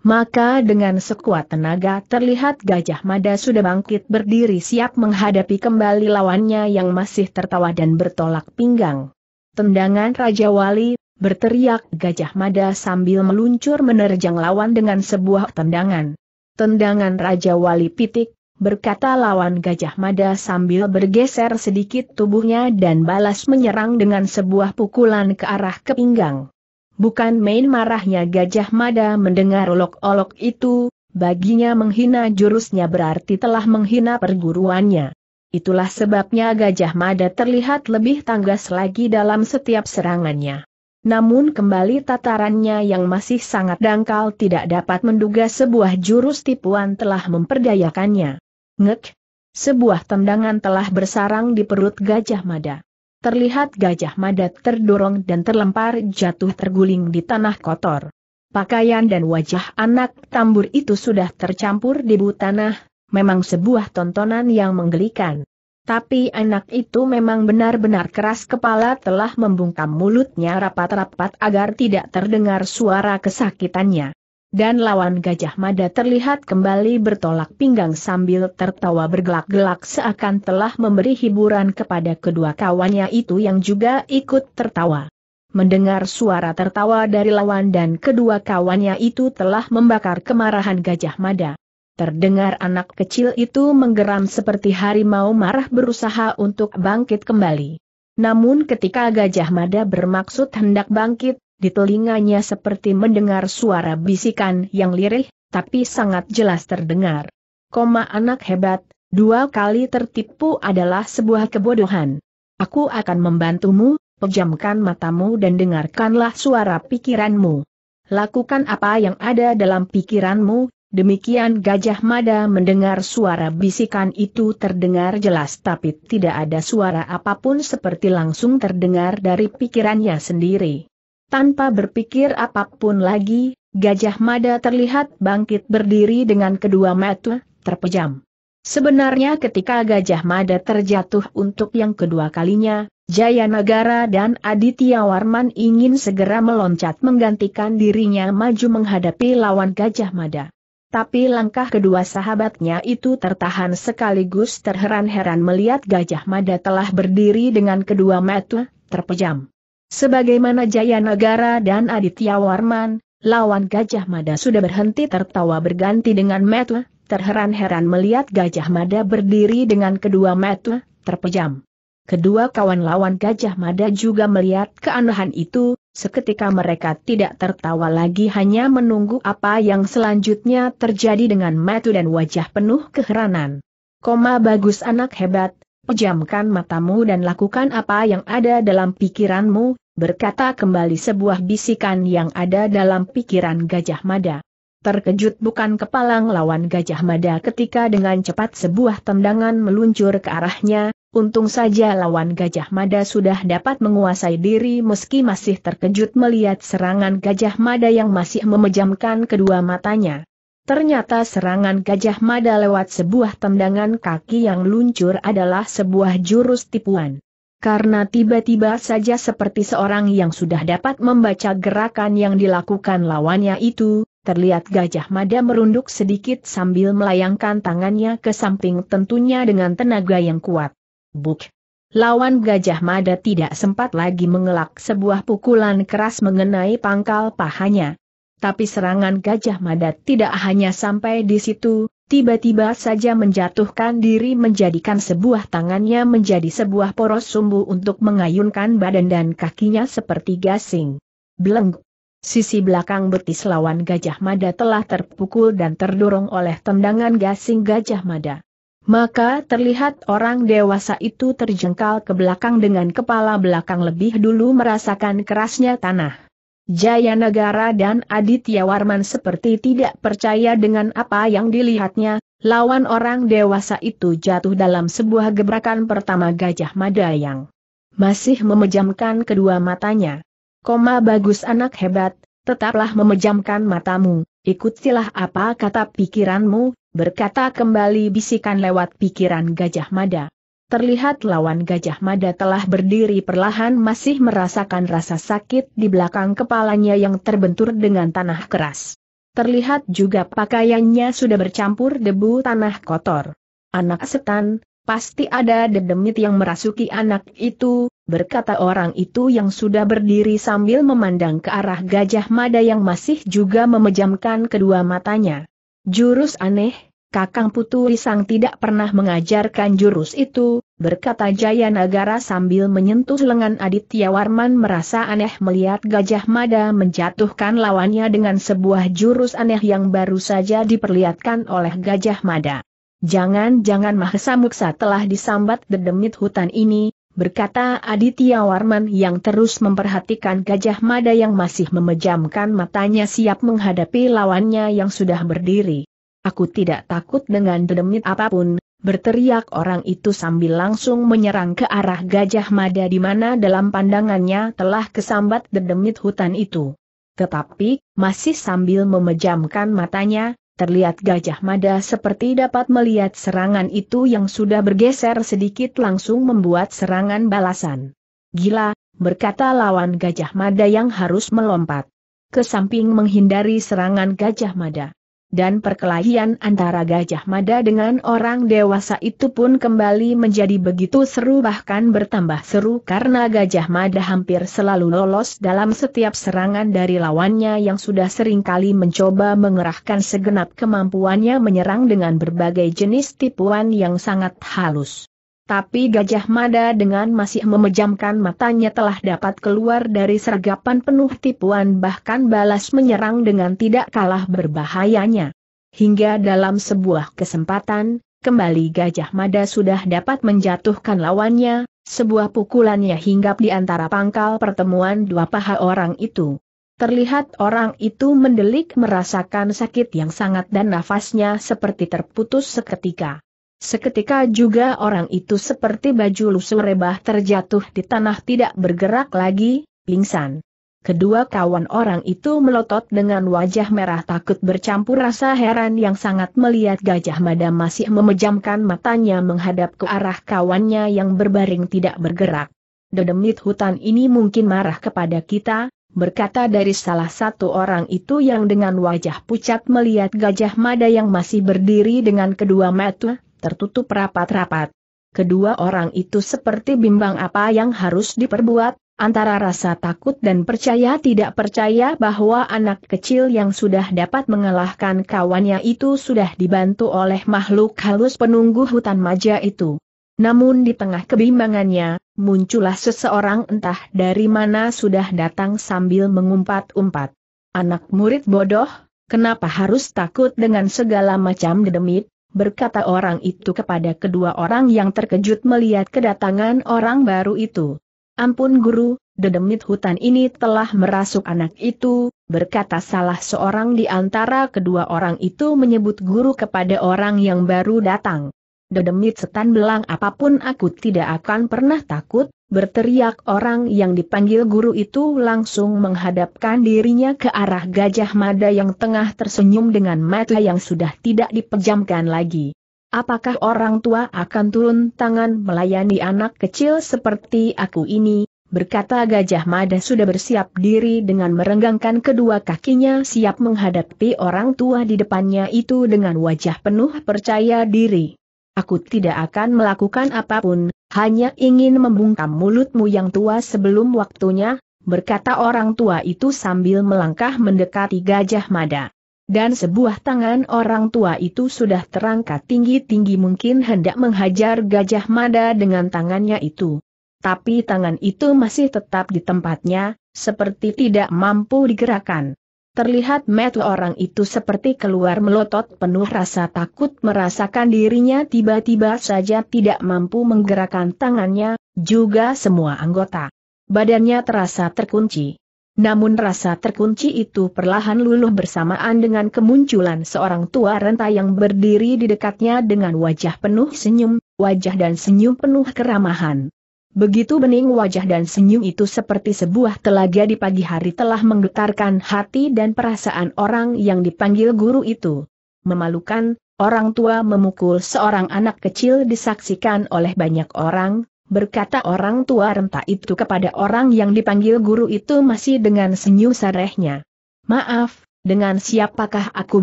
Maka dengan sekuat tenaga terlihat Gajah Mada sudah bangkit berdiri siap menghadapi kembali lawannya yang masih tertawa dan bertolak pinggang. Tendangan Raja Wali, berteriak Gajah Mada sambil meluncur menerjang lawan dengan sebuah tendangan. Tendangan Raja Wali Pitik, berkata lawan Gajah Mada sambil bergeser sedikit tubuhnya dan balas menyerang dengan sebuah pukulan ke arah ke pinggang. Bukan main marahnya Gajah Mada mendengar olok-olok itu, baginya menghina jurusnya berarti telah menghina perguruannya. Itulah sebabnya Gajah Mada terlihat lebih tanggas lagi dalam setiap serangannya. Namun kembali tatarannya yang masih sangat dangkal tidak dapat menduga sebuah jurus tipuan telah memperdayakannya. Ngek! Sebuah tendangan telah bersarang di perut Gajah Mada. Terlihat Gajah Mada terdorong dan terlempar jatuh terguling di tanah kotor. Pakaian dan wajah anak tambur itu sudah tercampur di tanah, memang sebuah tontonan yang menggelikan. Tapi anak itu memang benar-benar keras kepala telah membungkam mulutnya rapat-rapat agar tidak terdengar suara kesakitannya dan lawan Gajah Mada terlihat kembali bertolak pinggang sambil tertawa bergelak-gelak seakan telah memberi hiburan kepada kedua kawannya itu yang juga ikut tertawa. Mendengar suara tertawa dari lawan dan kedua kawannya itu telah membakar kemarahan Gajah Mada. Terdengar anak kecil itu menggeram seperti harimau marah berusaha untuk bangkit kembali. Namun ketika Gajah Mada bermaksud hendak bangkit, di telinganya seperti mendengar suara bisikan yang lirih, tapi sangat jelas terdengar. Koma anak hebat, dua kali tertipu adalah sebuah kebodohan. Aku akan membantumu, pejamkan matamu dan dengarkanlah suara pikiranmu. Lakukan apa yang ada dalam pikiranmu, demikian Gajah Mada mendengar suara bisikan itu terdengar jelas tapi tidak ada suara apapun seperti langsung terdengar dari pikirannya sendiri. Tanpa berpikir apapun lagi, Gajah Mada terlihat bangkit berdiri dengan kedua mata terpejam. Sebenarnya ketika Gajah Mada terjatuh untuk yang kedua kalinya, Jaya Jayanagara dan Aditya Warman ingin segera meloncat menggantikan dirinya maju menghadapi lawan Gajah Mada. Tapi langkah kedua sahabatnya itu tertahan sekaligus terheran-heran melihat Gajah Mada telah berdiri dengan kedua mata terpejam. Sebagaimana Jaya Negara dan Aditya Warman, lawan Gajah Mada sudah berhenti tertawa berganti dengan metu, terheran-heran melihat Gajah Mada berdiri dengan kedua metu, terpejam. Kedua kawan lawan Gajah Mada juga melihat keanehan itu, seketika mereka tidak tertawa lagi hanya menunggu apa yang selanjutnya terjadi dengan metu dan wajah penuh keheranan. Koma bagus anak hebat, pejamkan matamu dan lakukan apa yang ada dalam pikiranmu, berkata kembali sebuah bisikan yang ada dalam pikiran Gajah Mada. Terkejut bukan kepalang lawan Gajah Mada ketika dengan cepat sebuah tendangan meluncur ke arahnya, untung saja lawan Gajah Mada sudah dapat menguasai diri meski masih terkejut melihat serangan Gajah Mada yang masih memejamkan kedua matanya. Ternyata serangan Gajah Mada lewat sebuah tendangan kaki yang luncur adalah sebuah jurus tipuan. Karena tiba-tiba saja seperti seorang yang sudah dapat membaca gerakan yang dilakukan lawannya itu, terlihat Gajah Mada merunduk sedikit sambil melayangkan tangannya ke samping tentunya dengan tenaga yang kuat. Buk! Lawan Gajah Mada tidak sempat lagi mengelak sebuah pukulan keras mengenai pangkal pahanya. Tapi serangan Gajah Mada tidak hanya sampai di situ, tiba-tiba saja menjatuhkan diri menjadikan sebuah tangannya menjadi sebuah poros sumbu untuk mengayunkan badan dan kakinya seperti gasing. Bleng! Sisi belakang betis lawan Gajah Mada telah terpukul dan terdorong oleh tendangan gasing Gajah Mada. Maka terlihat orang dewasa itu terjengkal ke belakang dengan kepala belakang lebih dulu merasakan kerasnya tanah. Jaya Negara dan Aditya Warman seperti tidak percaya dengan apa yang dilihatnya, lawan orang dewasa itu jatuh dalam sebuah gebrakan pertama Gajah Mada yang masih memejamkan kedua matanya. Koma bagus anak hebat, tetaplah memejamkan matamu, ikutilah apa kata pikiranmu, berkata kembali bisikan lewat pikiran Gajah Mada. Terlihat lawan Gajah Mada telah berdiri perlahan masih merasakan rasa sakit di belakang kepalanya yang terbentur dengan tanah keras. Terlihat juga pakaiannya sudah bercampur debu tanah kotor. Anak setan, pasti ada dedemit yang merasuki anak itu, berkata orang itu yang sudah berdiri sambil memandang ke arah Gajah Mada yang masih juga memejamkan kedua matanya. Jurus aneh, Kakang Putu Risang tidak pernah mengajarkan jurus itu, berkata Jaya Nagara sambil menyentuh lengan Aditya Warman merasa aneh melihat Gajah Mada menjatuhkan lawannya dengan sebuah jurus aneh yang baru saja diperlihatkan oleh Gajah Mada. Jangan-jangan Mahesa Muksa telah disambat dedemit hutan ini, berkata Aditya Warman yang terus memperhatikan Gajah Mada yang masih memejamkan matanya siap menghadapi lawannya yang sudah berdiri. Aku tidak takut dengan dedemit apapun, berteriak orang itu sambil langsung menyerang ke arah Gajah Mada di mana dalam pandangannya telah kesambat dedemit hutan itu. Tetapi, masih sambil memejamkan matanya, terlihat Gajah Mada seperti dapat melihat serangan itu yang sudah bergeser sedikit langsung membuat serangan balasan. Gila, berkata lawan Gajah Mada yang harus melompat ke samping menghindari serangan Gajah Mada dan perkelahian antara Gajah Mada dengan orang dewasa itu pun kembali menjadi begitu seru bahkan bertambah seru karena Gajah Mada hampir selalu lolos dalam setiap serangan dari lawannya yang sudah sering kali mencoba mengerahkan segenap kemampuannya menyerang dengan berbagai jenis tipuan yang sangat halus. Tapi Gajah Mada dengan masih memejamkan matanya telah dapat keluar dari sergapan penuh tipuan bahkan balas menyerang dengan tidak kalah berbahayanya. Hingga dalam sebuah kesempatan, kembali Gajah Mada sudah dapat menjatuhkan lawannya, sebuah pukulannya hinggap di antara pangkal pertemuan dua paha orang itu. Terlihat orang itu mendelik merasakan sakit yang sangat dan nafasnya seperti terputus seketika. Seketika juga orang itu seperti baju lusuh rebah terjatuh di tanah tidak bergerak lagi, pingsan. Kedua kawan orang itu melotot dengan wajah merah takut bercampur rasa heran yang sangat melihat Gajah Mada masih memejamkan matanya menghadap ke arah kawannya yang berbaring tidak bergerak. Dedemit hutan ini mungkin marah kepada kita, berkata dari salah satu orang itu yang dengan wajah pucat melihat Gajah Mada yang masih berdiri dengan kedua mata tertutup rapat-rapat. Kedua orang itu seperti bimbang apa yang harus diperbuat, antara rasa takut dan percaya tidak percaya bahwa anak kecil yang sudah dapat mengalahkan kawannya itu sudah dibantu oleh makhluk halus penunggu hutan maja itu. Namun di tengah kebimbangannya, muncullah seseorang entah dari mana sudah datang sambil mengumpat-umpat. Anak murid bodoh, kenapa harus takut dengan segala macam dedemit? berkata orang itu kepada kedua orang yang terkejut melihat kedatangan orang baru itu. Ampun guru, dedemit hutan ini telah merasuk anak itu, berkata salah seorang di antara kedua orang itu menyebut guru kepada orang yang baru datang. Dedemit setan belang apapun aku tidak akan pernah takut, Berteriak orang yang dipanggil guru itu langsung menghadapkan dirinya ke arah Gajah Mada yang tengah tersenyum dengan mata yang sudah tidak dipejamkan lagi. Apakah orang tua akan turun tangan melayani anak kecil seperti aku ini? Berkata Gajah Mada sudah bersiap diri dengan merenggangkan kedua kakinya siap menghadapi orang tua di depannya itu dengan wajah penuh percaya diri. Aku tidak akan melakukan apapun, hanya ingin membungkam mulutmu yang tua sebelum waktunya, berkata orang tua itu sambil melangkah mendekati Gajah Mada. Dan sebuah tangan orang tua itu sudah terangkat tinggi-tinggi mungkin hendak menghajar Gajah Mada dengan tangannya itu. Tapi tangan itu masih tetap di tempatnya, seperti tidak mampu digerakkan. Terlihat metu orang itu seperti keluar melotot penuh rasa takut merasakan dirinya tiba-tiba saja tidak mampu menggerakkan tangannya, juga semua anggota. Badannya terasa terkunci. Namun rasa terkunci itu perlahan luluh bersamaan dengan kemunculan seorang tua renta yang berdiri di dekatnya dengan wajah penuh senyum, wajah dan senyum penuh keramahan. Begitu bening wajah dan senyum itu seperti sebuah telaga di pagi hari telah menggetarkan hati dan perasaan orang yang dipanggil guru itu. Memalukan, orang tua memukul seorang anak kecil disaksikan oleh banyak orang, berkata orang tua renta itu kepada orang yang dipanggil guru itu masih dengan senyum sarehnya. Maaf, dengan siapakah aku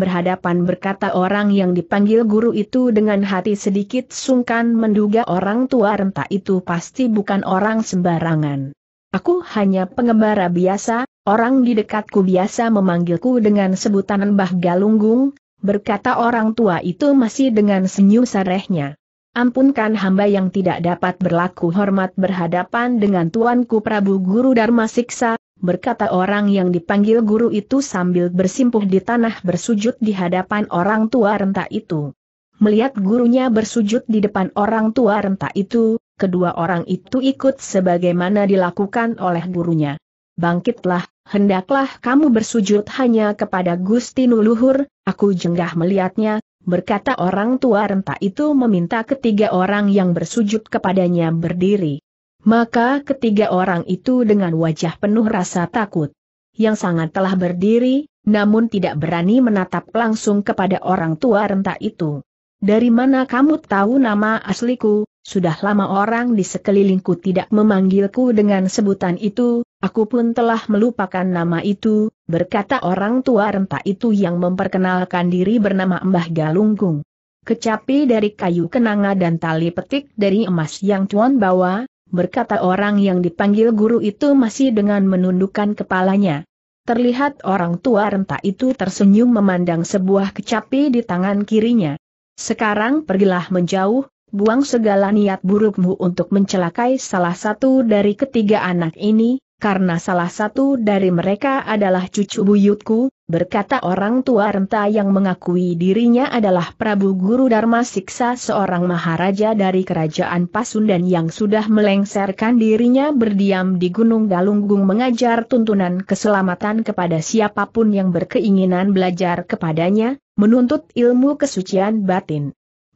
berhadapan berkata orang yang dipanggil guru itu dengan hati sedikit sungkan menduga orang tua renta itu pasti bukan orang sembarangan. Aku hanya pengembara biasa, orang di dekatku biasa memanggilku dengan sebutan Mbah Galunggung, berkata orang tua itu masih dengan senyum sarehnya. Ampunkan hamba yang tidak dapat berlaku hormat berhadapan dengan tuanku Prabu Guru Dharma Siksa, berkata orang yang dipanggil guru itu sambil bersimpuh di tanah bersujud di hadapan orang tua renta itu. Melihat gurunya bersujud di depan orang tua renta itu, kedua orang itu ikut sebagaimana dilakukan oleh gurunya. Bangkitlah, hendaklah kamu bersujud hanya kepada Gusti Nuluhur, aku jenggah melihatnya, berkata orang tua renta itu meminta ketiga orang yang bersujud kepadanya berdiri. Maka ketiga orang itu dengan wajah penuh rasa takut. Yang sangat telah berdiri, namun tidak berani menatap langsung kepada orang tua renta itu. Dari mana kamu tahu nama asliku? Sudah lama orang di sekelilingku tidak memanggilku dengan sebutan itu, aku pun telah melupakan nama itu, berkata orang tua renta itu yang memperkenalkan diri bernama Mbah Galunggung. Kecapi dari kayu kenanga dan tali petik dari emas yang cuan bawa, berkata orang yang dipanggil guru itu masih dengan menundukkan kepalanya. Terlihat orang tua renta itu tersenyum memandang sebuah kecapi di tangan kirinya. Sekarang pergilah menjauh, buang segala niat burukmu untuk mencelakai salah satu dari ketiga anak ini, karena salah satu dari mereka adalah cucu buyutku, berkata orang tua renta yang mengakui dirinya adalah Prabu Guru Dharma Siksa seorang maharaja dari kerajaan Pasundan yang sudah melengserkan dirinya berdiam di Gunung Galunggung mengajar tuntunan keselamatan kepada siapapun yang berkeinginan belajar kepadanya, menuntut ilmu kesucian batin.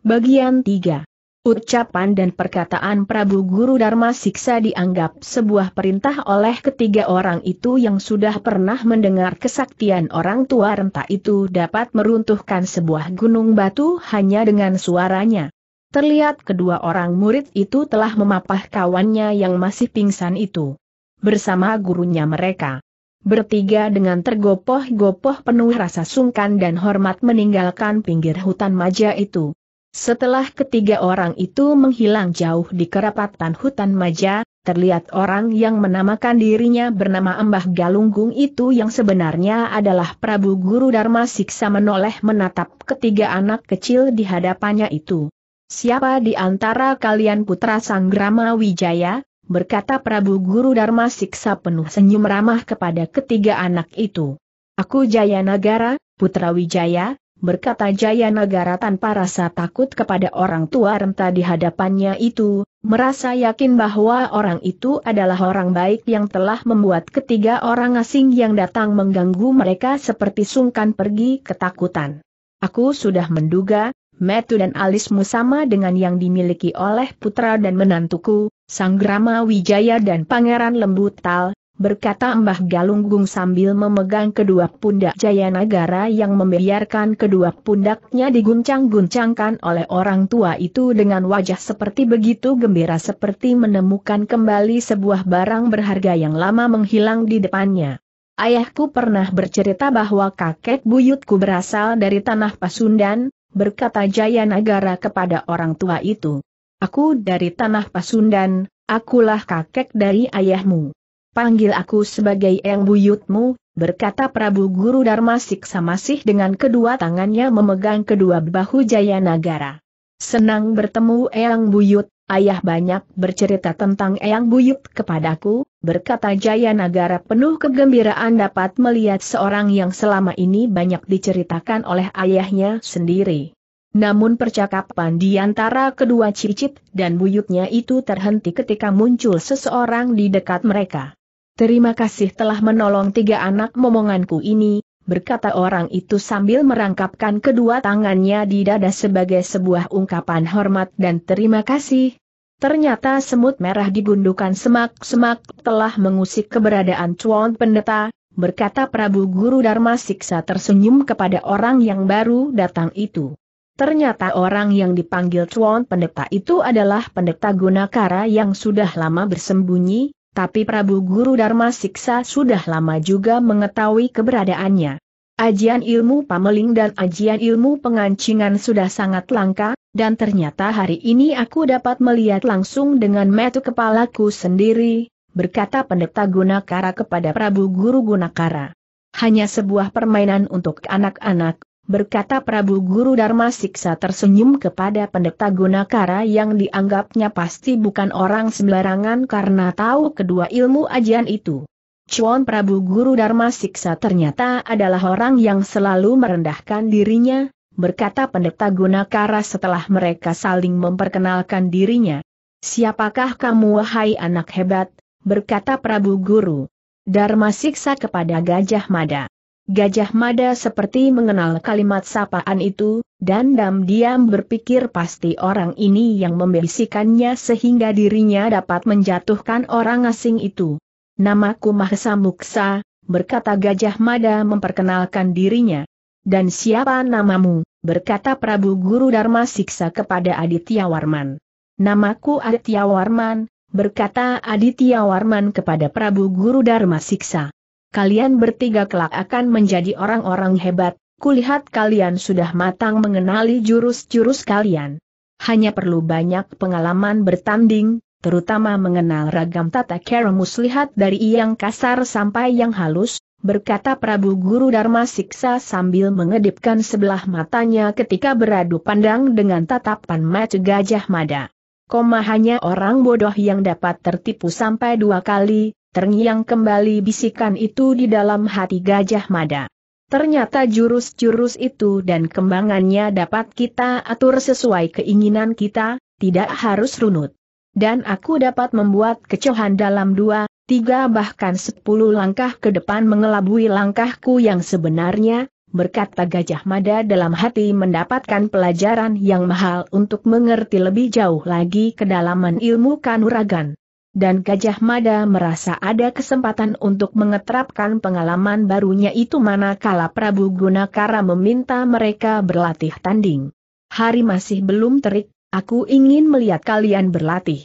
Bagian 3 Ucapan dan perkataan Prabu Guru Dharma Siksa dianggap sebuah perintah oleh ketiga orang itu yang sudah pernah mendengar kesaktian orang tua renta itu dapat meruntuhkan sebuah gunung batu hanya dengan suaranya. Terlihat kedua orang murid itu telah memapah kawannya yang masih pingsan itu. Bersama gurunya mereka. Bertiga dengan tergopoh-gopoh penuh rasa sungkan dan hormat meninggalkan pinggir hutan maja itu. Setelah ketiga orang itu menghilang jauh di kerapatan hutan Maja, terlihat orang yang menamakan dirinya bernama Mbah Galunggung itu yang sebenarnya adalah Prabu Guru Dharma Siksa menoleh menatap ketiga anak kecil di hadapannya itu. Siapa di antara kalian putra Sanggrama Wijaya? berkata Prabu Guru Dharma Siksa penuh senyum ramah kepada ketiga anak itu. Aku Jaya Nagara, Putra Wijaya, berkata Jaya Negara tanpa rasa takut kepada orang tua renta di hadapannya itu, merasa yakin bahwa orang itu adalah orang baik yang telah membuat ketiga orang asing yang datang mengganggu mereka seperti sungkan pergi ketakutan. Aku sudah menduga, metu dan alismu sama dengan yang dimiliki oleh putra dan menantuku, Sanggrama Wijaya dan Pangeran Lembu Tal, berkata Mbah Galunggung sambil memegang kedua pundak Jayanagara yang membiarkan kedua pundaknya diguncang-guncangkan oleh orang tua itu dengan wajah seperti begitu gembira seperti menemukan kembali sebuah barang berharga yang lama menghilang di depannya. Ayahku pernah bercerita bahwa kakek buyutku berasal dari tanah Pasundan, berkata Jayanagara kepada orang tua itu. Aku dari tanah Pasundan, akulah kakek dari ayahmu panggil aku sebagai yang Buyutmu, berkata Prabu Guru Dharma Siksa masih dengan kedua tangannya memegang kedua bahu Jaya Nagara. Senang bertemu Eyang Buyut, ayah banyak bercerita tentang Eyang Buyut kepadaku, berkata Jaya Nagara penuh kegembiraan dapat melihat seorang yang selama ini banyak diceritakan oleh ayahnya sendiri. Namun percakapan di antara kedua cicit dan buyutnya itu terhenti ketika muncul seseorang di dekat mereka. Terima kasih telah menolong tiga anak momonganku ini, berkata orang itu sambil merangkapkan kedua tangannya di dada sebagai sebuah ungkapan hormat dan terima kasih. Ternyata semut merah di gundukan semak-semak telah mengusik keberadaan cuan Pendeta, berkata Prabu Guru Dharma Siksa tersenyum kepada orang yang baru datang itu. Ternyata orang yang dipanggil cuan Pendeta itu adalah Pendeta Gunakara yang sudah lama bersembunyi, tapi Prabu Guru Dharma Siksa sudah lama juga mengetahui keberadaannya. Ajian ilmu pameling dan ajian ilmu pengancingan sudah sangat langka, dan ternyata hari ini aku dapat melihat langsung dengan metu kepalaku sendiri, berkata pendeta Gunakara kepada Prabu Guru Gunakara. Hanya sebuah permainan untuk anak-anak, berkata Prabu Guru Dharma Siksa tersenyum kepada pendeta Gunakara yang dianggapnya pasti bukan orang sembarangan karena tahu kedua ilmu ajian itu. Cuan Prabu Guru Dharma Siksa ternyata adalah orang yang selalu merendahkan dirinya, berkata pendeta Gunakara setelah mereka saling memperkenalkan dirinya. Siapakah kamu wahai anak hebat, berkata Prabu Guru. Dharma Siksa kepada Gajah Mada. Gajah Mada seperti mengenal kalimat sapaan itu, dan diam-diam berpikir pasti orang ini yang membisikannya sehingga dirinya dapat menjatuhkan orang asing itu. Namaku Mahesa Muksa, berkata Gajah Mada memperkenalkan dirinya. Dan siapa namamu, berkata Prabu Guru Dharma Siksa kepada Aditya Warman. Namaku Aditya Warman, berkata Aditya Warman kepada Prabu Guru Dharma Siksa kalian bertiga kelak akan menjadi orang-orang hebat, kulihat kalian sudah matang mengenali jurus-jurus kalian. Hanya perlu banyak pengalaman bertanding, terutama mengenal ragam tata cara muslihat dari yang kasar sampai yang halus, berkata Prabu Guru Dharma Siksa sambil mengedipkan sebelah matanya ketika beradu pandang dengan tatapan mata Gajah Mada. Koma hanya orang bodoh yang dapat tertipu sampai dua kali, Terngiang kembali bisikan itu di dalam hati Gajah Mada. Ternyata jurus-jurus itu dan kembangannya dapat kita atur sesuai keinginan kita, tidak harus runut. Dan aku dapat membuat kecohan dalam dua, tiga bahkan sepuluh langkah ke depan mengelabui langkahku yang sebenarnya, berkata Gajah Mada dalam hati mendapatkan pelajaran yang mahal untuk mengerti lebih jauh lagi kedalaman ilmu kanuragan dan Gajah Mada merasa ada kesempatan untuk mengeterapkan pengalaman barunya itu manakala Prabu Gunakara meminta mereka berlatih tanding. Hari masih belum terik, aku ingin melihat kalian berlatih.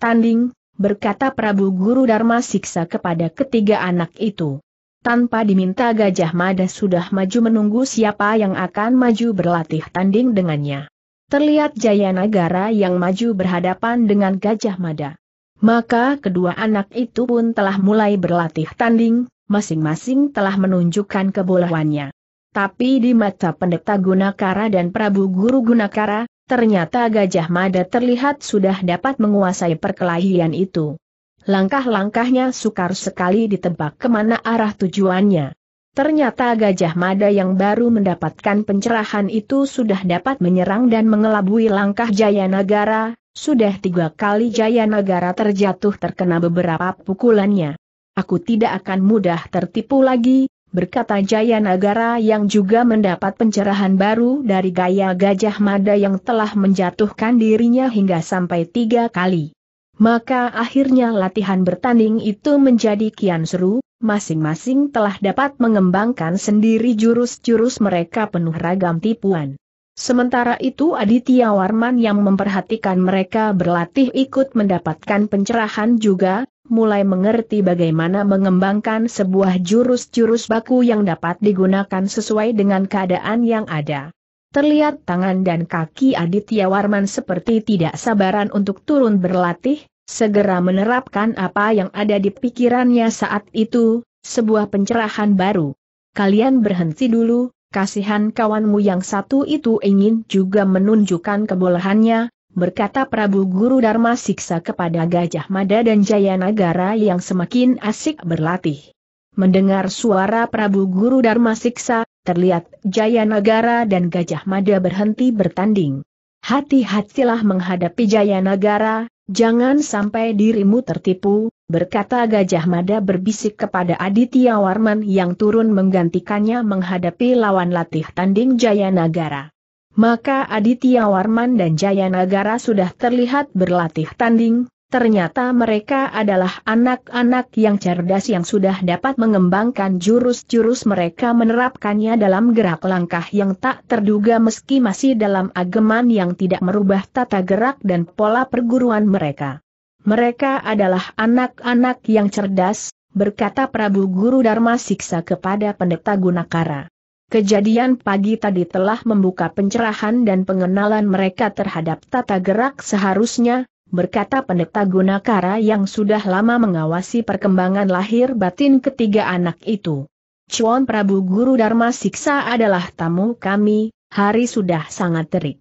Tanding, berkata Prabu Guru Dharma Siksa kepada ketiga anak itu. Tanpa diminta Gajah Mada sudah maju menunggu siapa yang akan maju berlatih tanding dengannya. Terlihat Jayanagara yang maju berhadapan dengan Gajah Mada. Maka kedua anak itu pun telah mulai berlatih tanding, masing-masing telah menunjukkan kebolehannya. Tapi di mata pendeta Gunakara dan Prabu Guru Gunakara, ternyata Gajah Mada terlihat sudah dapat menguasai perkelahian itu. Langkah-langkahnya sukar sekali ditebak kemana arah tujuannya. Ternyata Gajah Mada yang baru mendapatkan pencerahan itu sudah dapat menyerang dan mengelabui langkah Jayanagara. Sudah tiga kali Jaya Nagara terjatuh terkena beberapa pukulannya. Aku tidak akan mudah tertipu lagi, berkata Jaya Nagara yang juga mendapat pencerahan baru dari gaya Gajah Mada yang telah menjatuhkan dirinya hingga sampai tiga kali. Maka akhirnya latihan bertanding itu menjadi kian seru, masing-masing telah dapat mengembangkan sendiri jurus-jurus mereka penuh ragam tipuan. Sementara itu Aditya Warman yang memperhatikan mereka berlatih ikut mendapatkan pencerahan juga, mulai mengerti bagaimana mengembangkan sebuah jurus-jurus baku yang dapat digunakan sesuai dengan keadaan yang ada. Terlihat tangan dan kaki Aditya Warman seperti tidak sabaran untuk turun berlatih, segera menerapkan apa yang ada di pikirannya saat itu, sebuah pencerahan baru. Kalian berhenti dulu, Kasihan kawanmu yang satu itu ingin juga menunjukkan kebolehannya, berkata Prabu Guru Dharma siksa kepada Gajah Mada dan Jayanagara yang semakin asik berlatih. Mendengar suara Prabu Guru Dharma siksa, terlihat Jayanagara dan Gajah Mada berhenti bertanding. Hati-hatilah menghadapi Jayanagara, Jangan sampai dirimu tertipu, berkata Gajah Mada berbisik kepada Aditya Warman yang turun menggantikannya menghadapi lawan latih tanding Jaya Nagara. Maka Aditya Warman dan Jaya Nagara sudah terlihat berlatih tanding, Ternyata mereka adalah anak-anak yang cerdas yang sudah dapat mengembangkan jurus-jurus mereka menerapkannya dalam gerak langkah yang tak terduga meski masih dalam ageman yang tidak merubah tata gerak dan pola perguruan mereka. Mereka adalah anak-anak yang cerdas, berkata Prabu Guru Dharma Siksa kepada pendeta Gunakara. Kejadian pagi tadi telah membuka pencerahan dan pengenalan mereka terhadap tata gerak seharusnya, berkata pendeta Gunakara yang sudah lama mengawasi perkembangan lahir batin ketiga anak itu. Cuan Prabu Guru Dharma Siksa adalah tamu kami, hari sudah sangat terik.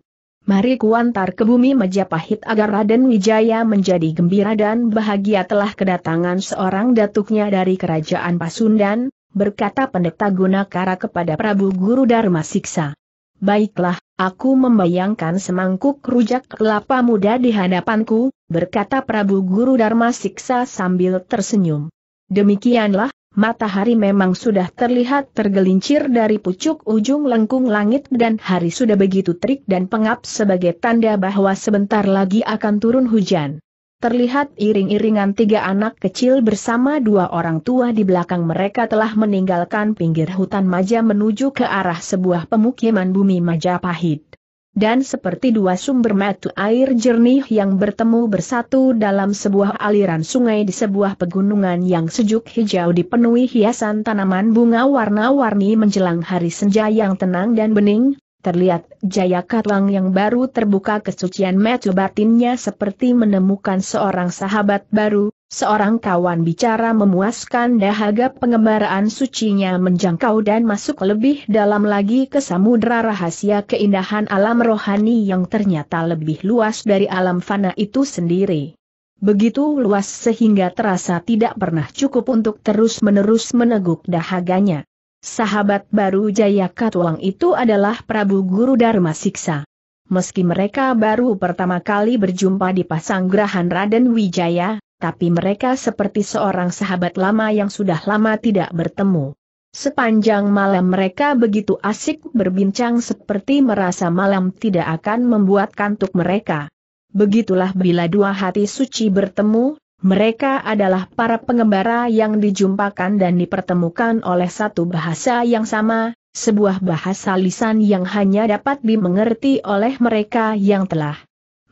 Mari kuantar ke bumi Majapahit agar Raden Wijaya menjadi gembira dan bahagia telah kedatangan seorang datuknya dari kerajaan Pasundan, berkata pendeta Gunakara kepada Prabu Guru Dharma Siksa. Baiklah, Aku membayangkan semangkuk rujak kelapa muda di hadapanku, berkata Prabu Guru Dharma Siksa sambil tersenyum. Demikianlah, matahari memang sudah terlihat tergelincir dari pucuk ujung lengkung langit dan hari sudah begitu terik dan pengap sebagai tanda bahwa sebentar lagi akan turun hujan. Terlihat iring-iringan tiga anak kecil bersama dua orang tua di belakang mereka telah meninggalkan pinggir hutan Maja menuju ke arah sebuah pemukiman bumi Majapahit. Dan seperti dua sumber mata air jernih yang bertemu bersatu dalam sebuah aliran sungai di sebuah pegunungan yang sejuk hijau dipenuhi hiasan tanaman bunga warna-warni menjelang hari senja yang tenang dan bening, Terlihat Jaya Katlang yang baru terbuka kesucian metu batinnya seperti menemukan seorang sahabat baru, seorang kawan bicara memuaskan dahaga pengembaraan sucinya menjangkau dan masuk lebih dalam lagi ke samudra rahasia keindahan alam rohani yang ternyata lebih luas dari alam fana itu sendiri. Begitu luas sehingga terasa tidak pernah cukup untuk terus-menerus meneguk dahaganya. Sahabat baru Jaya itu adalah Prabu Guru Dharma Siksa. Meski mereka baru pertama kali berjumpa di Pasanggrahan Raden Wijaya, tapi mereka seperti seorang sahabat lama yang sudah lama tidak bertemu. Sepanjang malam mereka begitu asik berbincang seperti merasa malam tidak akan membuat kantuk mereka. Begitulah bila dua hati suci bertemu, mereka adalah para pengembara yang dijumpakan dan dipertemukan oleh satu bahasa yang sama, sebuah bahasa lisan yang hanya dapat dimengerti oleh mereka yang telah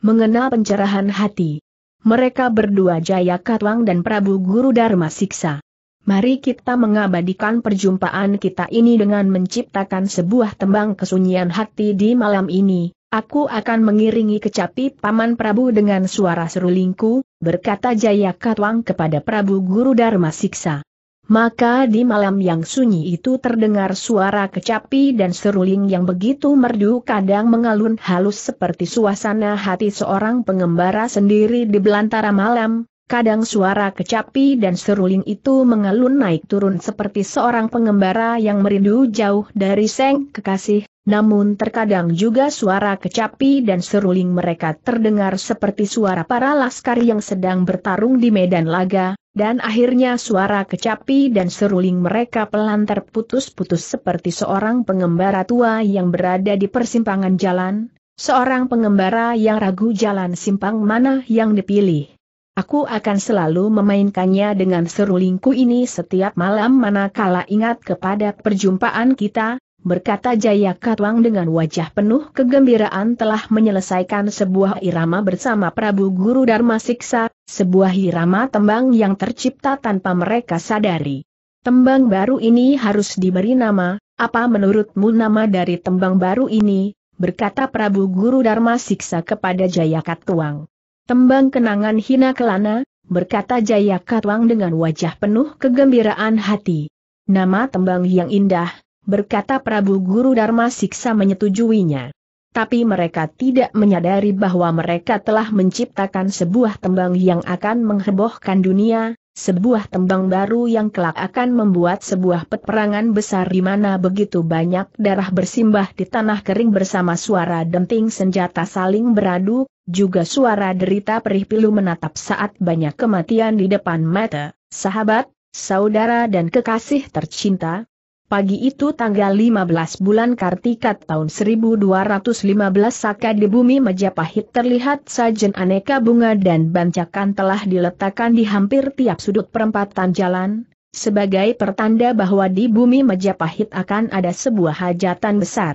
mengenal pencerahan hati. Mereka berdua Jaya Katwang dan Prabu Guru Dharma Siksa. Mari kita mengabadikan perjumpaan kita ini dengan menciptakan sebuah tembang kesunyian hati di malam ini. Aku akan mengiringi kecapi Paman Prabu dengan suara serulingku, berkata Jaya Katwang kepada Prabu Guru Dharma Siksa. Maka di malam yang sunyi itu terdengar suara kecapi dan seruling yang begitu merdu kadang mengalun halus seperti suasana hati seorang pengembara sendiri di belantara malam, kadang suara kecapi dan seruling itu mengalun naik turun seperti seorang pengembara yang merindu jauh dari seng kekasih, namun terkadang juga suara kecapi dan seruling mereka terdengar seperti suara para laskar yang sedang bertarung di medan laga, dan akhirnya suara kecapi dan seruling mereka pelan terputus-putus seperti seorang pengembara tua yang berada di persimpangan jalan, seorang pengembara yang ragu jalan simpang mana yang dipilih. Aku akan selalu memainkannya dengan serulingku ini setiap malam manakala ingat kepada perjumpaan kita, berkata Jaya Katwang dengan wajah penuh kegembiraan telah menyelesaikan sebuah irama bersama Prabu Guru Dharma Siksa, sebuah irama tembang yang tercipta tanpa mereka sadari. Tembang baru ini harus diberi nama, apa menurutmu nama dari tembang baru ini, berkata Prabu Guru Dharma Siksa kepada Jaya Katwang. Tembang kenangan hina kelana, berkata Jaya Katwang dengan wajah penuh kegembiraan hati. Nama tembang yang indah, berkata Prabu Guru Dharma Siksa menyetujuinya. Tapi mereka tidak menyadari bahwa mereka telah menciptakan sebuah tembang yang akan menghebohkan dunia, sebuah tembang baru yang kelak akan membuat sebuah peperangan besar di mana begitu banyak darah bersimbah di tanah kering bersama suara denting senjata saling beradu, juga suara derita perih pilu menatap saat banyak kematian di depan mata, sahabat, saudara dan kekasih tercinta, Pagi itu tanggal 15 bulan Kartikat tahun 1215 Saka di bumi Majapahit terlihat sajen aneka bunga dan bancakan telah diletakkan di hampir tiap sudut perempatan jalan, sebagai pertanda bahwa di bumi Majapahit akan ada sebuah hajatan besar.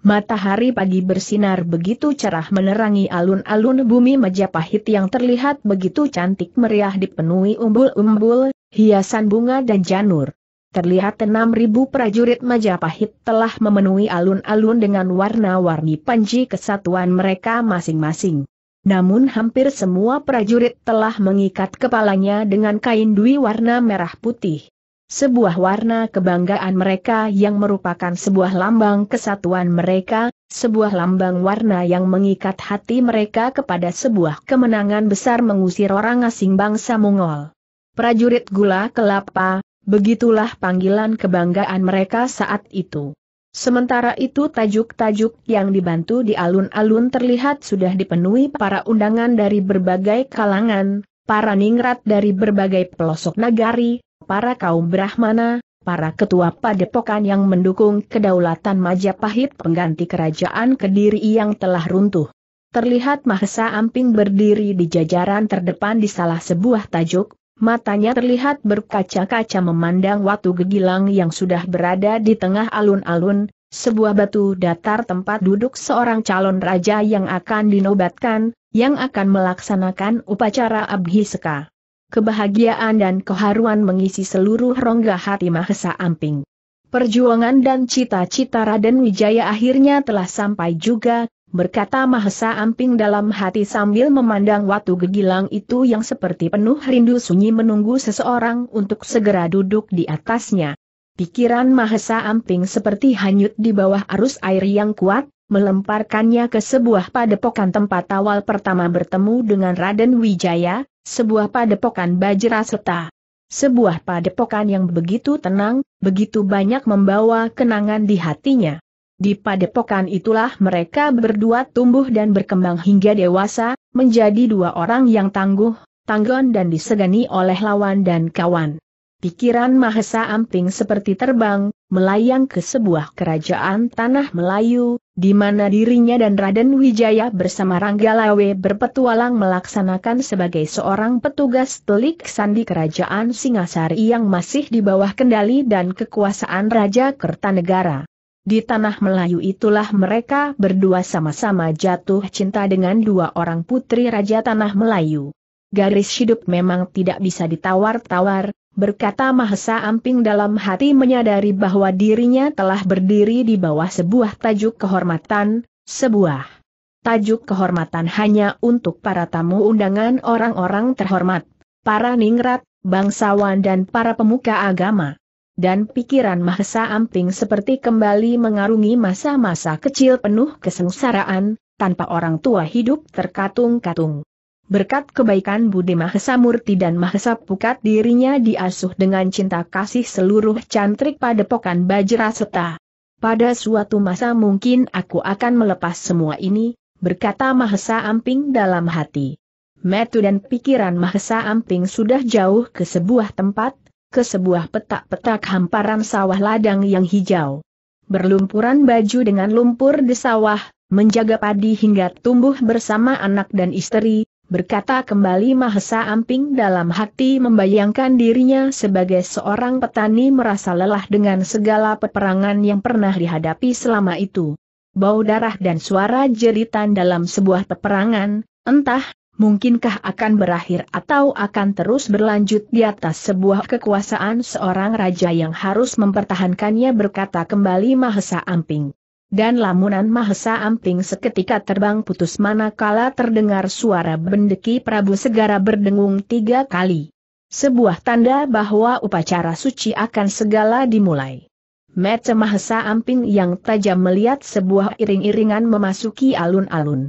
Matahari pagi bersinar begitu cerah menerangi alun-alun bumi Majapahit yang terlihat begitu cantik meriah dipenuhi umbul-umbul, hiasan bunga dan janur terlihat 6.000 prajurit Majapahit telah memenuhi alun-alun dengan warna-warni panji kesatuan mereka masing-masing. Namun hampir semua prajurit telah mengikat kepalanya dengan kain dui warna merah putih. Sebuah warna kebanggaan mereka yang merupakan sebuah lambang kesatuan mereka, sebuah lambang warna yang mengikat hati mereka kepada sebuah kemenangan besar mengusir orang asing bangsa Mongol. Prajurit gula kelapa, Begitulah panggilan kebanggaan mereka saat itu. Sementara itu tajuk-tajuk yang dibantu di alun-alun terlihat sudah dipenuhi para undangan dari berbagai kalangan, para ningrat dari berbagai pelosok nagari, para kaum Brahmana, para ketua padepokan yang mendukung kedaulatan Majapahit pengganti kerajaan Kediri yang telah runtuh. Terlihat Mahesa Amping berdiri di jajaran terdepan di salah sebuah tajuk, Matanya terlihat berkaca-kaca memandang Watu Gegilang yang sudah berada di tengah alun-alun, sebuah batu datar tempat duduk seorang calon raja yang akan dinobatkan, yang akan melaksanakan upacara abhiseka. Kebahagiaan dan keharuan mengisi seluruh rongga hati Mahesa Amping. Perjuangan dan cita-cita Raden Wijaya akhirnya telah sampai juga, berkata Mahesa Amping dalam hati sambil memandang watu gegilang itu yang seperti penuh rindu sunyi menunggu seseorang untuk segera duduk di atasnya. Pikiran Mahesa Amping seperti hanyut di bawah arus air yang kuat, melemparkannya ke sebuah padepokan tempat awal pertama bertemu dengan Raden Wijaya, sebuah padepokan Bajra Seta. Sebuah padepokan yang begitu tenang, begitu banyak membawa kenangan di hatinya. Di padepokan itulah mereka berdua tumbuh dan berkembang hingga dewasa, menjadi dua orang yang tangguh, tanggon dan disegani oleh lawan dan kawan. Pikiran Mahesa Amping seperti terbang, melayang ke sebuah kerajaan tanah Melayu, di mana dirinya dan Raden Wijaya bersama Ranggalawe berpetualang melaksanakan sebagai seorang petugas telik sandi kerajaan Singasari yang masih di bawah kendali dan kekuasaan Raja Kertanegara. Di tanah Melayu itulah mereka berdua sama-sama jatuh cinta dengan dua orang putri Raja Tanah Melayu. Garis hidup memang tidak bisa ditawar-tawar, berkata Mahesa Amping dalam hati menyadari bahwa dirinya telah berdiri di bawah sebuah tajuk kehormatan, sebuah tajuk kehormatan hanya untuk para tamu undangan orang-orang terhormat, para ningrat, bangsawan dan para pemuka agama dan pikiran Mahesa Amping seperti kembali mengarungi masa-masa kecil penuh kesengsaraan, tanpa orang tua hidup terkatung-katung. Berkat kebaikan Budi Mahesa Murti dan Mahesa Pukat dirinya diasuh dengan cinta kasih seluruh cantrik padepokan Bajra Seta. Pada suatu masa mungkin aku akan melepas semua ini, berkata Mahesa Amping dalam hati. Metu dan pikiran Mahesa Amping sudah jauh ke sebuah tempat, ke sebuah petak-petak hamparan sawah ladang yang hijau. Berlumpuran baju dengan lumpur di sawah, menjaga padi hingga tumbuh bersama anak dan istri, berkata kembali Mahesa Amping dalam hati membayangkan dirinya sebagai seorang petani merasa lelah dengan segala peperangan yang pernah dihadapi selama itu. Bau darah dan suara jeritan dalam sebuah peperangan, entah mungkinkah akan berakhir atau akan terus berlanjut di atas sebuah kekuasaan seorang raja yang harus mempertahankannya berkata kembali Mahesa Amping. Dan lamunan Mahesa Amping seketika terbang putus manakala terdengar suara bendeki Prabu Segara berdengung tiga kali. Sebuah tanda bahwa upacara suci akan segala dimulai. Mece Mahesa Amping yang tajam melihat sebuah iring-iringan memasuki alun-alun.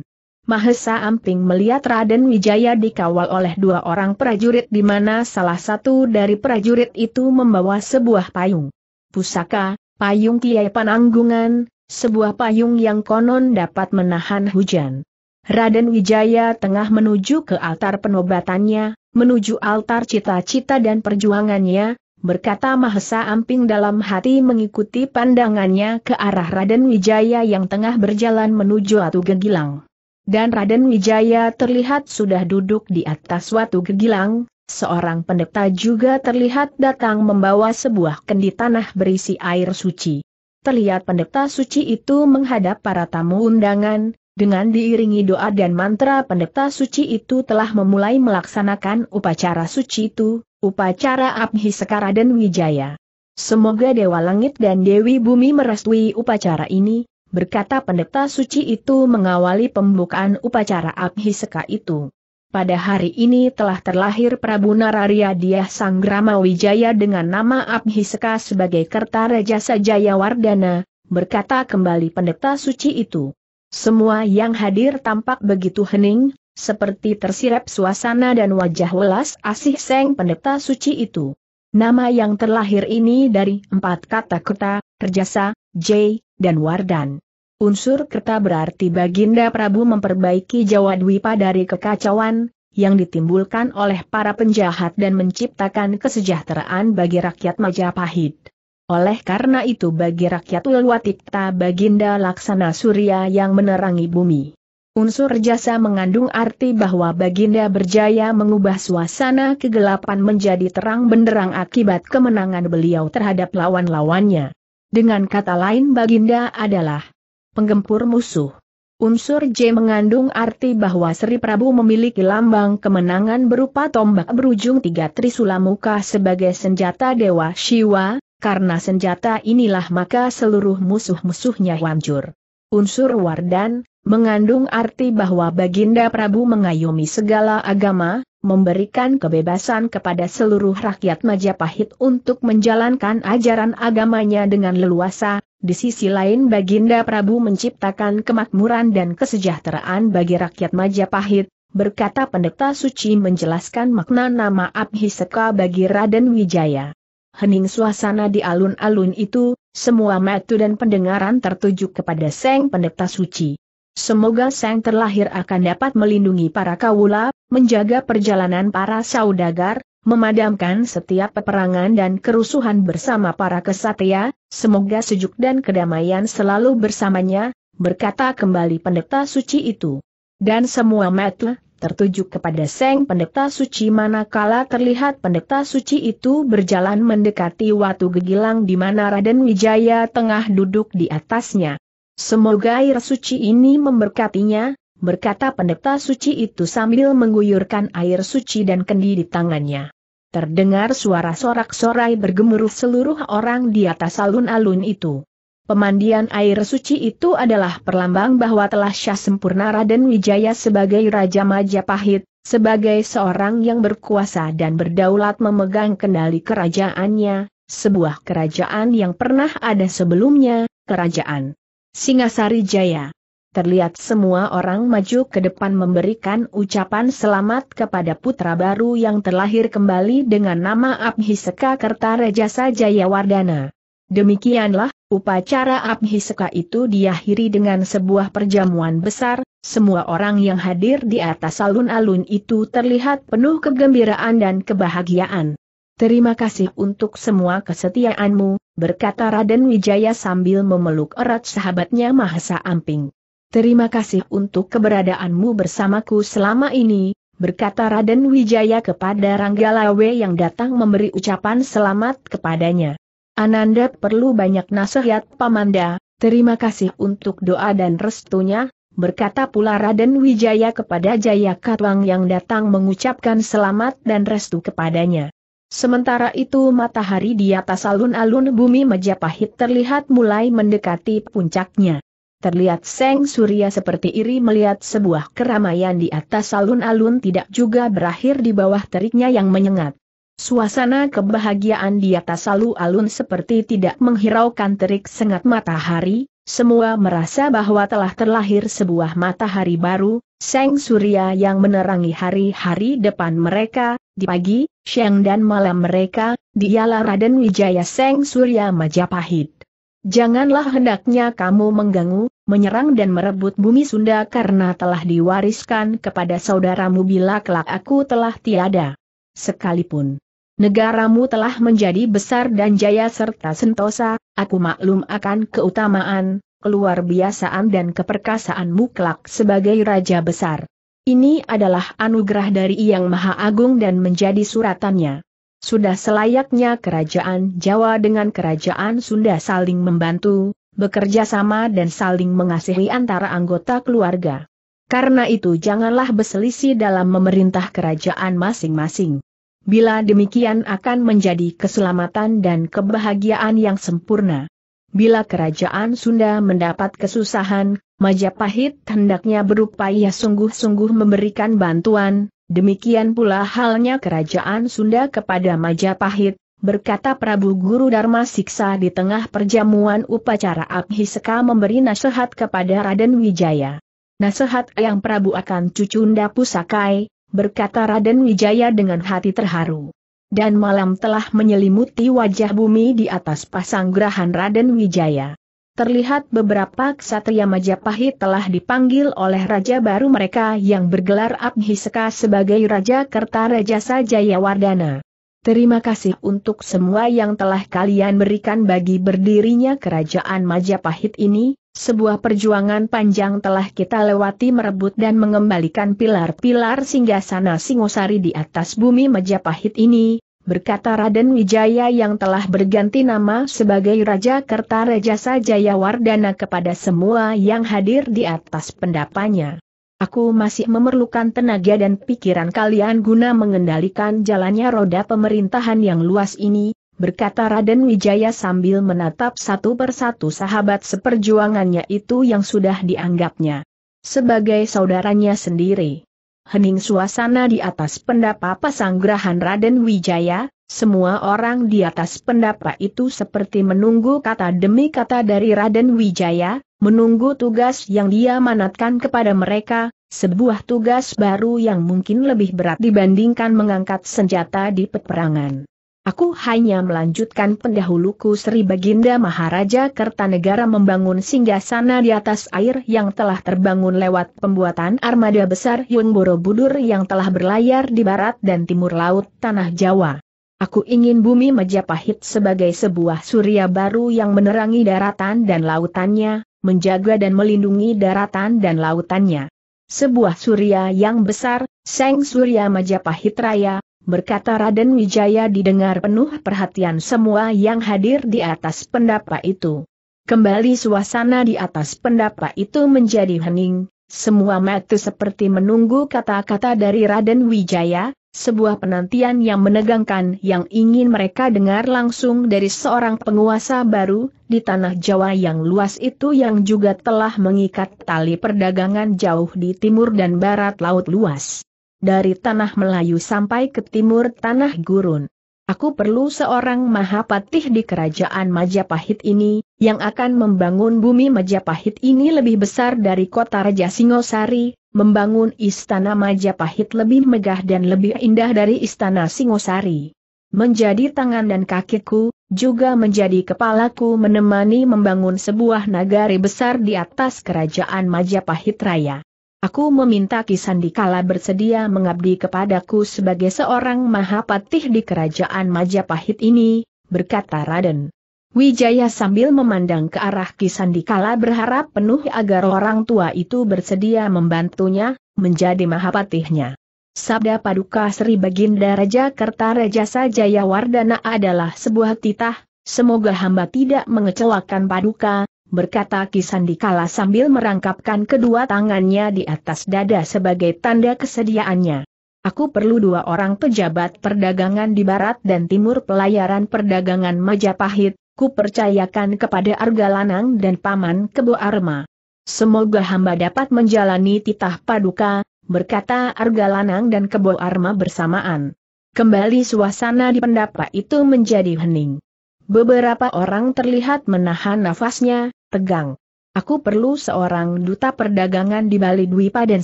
Mahesa Amping melihat Raden Wijaya dikawal oleh dua orang prajurit di mana salah satu dari prajurit itu membawa sebuah payung. Pusaka, payung Kiai Pananggungan, sebuah payung yang konon dapat menahan hujan. Raden Wijaya tengah menuju ke altar penobatannya, menuju altar cita-cita dan perjuangannya, berkata Mahesa Amping dalam hati mengikuti pandangannya ke arah Raden Wijaya yang tengah berjalan menuju Atu Gegilang dan Raden Wijaya terlihat sudah duduk di atas suatu gegilang, seorang pendeta juga terlihat datang membawa sebuah kendi tanah berisi air suci. Terlihat pendeta suci itu menghadap para tamu undangan, dengan diiringi doa dan mantra pendeta suci itu telah memulai melaksanakan upacara suci itu, upacara Abhi Sekaraden Wijaya. Semoga Dewa Langit dan Dewi Bumi merestui upacara ini, berkata pendeta suci itu mengawali pembukaan upacara Abhiseka itu. Pada hari ini telah terlahir Prabu Nararya Diah Sanggrama Wijaya dengan nama Abhiseka sebagai Kerta Raja Sajaya Wardana, berkata kembali pendeta suci itu. Semua yang hadir tampak begitu hening, seperti tersirap suasana dan wajah welas asih seng pendeta suci itu. Nama yang terlahir ini dari empat kata kerta, kerjasa, J, dan Wardan. Unsur kerta berarti Baginda Prabu memperbaiki Jawa Dwipa dari kekacauan, yang ditimbulkan oleh para penjahat dan menciptakan kesejahteraan bagi rakyat Majapahit. Oleh karena itu bagi rakyat Ulwatikta Baginda Laksana Surya yang menerangi bumi. Unsur jasa mengandung arti bahwa Baginda berjaya mengubah suasana kegelapan menjadi terang benderang akibat kemenangan beliau terhadap lawan-lawannya. Dengan kata lain Baginda adalah penggempur musuh. Unsur J mengandung arti bahwa Sri Prabu memiliki lambang kemenangan berupa tombak berujung tiga trisula muka sebagai senjata Dewa Siwa, karena senjata inilah maka seluruh musuh-musuhnya hancur. Unsur Wardan, mengandung arti bahwa Baginda Prabu mengayomi segala agama, memberikan kebebasan kepada seluruh rakyat Majapahit untuk menjalankan ajaran agamanya dengan leluasa, di sisi lain Baginda Prabu menciptakan kemakmuran dan kesejahteraan bagi rakyat Majapahit, berkata pendeta suci menjelaskan makna nama Abhiseka bagi Raden Wijaya. Hening suasana di alun-alun itu, semua metu dan pendengaran tertuju kepada Seng Pendeta Suci. Semoga Seng terlahir akan dapat melindungi para kawula, menjaga perjalanan para saudagar, memadamkan setiap peperangan dan kerusuhan bersama para kesatria, semoga sejuk dan kedamaian selalu bersamanya, berkata kembali pendeta suci itu. Dan semua metle, tertuju kepada Seng Pendeta Suci manakala terlihat Pendeta Suci itu berjalan mendekati Watu Gegilang di mana Raden Wijaya tengah duduk di atasnya. Semoga air suci ini memberkatinya, berkata pendeta suci itu sambil mengguyurkan air suci dan kendi di tangannya. Terdengar suara sorak-sorai bergemuruh seluruh orang di atas alun-alun itu. Pemandian air suci itu adalah perlambang bahwa telah Syah Sempurna Raden Wijaya sebagai Raja Majapahit, sebagai seorang yang berkuasa dan berdaulat memegang kendali kerajaannya, sebuah kerajaan yang pernah ada sebelumnya, kerajaan Singasari Jaya terlihat semua orang maju ke depan memberikan ucapan selamat kepada putra baru yang terlahir kembali dengan nama Abhiseka Kertarejasa Jayawardana. Demikianlah, upacara Abhiseka itu diakhiri dengan sebuah perjamuan besar, semua orang yang hadir di atas alun-alun itu terlihat penuh kegembiraan dan kebahagiaan. Terima kasih untuk semua kesetiaanmu, berkata Raden Wijaya sambil memeluk erat sahabatnya Mahasa Amping. Terima kasih untuk keberadaanmu bersamaku selama ini, berkata Raden Wijaya kepada Ranggalawe yang datang memberi ucapan selamat kepadanya. Ananda perlu banyak nasihat Pamanda, terima kasih untuk doa dan restunya, berkata pula Raden Wijaya kepada Jaya Katwang yang datang mengucapkan selamat dan restu kepadanya. Sementara itu matahari di atas alun-alun bumi Majapahit terlihat mulai mendekati puncaknya. Terlihat Seng Surya seperti iri melihat sebuah keramaian di atas alun-alun tidak juga berakhir di bawah teriknya yang menyengat. Suasana kebahagiaan di atas alun-alun seperti tidak menghiraukan terik sengat matahari, semua merasa bahwa telah terlahir sebuah matahari baru, Seng Surya yang menerangi hari-hari depan mereka, di pagi, siang dan malam mereka, dialah Raden Wijaya Seng Surya Majapahit. Janganlah hendaknya kamu mengganggu, menyerang dan merebut bumi Sunda karena telah diwariskan kepada saudaramu bila kelak aku telah tiada. Sekalipun negaramu telah menjadi besar dan jaya serta sentosa, aku maklum akan keutamaan, keluar biasaan dan keperkasaanmu kelak sebagai raja besar. Ini adalah anugerah dari Yang Maha Agung dan menjadi suratannya. Sudah selayaknya kerajaan Jawa dengan kerajaan Sunda saling membantu, bekerja sama dan saling mengasihi antara anggota keluarga. Karena itu janganlah berselisih dalam memerintah kerajaan masing-masing. Bila demikian akan menjadi keselamatan dan kebahagiaan yang sempurna. Bila kerajaan Sunda mendapat kesusahan, Majapahit hendaknya berupaya sungguh-sungguh memberikan bantuan, demikian pula halnya kerajaan Sunda kepada Majapahit, berkata Prabu Guru Dharma Siksa di tengah perjamuan upacara Abhiseka memberi nasihat kepada Raden Wijaya. Nasihat yang Prabu akan cucunda pusakai, berkata Raden Wijaya dengan hati terharu. Dan malam telah menyelimuti wajah bumi di atas pasang gerahan Raden Wijaya. Terlihat beberapa ksatria Majapahit telah dipanggil oleh raja baru mereka yang bergelar Abhiseka sebagai Raja Kertarejasa Jayawardana. Terima kasih untuk semua yang telah kalian berikan bagi berdirinya kerajaan Majapahit ini, sebuah perjuangan panjang telah kita lewati merebut dan mengembalikan pilar-pilar singgasana Singosari di atas bumi Majapahit ini, berkata Raden Wijaya yang telah berganti nama sebagai Raja Kertarajasa Jayawardana kepada semua yang hadir di atas pendapatnya. Aku masih memerlukan tenaga dan pikiran kalian guna mengendalikan jalannya roda pemerintahan yang luas ini, berkata Raden Wijaya sambil menatap satu persatu sahabat seperjuangannya itu yang sudah dianggapnya sebagai saudaranya sendiri. Hening suasana di atas pendapa pasanggrahan Raden Wijaya, semua orang di atas pendapa itu seperti menunggu kata demi kata dari Raden Wijaya, menunggu tugas yang dia manatkan kepada mereka, sebuah tugas baru yang mungkin lebih berat dibandingkan mengangkat senjata di peperangan. Aku hanya melanjutkan pendahuluku Sri Baginda Maharaja Kertanegara membangun singgasana di atas air yang telah terbangun lewat pembuatan armada besar Yung Borobudur yang telah berlayar di barat dan timur laut Tanah Jawa. Aku ingin bumi Majapahit sebagai sebuah surya baru yang menerangi daratan dan lautannya, menjaga dan melindungi daratan dan lautannya. Sebuah surya yang besar, Seng Surya Majapahit Raya, berkata Raden Wijaya didengar penuh perhatian semua yang hadir di atas pendapa itu. Kembali suasana di atas pendapa itu menjadi hening, semua mata seperti menunggu kata-kata dari Raden Wijaya, sebuah penantian yang menegangkan yang ingin mereka dengar langsung dari seorang penguasa baru, di tanah Jawa yang luas itu yang juga telah mengikat tali perdagangan jauh di timur dan barat laut luas. Dari tanah Melayu sampai ke timur tanah gurun. Aku perlu seorang Mahapatih di kerajaan Majapahit ini, yang akan membangun bumi Majapahit ini lebih besar dari kota Raja Singosari, membangun istana Majapahit lebih megah dan lebih indah dari istana Singosari. Menjadi tangan dan kakiku, juga menjadi kepalaku menemani membangun sebuah nagari besar di atas kerajaan Majapahit Raya. Aku meminta Kisandikala bersedia mengabdi kepadaku sebagai seorang mahapatih di kerajaan Majapahit ini, berkata Raden. Wijaya sambil memandang ke arah Kisandikala berharap penuh agar orang tua itu bersedia membantunya, menjadi mahapatihnya. Sabda Paduka Sri Baginda Raja Kerta Sajaya Wardana adalah sebuah titah, semoga hamba tidak mengecewakan Paduka, berkata Kisandikala sambil merangkapkan kedua tangannya di atas dada sebagai tanda kesediaannya. Aku perlu dua orang pejabat perdagangan di barat dan timur pelayaran perdagangan Majapahit, Ku percayakan kepada Arga Lanang dan Paman Kebo Arma. Semoga hamba dapat menjalani titah paduka, berkata Arga Lanang dan Kebo Arma bersamaan. Kembali suasana di pendapa itu menjadi hening. Beberapa orang terlihat menahan nafasnya, tegang. Aku perlu seorang duta perdagangan di Bali Dwipa dan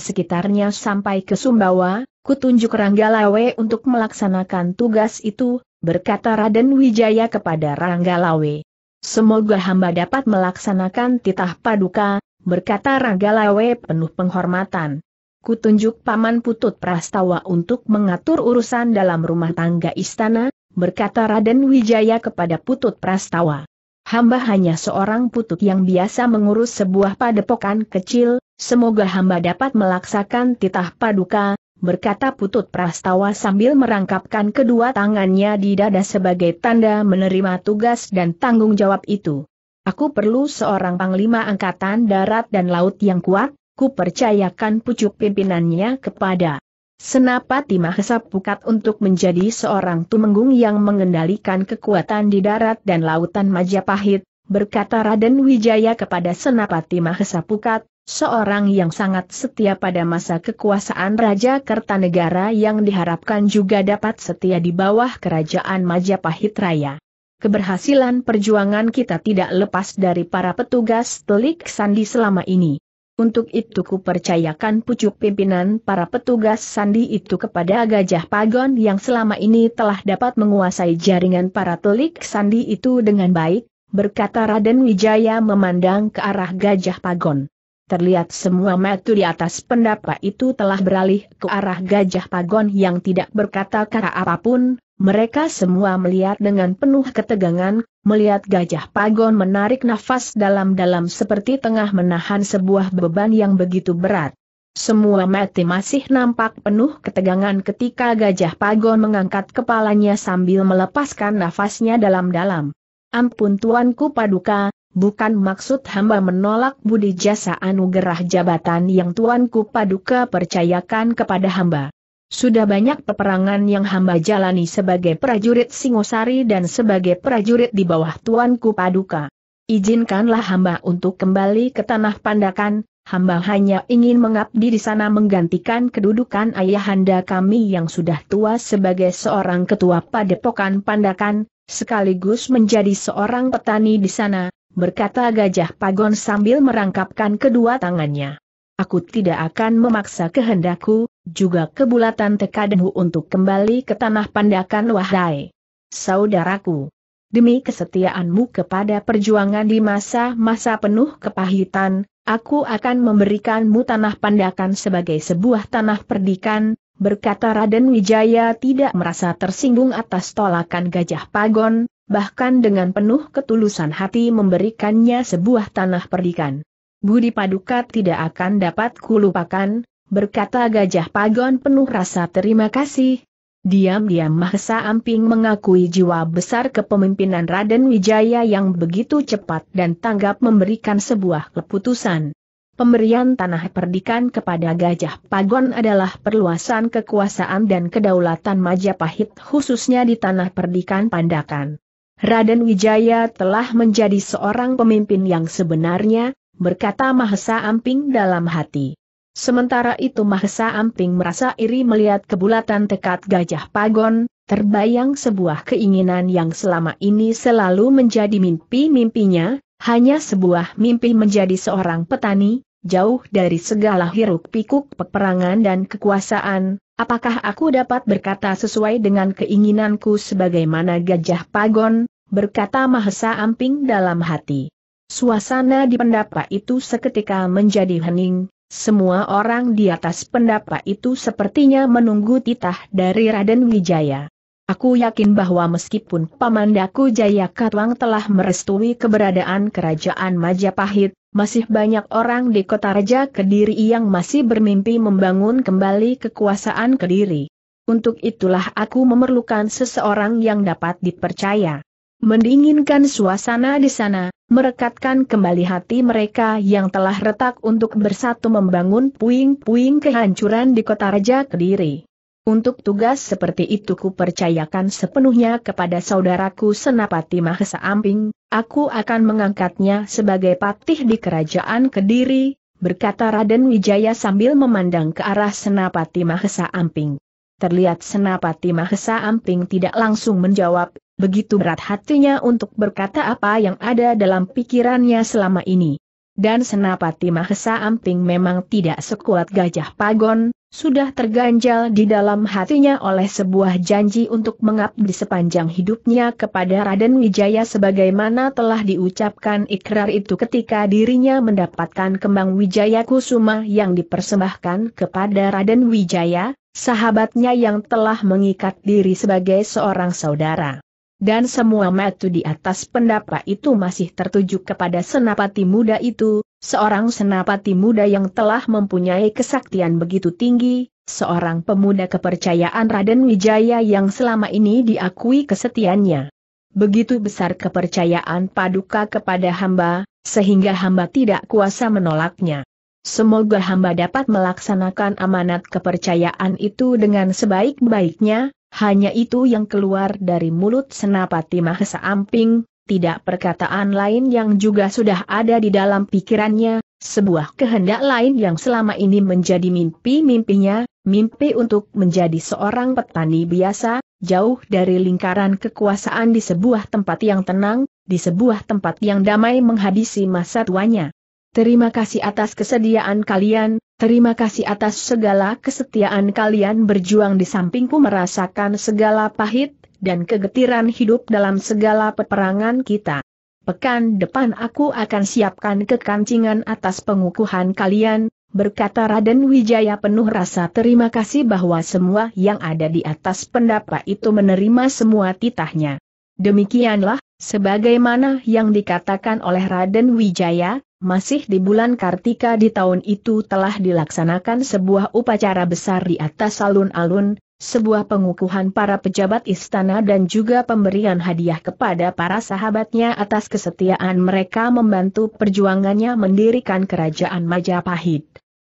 sekitarnya sampai ke Sumbawa, kutunjuk Ranggalawe untuk melaksanakan tugas itu, berkata Raden Wijaya kepada Ranggalawe. Semoga hamba dapat melaksanakan titah paduka, berkata Ranggalawe penuh penghormatan. Kutunjuk Paman Putut Prastawa untuk mengatur urusan dalam rumah tangga istana, berkata Raden Wijaya kepada Putut Prastawa. Hamba hanya seorang putut yang biasa mengurus sebuah padepokan kecil, semoga hamba dapat melaksanakan titah paduka, berkata Putut Prastawa sambil merangkapkan kedua tangannya di dada sebagai tanda menerima tugas dan tanggung jawab itu. Aku perlu seorang panglima angkatan darat dan laut yang kuat, ku percayakan pucuk pimpinannya kepada Senapati Mahesa Pukat untuk menjadi seorang tumenggung yang mengendalikan kekuatan di darat dan lautan Majapahit, berkata Raden Wijaya kepada Senapati Mahesa Pukat, seorang yang sangat setia pada masa kekuasaan Raja Kertanegara yang diharapkan juga dapat setia di bawah kerajaan Majapahit Raya. Keberhasilan perjuangan kita tidak lepas dari para petugas telik sandi selama ini. Untuk itu kupercayakan pucuk pimpinan para petugas sandi itu kepada Gajah Pagon yang selama ini telah dapat menguasai jaringan para telik sandi itu dengan baik, berkata Raden Wijaya memandang ke arah Gajah Pagon. Terlihat semua metu di atas pendapa itu telah beralih ke arah gajah pagon yang tidak berkata kata apapun, mereka semua melihat dengan penuh ketegangan, melihat gajah pagon menarik nafas dalam-dalam seperti tengah menahan sebuah beban yang begitu berat. Semua mati masih nampak penuh ketegangan ketika gajah pagon mengangkat kepalanya sambil melepaskan nafasnya dalam-dalam. Ampun tuanku paduka, bukan maksud hamba menolak budi jasa anugerah jabatan yang tuanku paduka percayakan kepada hamba. Sudah banyak peperangan yang hamba jalani sebagai prajurit Singosari dan sebagai prajurit di bawah Tuanku Paduka. Izinkanlah hamba untuk kembali ke tanah pandakan, hamba hanya ingin mengabdi di sana menggantikan kedudukan ayahanda kami yang sudah tua sebagai seorang ketua padepokan pandakan, sekaligus menjadi seorang petani di sana, berkata Gajah Pagon sambil merangkapkan kedua tangannya. Aku tidak akan memaksa kehendakku, juga kebulatan tekadmu untuk kembali ke tanah pandakan wahai. Saudaraku, demi kesetiaanmu kepada perjuangan di masa-masa penuh kepahitan, aku akan memberikanmu tanah pandakan sebagai sebuah tanah perdikan, berkata Raden Wijaya tidak merasa tersinggung atas tolakan Gajah Pagon, bahkan dengan penuh ketulusan hati memberikannya sebuah tanah perdikan. Budi Paduka tidak akan dapat kulupakan, berkata Gajah Pagon penuh rasa terima kasih. Diam-diam Mahesa Amping mengakui jiwa besar kepemimpinan Raden Wijaya yang begitu cepat dan tanggap memberikan sebuah keputusan. Pemberian tanah perdikan kepada Gajah Pagon adalah perluasan kekuasaan dan kedaulatan Majapahit khususnya di tanah perdikan Pandakan. Raden Wijaya telah menjadi seorang pemimpin yang sebenarnya, berkata Mahesa Amping dalam hati. Sementara itu Mahesa Amping merasa iri melihat kebulatan tekad Gajah Pagon, terbayang sebuah keinginan yang selama ini selalu menjadi mimpi-mimpinya, hanya sebuah mimpi menjadi seorang petani, jauh dari segala hiruk pikuk peperangan dan kekuasaan, Apakah aku dapat berkata sesuai dengan keinginanku sebagaimana gajah pagon, berkata Mahesa Amping dalam hati. Suasana di pendapa itu seketika menjadi hening, semua orang di atas pendapa itu sepertinya menunggu titah dari Raden Wijaya. Aku yakin bahwa meskipun Pamandaku Jaya Katwang telah merestui keberadaan kerajaan Majapahit, masih banyak orang di kota Raja Kediri yang masih bermimpi membangun kembali kekuasaan Kediri. Untuk itulah aku memerlukan seseorang yang dapat dipercaya. Mendinginkan suasana di sana, merekatkan kembali hati mereka yang telah retak untuk bersatu membangun puing-puing kehancuran di kota Raja Kediri. Untuk tugas seperti itu kupercayakan sepenuhnya kepada saudaraku Senapati Mahesa Amping, aku akan mengangkatnya sebagai patih di kerajaan Kediri, berkata Raden Wijaya sambil memandang ke arah Senapati Mahesa Amping. Terlihat Senapati Mahesa Amping tidak langsung menjawab, begitu berat hatinya untuk berkata apa yang ada dalam pikirannya selama ini dan Senapati Mahesa Amping memang tidak sekuat gajah pagon, sudah terganjal di dalam hatinya oleh sebuah janji untuk mengabdi sepanjang hidupnya kepada Raden Wijaya sebagaimana telah diucapkan ikrar itu ketika dirinya mendapatkan kembang Wijaya Kusuma yang dipersembahkan kepada Raden Wijaya, sahabatnya yang telah mengikat diri sebagai seorang saudara. Dan semua metu di atas pendapa itu masih tertuju kepada senapati muda itu, seorang senapati muda yang telah mempunyai kesaktian begitu tinggi, seorang pemuda kepercayaan Raden Wijaya yang selama ini diakui kesetiannya. Begitu besar kepercayaan Paduka kepada hamba, sehingga hamba tidak kuasa menolaknya. Semoga hamba dapat melaksanakan amanat kepercayaan itu dengan sebaik-baiknya, hanya itu yang keluar dari mulut Senapati Mahesa Amping, tidak perkataan lain yang juga sudah ada di dalam pikirannya, sebuah kehendak lain yang selama ini menjadi mimpi-mimpinya, mimpi untuk menjadi seorang petani biasa, jauh dari lingkaran kekuasaan di sebuah tempat yang tenang, di sebuah tempat yang damai menghabisi masa tuanya. Terima kasih atas kesediaan kalian, Terima kasih atas segala kesetiaan kalian berjuang di sampingku merasakan segala pahit, dan kegetiran hidup dalam segala peperangan kita. Pekan depan aku akan siapkan kekancingan atas pengukuhan kalian, berkata Raden Wijaya penuh rasa terima kasih bahwa semua yang ada di atas pendapat itu menerima semua titahnya. Demikianlah, sebagaimana yang dikatakan oleh Raden Wijaya, masih di bulan Kartika di tahun itu telah dilaksanakan sebuah upacara besar di atas alun-alun, sebuah pengukuhan para pejabat istana dan juga pemberian hadiah kepada para sahabatnya atas kesetiaan mereka membantu perjuangannya mendirikan kerajaan Majapahit.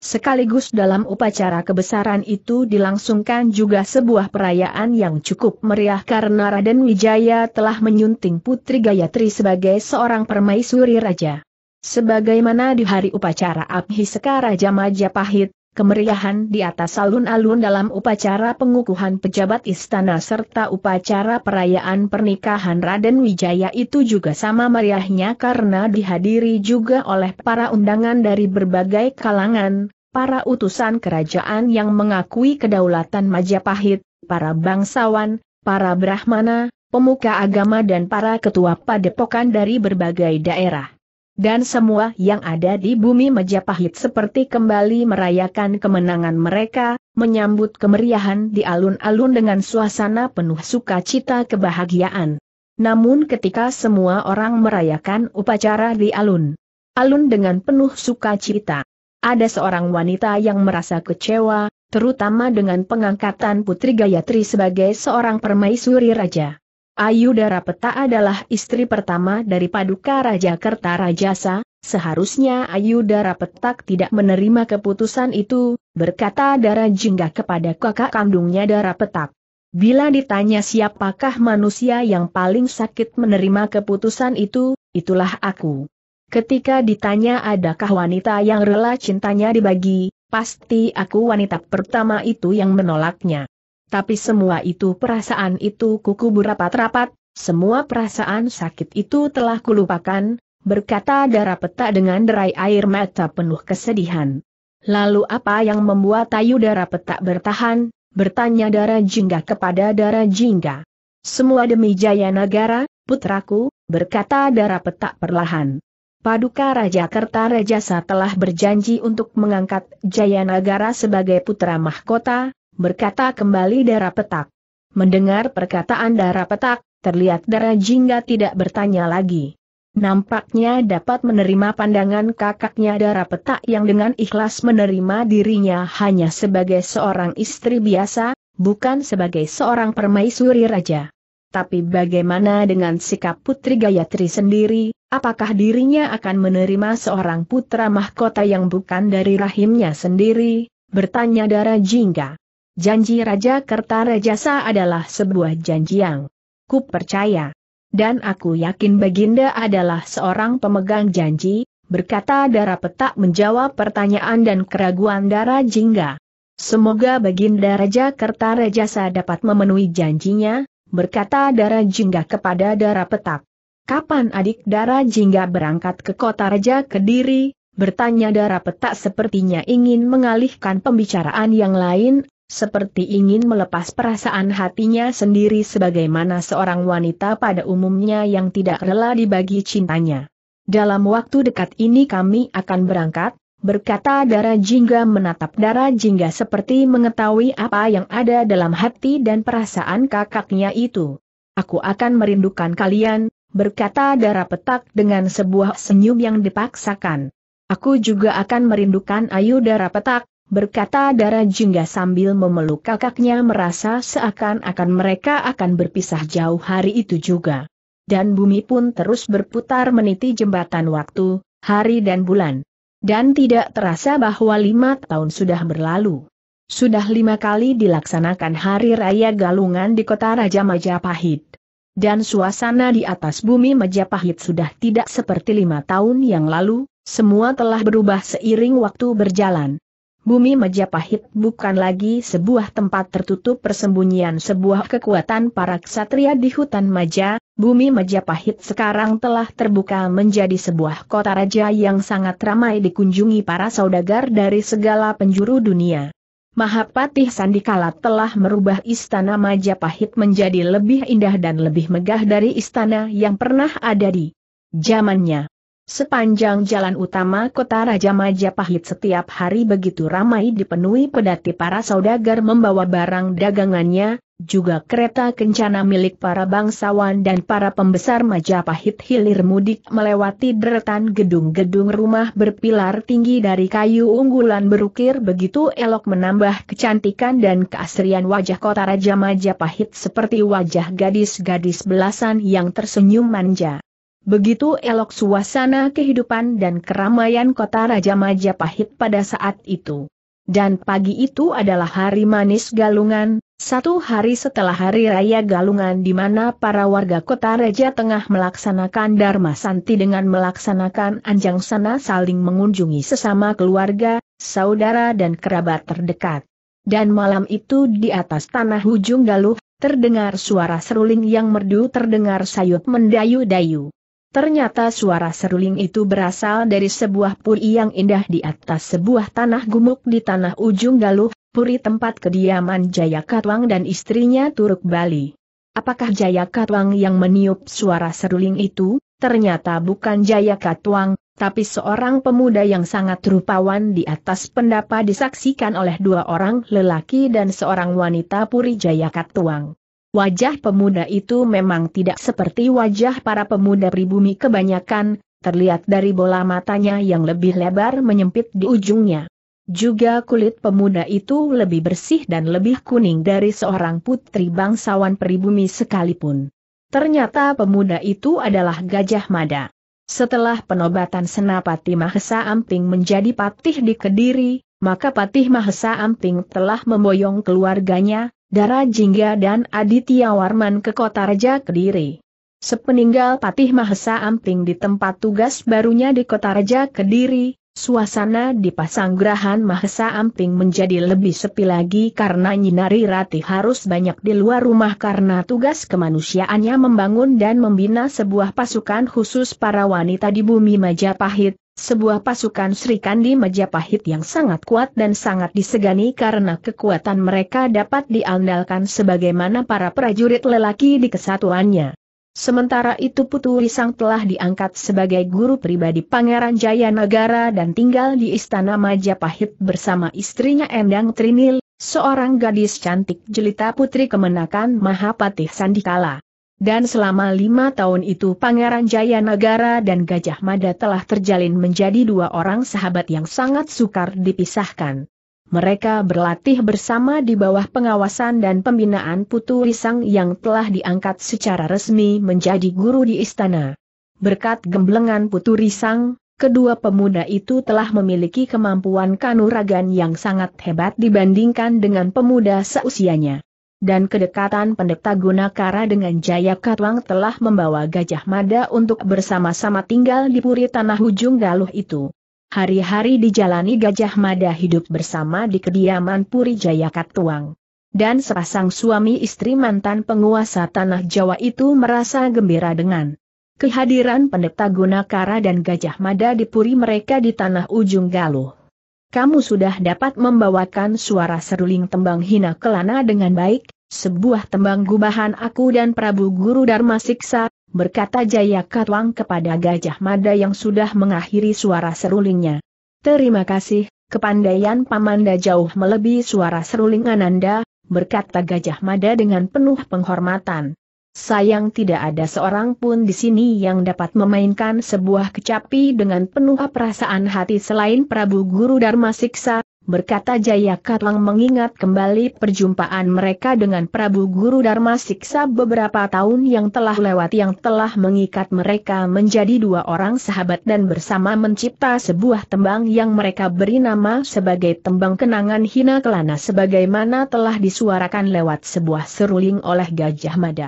Sekaligus dalam upacara kebesaran itu dilangsungkan juga sebuah perayaan yang cukup meriah karena Raden Wijaya telah menyunting Putri Gayatri sebagai seorang permaisuri raja. Sebagaimana di hari upacara Abhiseka Raja Majapahit, kemeriahan di atas alun-alun dalam upacara pengukuhan pejabat istana serta upacara perayaan pernikahan Raden Wijaya itu juga sama meriahnya karena dihadiri juga oleh para undangan dari berbagai kalangan, para utusan kerajaan yang mengakui kedaulatan Majapahit, para bangsawan, para brahmana, pemuka agama dan para ketua padepokan dari berbagai daerah dan semua yang ada di bumi Majapahit seperti kembali merayakan kemenangan mereka, menyambut kemeriahan di alun-alun dengan suasana penuh sukacita kebahagiaan. Namun ketika semua orang merayakan upacara di alun-alun dengan penuh sukacita, ada seorang wanita yang merasa kecewa, terutama dengan pengangkatan Putri Gayatri sebagai seorang permaisuri raja. Ayudara Peta adalah istri pertama dari Paduka Raja Kertarajasa, seharusnya Ayudara Petak tidak menerima keputusan itu, berkata Dara Jingga kepada kakak kandungnya Dara Petak. Bila ditanya siapakah manusia yang paling sakit menerima keputusan itu, itulah aku. Ketika ditanya adakah wanita yang rela cintanya dibagi, pasti aku wanita pertama itu yang menolaknya tapi semua itu perasaan itu kuku rapat-rapat, semua perasaan sakit itu telah kulupakan, berkata darah Petak dengan derai air mata penuh kesedihan. Lalu apa yang membuat Ayu darah Petak bertahan, bertanya darah jingga kepada darah jingga. Semua demi jaya negara, putraku, berkata darah Petak perlahan. Paduka Raja Rajasa telah berjanji untuk mengangkat Jayanagara sebagai putra mahkota, berkata kembali darah petak. Mendengar perkataan darah petak, terlihat darah jingga tidak bertanya lagi. Nampaknya dapat menerima pandangan kakaknya darah petak yang dengan ikhlas menerima dirinya hanya sebagai seorang istri biasa, bukan sebagai seorang permaisuri raja. Tapi bagaimana dengan sikap Putri Gayatri sendiri, apakah dirinya akan menerima seorang putra mahkota yang bukan dari rahimnya sendiri, bertanya darah jingga. Janji Raja Rajasa adalah sebuah janji yang ku percaya. Dan aku yakin Baginda adalah seorang pemegang janji, berkata Dara Petak menjawab pertanyaan dan keraguan Dara Jingga. Semoga Baginda Raja Rajasa dapat memenuhi janjinya, berkata Dara Jingga kepada Dara Petak. Kapan adik Dara Jingga berangkat ke kota Raja Kediri? Bertanya Dara Petak sepertinya ingin mengalihkan pembicaraan yang lain, seperti ingin melepas perasaan hatinya sendiri sebagaimana seorang wanita pada umumnya yang tidak rela dibagi cintanya. Dalam waktu dekat ini kami akan berangkat, berkata Dara Jingga menatap Dara Jingga seperti mengetahui apa yang ada dalam hati dan perasaan kakaknya itu. Aku akan merindukan kalian, berkata Dara Petak dengan sebuah senyum yang dipaksakan. Aku juga akan merindukan Ayu Dara Petak, berkata Dara Jingga sambil memeluk kakaknya merasa seakan-akan mereka akan berpisah jauh hari itu juga. Dan bumi pun terus berputar meniti jembatan waktu, hari dan bulan. Dan tidak terasa bahwa lima tahun sudah berlalu. Sudah lima kali dilaksanakan Hari Raya Galungan di kota Raja Majapahit. Dan suasana di atas bumi Majapahit sudah tidak seperti lima tahun yang lalu, semua telah berubah seiring waktu berjalan bumi Majapahit bukan lagi sebuah tempat tertutup persembunyian sebuah kekuatan para ksatria di hutan Maja, bumi Majapahit sekarang telah terbuka menjadi sebuah kota raja yang sangat ramai dikunjungi para saudagar dari segala penjuru dunia. Mahapatih Sandikala telah merubah istana Majapahit menjadi lebih indah dan lebih megah dari istana yang pernah ada di zamannya. Sepanjang jalan utama kota Raja Majapahit setiap hari begitu ramai dipenuhi pedati para saudagar membawa barang dagangannya, juga kereta kencana milik para bangsawan dan para pembesar Majapahit hilir mudik melewati deretan gedung-gedung rumah berpilar tinggi dari kayu unggulan berukir begitu elok menambah kecantikan dan keasrian wajah kota Raja Majapahit seperti wajah gadis-gadis belasan yang tersenyum manja. Begitu elok suasana kehidupan dan keramaian kota Raja Majapahit pada saat itu. Dan pagi itu adalah hari manis Galungan, satu hari setelah Hari Raya Galungan di mana para warga kota Raja tengah melaksanakan Dharma Santi dengan melaksanakan Anjang Sana saling mengunjungi sesama keluarga, saudara dan kerabat terdekat. Dan malam itu di atas tanah hujung Galuh, terdengar suara seruling yang merdu terdengar sayut mendayu-dayu. Ternyata suara seruling itu berasal dari sebuah puri yang indah di atas sebuah tanah gumuk di tanah ujung galuh, puri tempat kediaman Jaya Katwang dan istrinya Turuk Bali. Apakah Jaya Katwang yang meniup suara seruling itu? Ternyata bukan Jaya Katwang, tapi seorang pemuda yang sangat rupawan di atas pendapa disaksikan oleh dua orang lelaki dan seorang wanita Puri Jaya Katwang. Wajah pemuda itu memang tidak seperti wajah para pemuda pribumi kebanyakan, terlihat dari bola matanya yang lebih lebar menyempit di ujungnya. Juga kulit pemuda itu lebih bersih dan lebih kuning dari seorang putri bangsawan pribumi sekalipun. Ternyata pemuda itu adalah Gajah Mada. Setelah penobatan Senapati Mahesa Amping menjadi patih di Kediri, maka Patih Mahesa Amping telah memboyong keluarganya, Dara Jingga dan Aditya Warman ke kota Raja Kediri. Sepeninggal Patih Mahesa Amping di tempat tugas barunya di kota Raja Kediri, Suasana di Pasanggrahan Mahesa Amping menjadi lebih sepi lagi karena Nyinari Rati harus banyak di luar rumah karena tugas kemanusiaannya membangun dan membina sebuah pasukan khusus para wanita di bumi Majapahit, sebuah pasukan Sri Kandi Majapahit yang sangat kuat dan sangat disegani karena kekuatan mereka dapat diandalkan sebagaimana para prajurit lelaki di kesatuannya. Sementara itu Putu Risang telah diangkat sebagai guru pribadi Pangeran Jayanagara dan tinggal di Istana Majapahit bersama istrinya Endang Trinil, seorang gadis cantik jelita putri kemenakan Mahapatih Sandikala. Dan selama lima tahun itu Pangeran Jayanagara dan Gajah Mada telah terjalin menjadi dua orang sahabat yang sangat sukar dipisahkan mereka berlatih bersama di bawah pengawasan dan pembinaan Putu Risang yang telah diangkat secara resmi menjadi guru di istana. Berkat gemblengan Putu Risang, kedua pemuda itu telah memiliki kemampuan kanuragan yang sangat hebat dibandingkan dengan pemuda seusianya. Dan kedekatan pendeta Gunakara dengan Jaya Katwang telah membawa Gajah Mada untuk bersama-sama tinggal di puri tanah Ujung galuh itu. Hari-hari dijalani Gajah Mada hidup bersama di kediaman Puri Tuang. Dan sepasang suami istri mantan penguasa tanah Jawa itu merasa gembira dengan kehadiran pendeta Gunakara dan Gajah Mada di Puri mereka di tanah ujung Galuh. Kamu sudah dapat membawakan suara seruling tembang hina kelana dengan baik, sebuah tembang gubahan aku dan Prabu Guru Dharma Siksa, berkata Jaya Katwang kepada Gajah Mada yang sudah mengakhiri suara serulingnya. Terima kasih, kepandaian Pamanda jauh melebihi suara seruling Ananda, berkata Gajah Mada dengan penuh penghormatan. Sayang tidak ada seorang pun di sini yang dapat memainkan sebuah kecapi dengan penuh perasaan hati selain Prabu Guru Dharma Siksa, berkata Jaya Katlang mengingat kembali perjumpaan mereka dengan Prabu Guru Dharma Siksa beberapa tahun yang telah lewat yang telah mengikat mereka menjadi dua orang sahabat dan bersama mencipta sebuah tembang yang mereka beri nama sebagai Tembang Kenangan Hina Kelana sebagaimana telah disuarakan lewat sebuah seruling oleh Gajah Mada.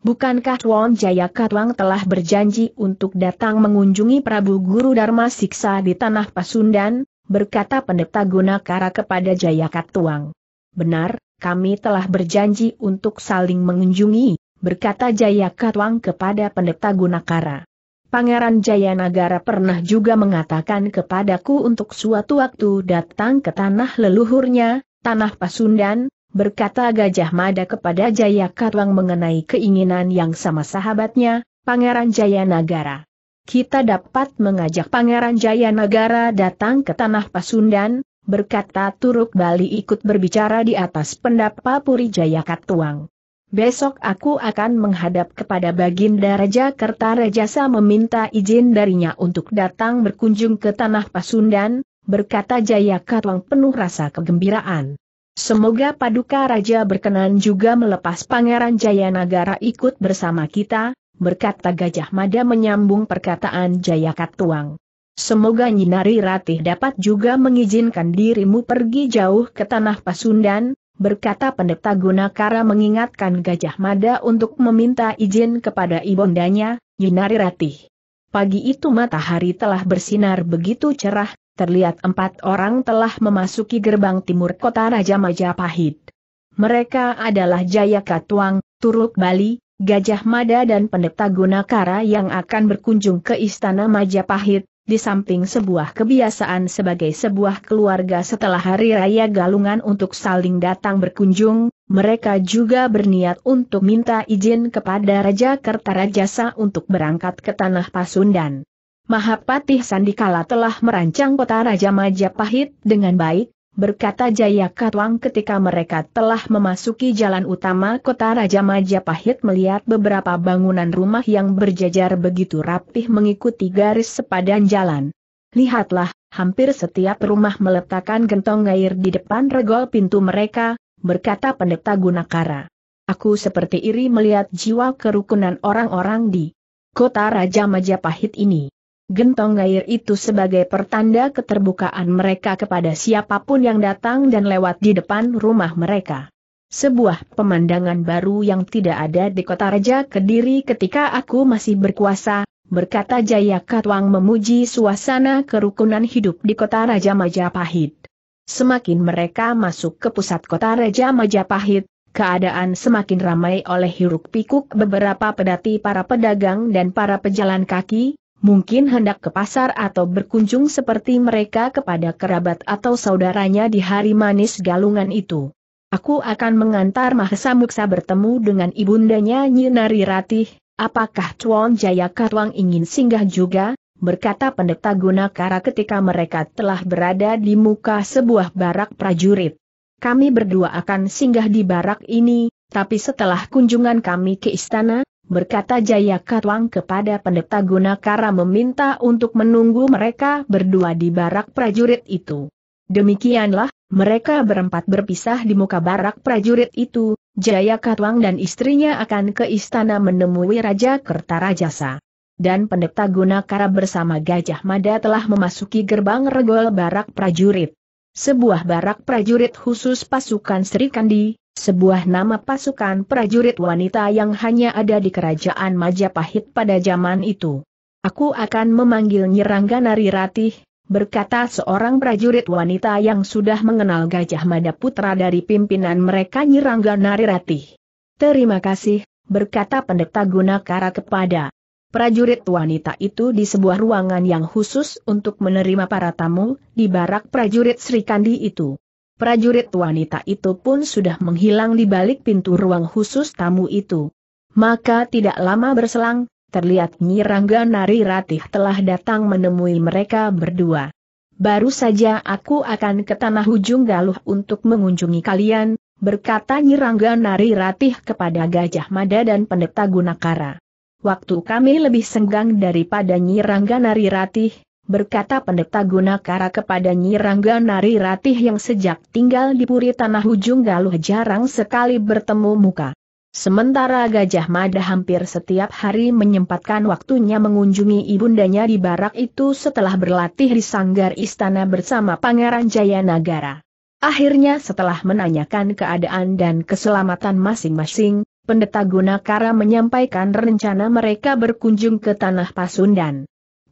Bukankah Tuan Jaya Katwang telah berjanji untuk datang mengunjungi Prabu Guru Dharma Siksa di Tanah Pasundan? berkata pendeta Gunakara kepada Jayakatuang. Benar, kami telah berjanji untuk saling mengunjungi, berkata Jayakatuang kepada pendeta Gunakara. Pangeran Jayanagara pernah juga mengatakan kepadaku untuk suatu waktu datang ke tanah leluhurnya, tanah Pasundan, berkata Gajah Mada kepada Jayakatwang mengenai keinginan yang sama sahabatnya, Pangeran Jayanagara kita dapat mengajak Pangeran Jayanagara datang ke Tanah Pasundan, berkata Turuk Bali ikut berbicara di atas pendapa Puri Jaya Katuang. Besok aku akan menghadap kepada Baginda Raja Kertarajasa meminta izin darinya untuk datang berkunjung ke Tanah Pasundan, berkata Jaya Katuang penuh rasa kegembiraan. Semoga Paduka Raja berkenan juga melepas Pangeran Jayanagara ikut bersama kita, berkata Gajah Mada menyambung perkataan Jayakat Tuang. Semoga Nyinari Ratih dapat juga mengizinkan dirimu pergi jauh ke tanah Pasundan, berkata pendeta Gunakara mengingatkan Gajah Mada untuk meminta izin kepada ibundanya, Nyinari Ratih. Pagi itu matahari telah bersinar begitu cerah, terlihat empat orang telah memasuki gerbang timur kota Raja Majapahit. Mereka adalah Jaya Katuang, Turuk Bali, Gajah Mada dan Pendeta Gunakara yang akan berkunjung ke Istana Majapahit, di samping sebuah kebiasaan sebagai sebuah keluarga setelah Hari Raya Galungan untuk saling datang berkunjung, mereka juga berniat untuk minta izin kepada Raja Kertarajasa untuk berangkat ke Tanah Pasundan. Mahapatih Sandikala telah merancang kota Raja Majapahit dengan baik, berkata Jaya Katwang ketika mereka telah memasuki jalan utama kota Raja Majapahit melihat beberapa bangunan rumah yang berjajar begitu rapih mengikuti garis sepadan jalan. Lihatlah, hampir setiap rumah meletakkan gentong air di depan regol pintu mereka, berkata pendeta Gunakara. Aku seperti iri melihat jiwa kerukunan orang-orang di kota Raja Majapahit ini gentong air itu sebagai pertanda keterbukaan mereka kepada siapapun yang datang dan lewat di depan rumah mereka. Sebuah pemandangan baru yang tidak ada di kota Raja Kediri ketika aku masih berkuasa, berkata Jaya Katwang memuji suasana kerukunan hidup di kota Raja Majapahit. Semakin mereka masuk ke pusat kota Raja Majapahit, keadaan semakin ramai oleh hiruk pikuk beberapa pedati para pedagang dan para pejalan kaki, mungkin hendak ke pasar atau berkunjung seperti mereka kepada kerabat atau saudaranya di hari manis galungan itu. Aku akan mengantar Mahesa Muksa bertemu dengan ibundanya Nyinari Ratih, apakah Tuan Jaya Karwang ingin singgah juga? berkata pendeta Gunakara ketika mereka telah berada di muka sebuah barak prajurit. Kami berdua akan singgah di barak ini, tapi setelah kunjungan kami ke istana, berkata Jaya Katwang kepada pendeta Gunakara meminta untuk menunggu mereka berdua di barak prajurit itu. Demikianlah, mereka berempat berpisah di muka barak prajurit itu, Jaya Katwang dan istrinya akan ke istana menemui Raja Kertarajasa. Dan pendeta Gunakara bersama Gajah Mada telah memasuki gerbang regol barak prajurit. Sebuah barak prajurit khusus pasukan Sri Kandi, sebuah nama pasukan prajurit wanita yang hanya ada di kerajaan Majapahit pada zaman itu. Aku akan memanggil Nyirangga Ratih, berkata seorang prajurit wanita yang sudah mengenal Gajah Mada Putra dari pimpinan mereka Nyirangga Ratih. Terima kasih, berkata pendeta Gunakara kepada prajurit wanita itu di sebuah ruangan yang khusus untuk menerima para tamu di barak prajurit Sri Kandi itu prajurit wanita itu pun sudah menghilang di balik pintu ruang khusus tamu itu. Maka tidak lama berselang, terlihat Nyi Rangga Nari Ratih telah datang menemui mereka berdua. Baru saja aku akan ke tanah ujung galuh untuk mengunjungi kalian, berkata Nyi Rangga Nari Ratih kepada Gajah Mada dan Pendeta Gunakara. Waktu kami lebih senggang daripada Nyi Rangga Nari Ratih, berkata pendeta Gunakara kepada Rangga Nari Ratih yang sejak tinggal di Puri Tanah Ujung Galuh jarang sekali bertemu muka. Sementara Gajah Mada hampir setiap hari menyempatkan waktunya mengunjungi ibundanya di barak itu setelah berlatih di sanggar istana bersama Pangeran Jayanagara. Akhirnya setelah menanyakan keadaan dan keselamatan masing-masing, pendeta Gunakara menyampaikan rencana mereka berkunjung ke Tanah Pasundan.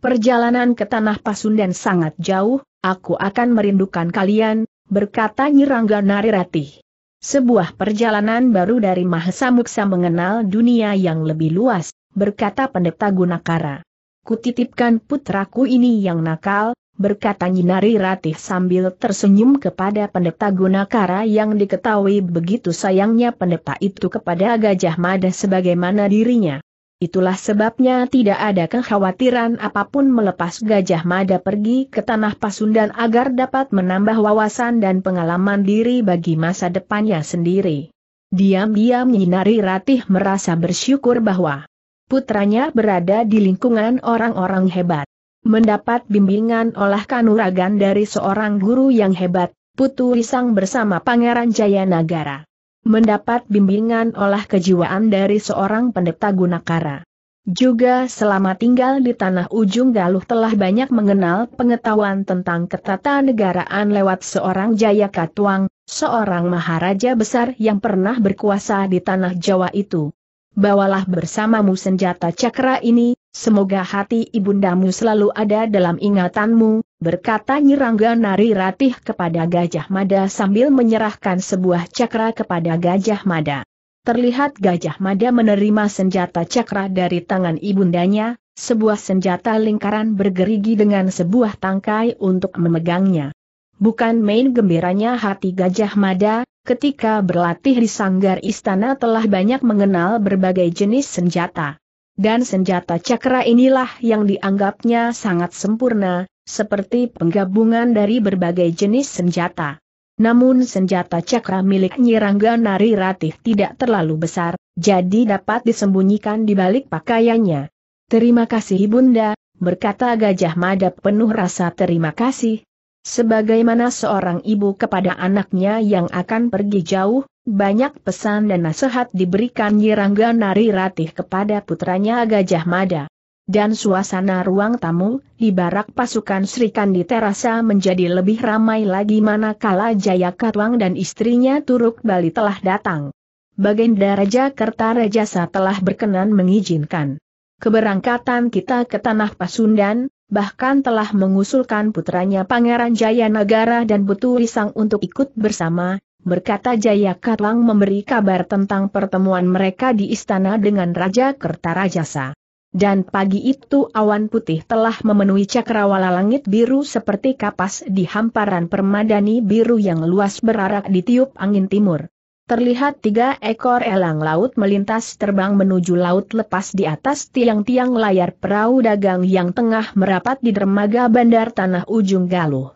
Perjalanan ke tanah Pasundan sangat jauh, aku akan merindukan kalian, berkata Nyirangga Nariratih. Sebuah perjalanan baru dari Mahesa mengenal dunia yang lebih luas, berkata pendeta Gunakara. Kutitipkan putraku ini yang nakal, berkata Nyinari Ratih sambil tersenyum kepada pendeta Gunakara yang diketahui begitu sayangnya pendeta itu kepada Gajah Mada sebagaimana dirinya. Itulah sebabnya tidak ada kekhawatiran apapun melepas Gajah Mada pergi ke tanah Pasundan agar dapat menambah wawasan dan pengalaman diri bagi masa depannya sendiri. Diam-diam Nyinari Ratih merasa bersyukur bahwa putranya berada di lingkungan orang-orang hebat. Mendapat bimbingan olah kanuragan dari seorang guru yang hebat, Putu Risang bersama Pangeran Jayanagara. Mendapat bimbingan olah kejiwaan dari seorang pendeta Gunakara. Juga selama tinggal di tanah ujung galuh telah banyak mengenal pengetahuan tentang ketatanegaraan lewat seorang Jaya Katuang, seorang maharaja besar yang pernah berkuasa di tanah Jawa itu bawalah bersamamu senjata cakra ini, semoga hati ibundamu selalu ada dalam ingatanmu, berkata Nyirangga Nari Ratih kepada Gajah Mada sambil menyerahkan sebuah cakra kepada Gajah Mada. Terlihat Gajah Mada menerima senjata cakra dari tangan ibundanya, sebuah senjata lingkaran bergerigi dengan sebuah tangkai untuk memegangnya. Bukan main gembiranya hati Gajah Mada, ketika berlatih di sanggar istana telah banyak mengenal berbagai jenis senjata. Dan senjata cakra inilah yang dianggapnya sangat sempurna, seperti penggabungan dari berbagai jenis senjata. Namun senjata cakra milik Nyirangga Nari Ratih tidak terlalu besar, jadi dapat disembunyikan di balik pakaiannya. Terima kasih Bunda, berkata Gajah Mada penuh rasa terima kasih, Sebagaimana seorang ibu kepada anaknya yang akan pergi jauh, banyak pesan dan nasihat diberikan Yirangga Nari Ratih kepada putranya Gajah Mada. Dan suasana ruang tamu, di barak pasukan Sri Kandi Terasa menjadi lebih ramai lagi manakala Jaya Katwang dan istrinya Turuk Bali telah datang. Baginda Raja Kertarajasa telah berkenan mengizinkan keberangkatan kita ke Tanah Pasundan, bahkan telah mengusulkan putranya Pangeran Jaya Negara dan Butu Risang untuk ikut bersama, berkata Jaya Katlang memberi kabar tentang pertemuan mereka di istana dengan Raja Kertarajasa. Dan pagi itu awan putih telah memenuhi cakrawala langit biru seperti kapas di hamparan permadani biru yang luas berarak di tiup angin timur terlihat tiga ekor elang laut melintas terbang menuju laut lepas di atas tiang-tiang layar perahu dagang yang tengah merapat di dermaga bandar tanah ujung Galuh.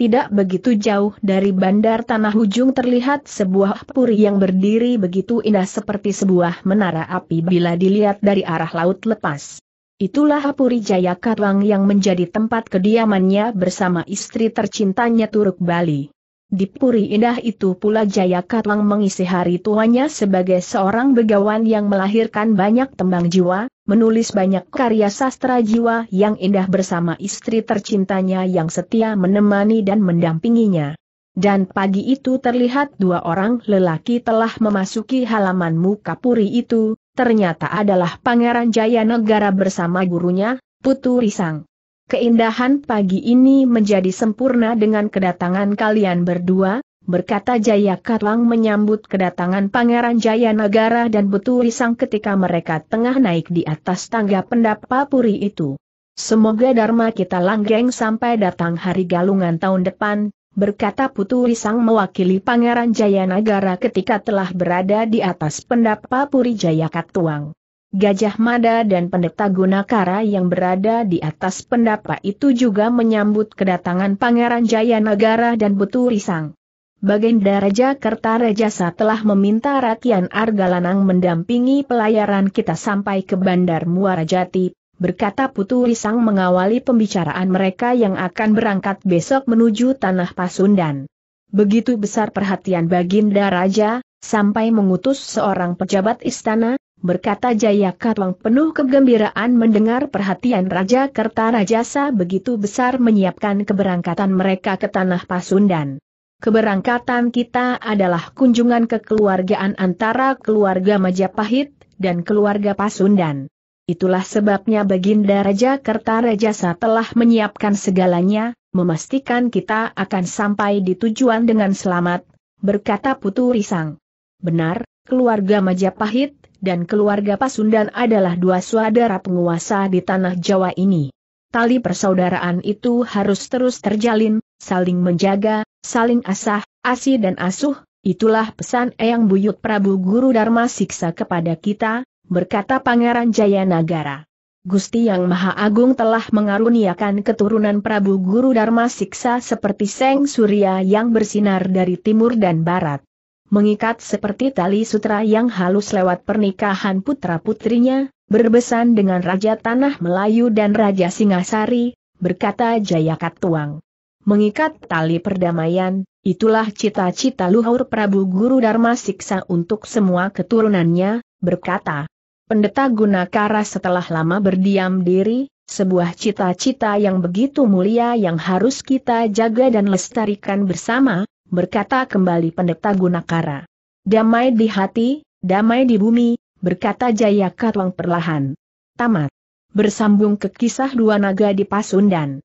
Tidak begitu jauh dari bandar tanah ujung terlihat sebuah puri yang berdiri begitu indah seperti sebuah menara api bila dilihat dari arah laut lepas. Itulah Puri Jaya yang menjadi tempat kediamannya bersama istri tercintanya Turuk Bali. Di Puri Indah itu pula Jaya Katlang mengisi hari tuanya sebagai seorang begawan yang melahirkan banyak tembang jiwa, menulis banyak karya sastra jiwa yang indah bersama istri tercintanya yang setia menemani dan mendampinginya. Dan pagi itu terlihat dua orang lelaki telah memasuki halaman muka Puri itu, ternyata adalah Pangeran Jaya Negara bersama gurunya, Putu Risang. Keindahan pagi ini menjadi sempurna dengan kedatangan kalian berdua, berkata Jaya Katlang menyambut kedatangan Pangeran Jaya Negara dan Betu Risang ketika mereka tengah naik di atas tangga pendapa puri itu. Semoga Dharma kita langgeng sampai datang hari galungan tahun depan, berkata Putu Risang mewakili Pangeran Jaya Negara ketika telah berada di atas pendapa puri Jaya Katuang. Gajah Mada dan Pendeta Gunakara yang berada di atas pendapa itu juga menyambut kedatangan Pangeran Jayanagara dan Betu Risang. Baginda Raja Kertarejasa telah meminta Rakyan Argalanang mendampingi pelayaran kita sampai ke Bandar Muara Jati, berkata Putu Risang mengawali pembicaraan mereka yang akan berangkat besok menuju Tanah Pasundan. Begitu besar perhatian Baginda Raja, sampai mengutus seorang pejabat istana, berkata Jaya Katwang penuh kegembiraan mendengar perhatian Raja Kertarajasa begitu besar menyiapkan keberangkatan mereka ke Tanah Pasundan. Keberangkatan kita adalah kunjungan kekeluargaan antara keluarga Majapahit dan keluarga Pasundan. Itulah sebabnya Baginda Raja Kertarajasa telah menyiapkan segalanya, memastikan kita akan sampai di tujuan dengan selamat, berkata Putu Risang. Benar, keluarga Majapahit dan keluarga Pasundan adalah dua saudara penguasa di tanah Jawa ini. Tali persaudaraan itu harus terus terjalin, saling menjaga, saling asah, asih dan asuh, itulah pesan Eyang Buyut Prabu Guru Dharma Siksa kepada kita, berkata Pangeran Jayanagara. Gusti Yang Maha Agung telah mengaruniakan keturunan Prabu Guru Dharma Siksa seperti Seng Surya yang bersinar dari timur dan barat mengikat seperti tali sutra yang halus lewat pernikahan putra-putrinya, berbesan dengan Raja Tanah Melayu dan Raja Singasari, berkata Jayakat Tuang. Mengikat tali perdamaian, itulah cita-cita luhur Prabu Guru Dharma Siksa untuk semua keturunannya, berkata. Pendeta Gunakara setelah lama berdiam diri, sebuah cita-cita yang begitu mulia yang harus kita jaga dan lestarikan bersama, berkata kembali pendeta Gunakara. Damai di hati, damai di bumi, berkata Jaya Katwang perlahan. Tamat. Bersambung ke kisah dua naga di Pasundan.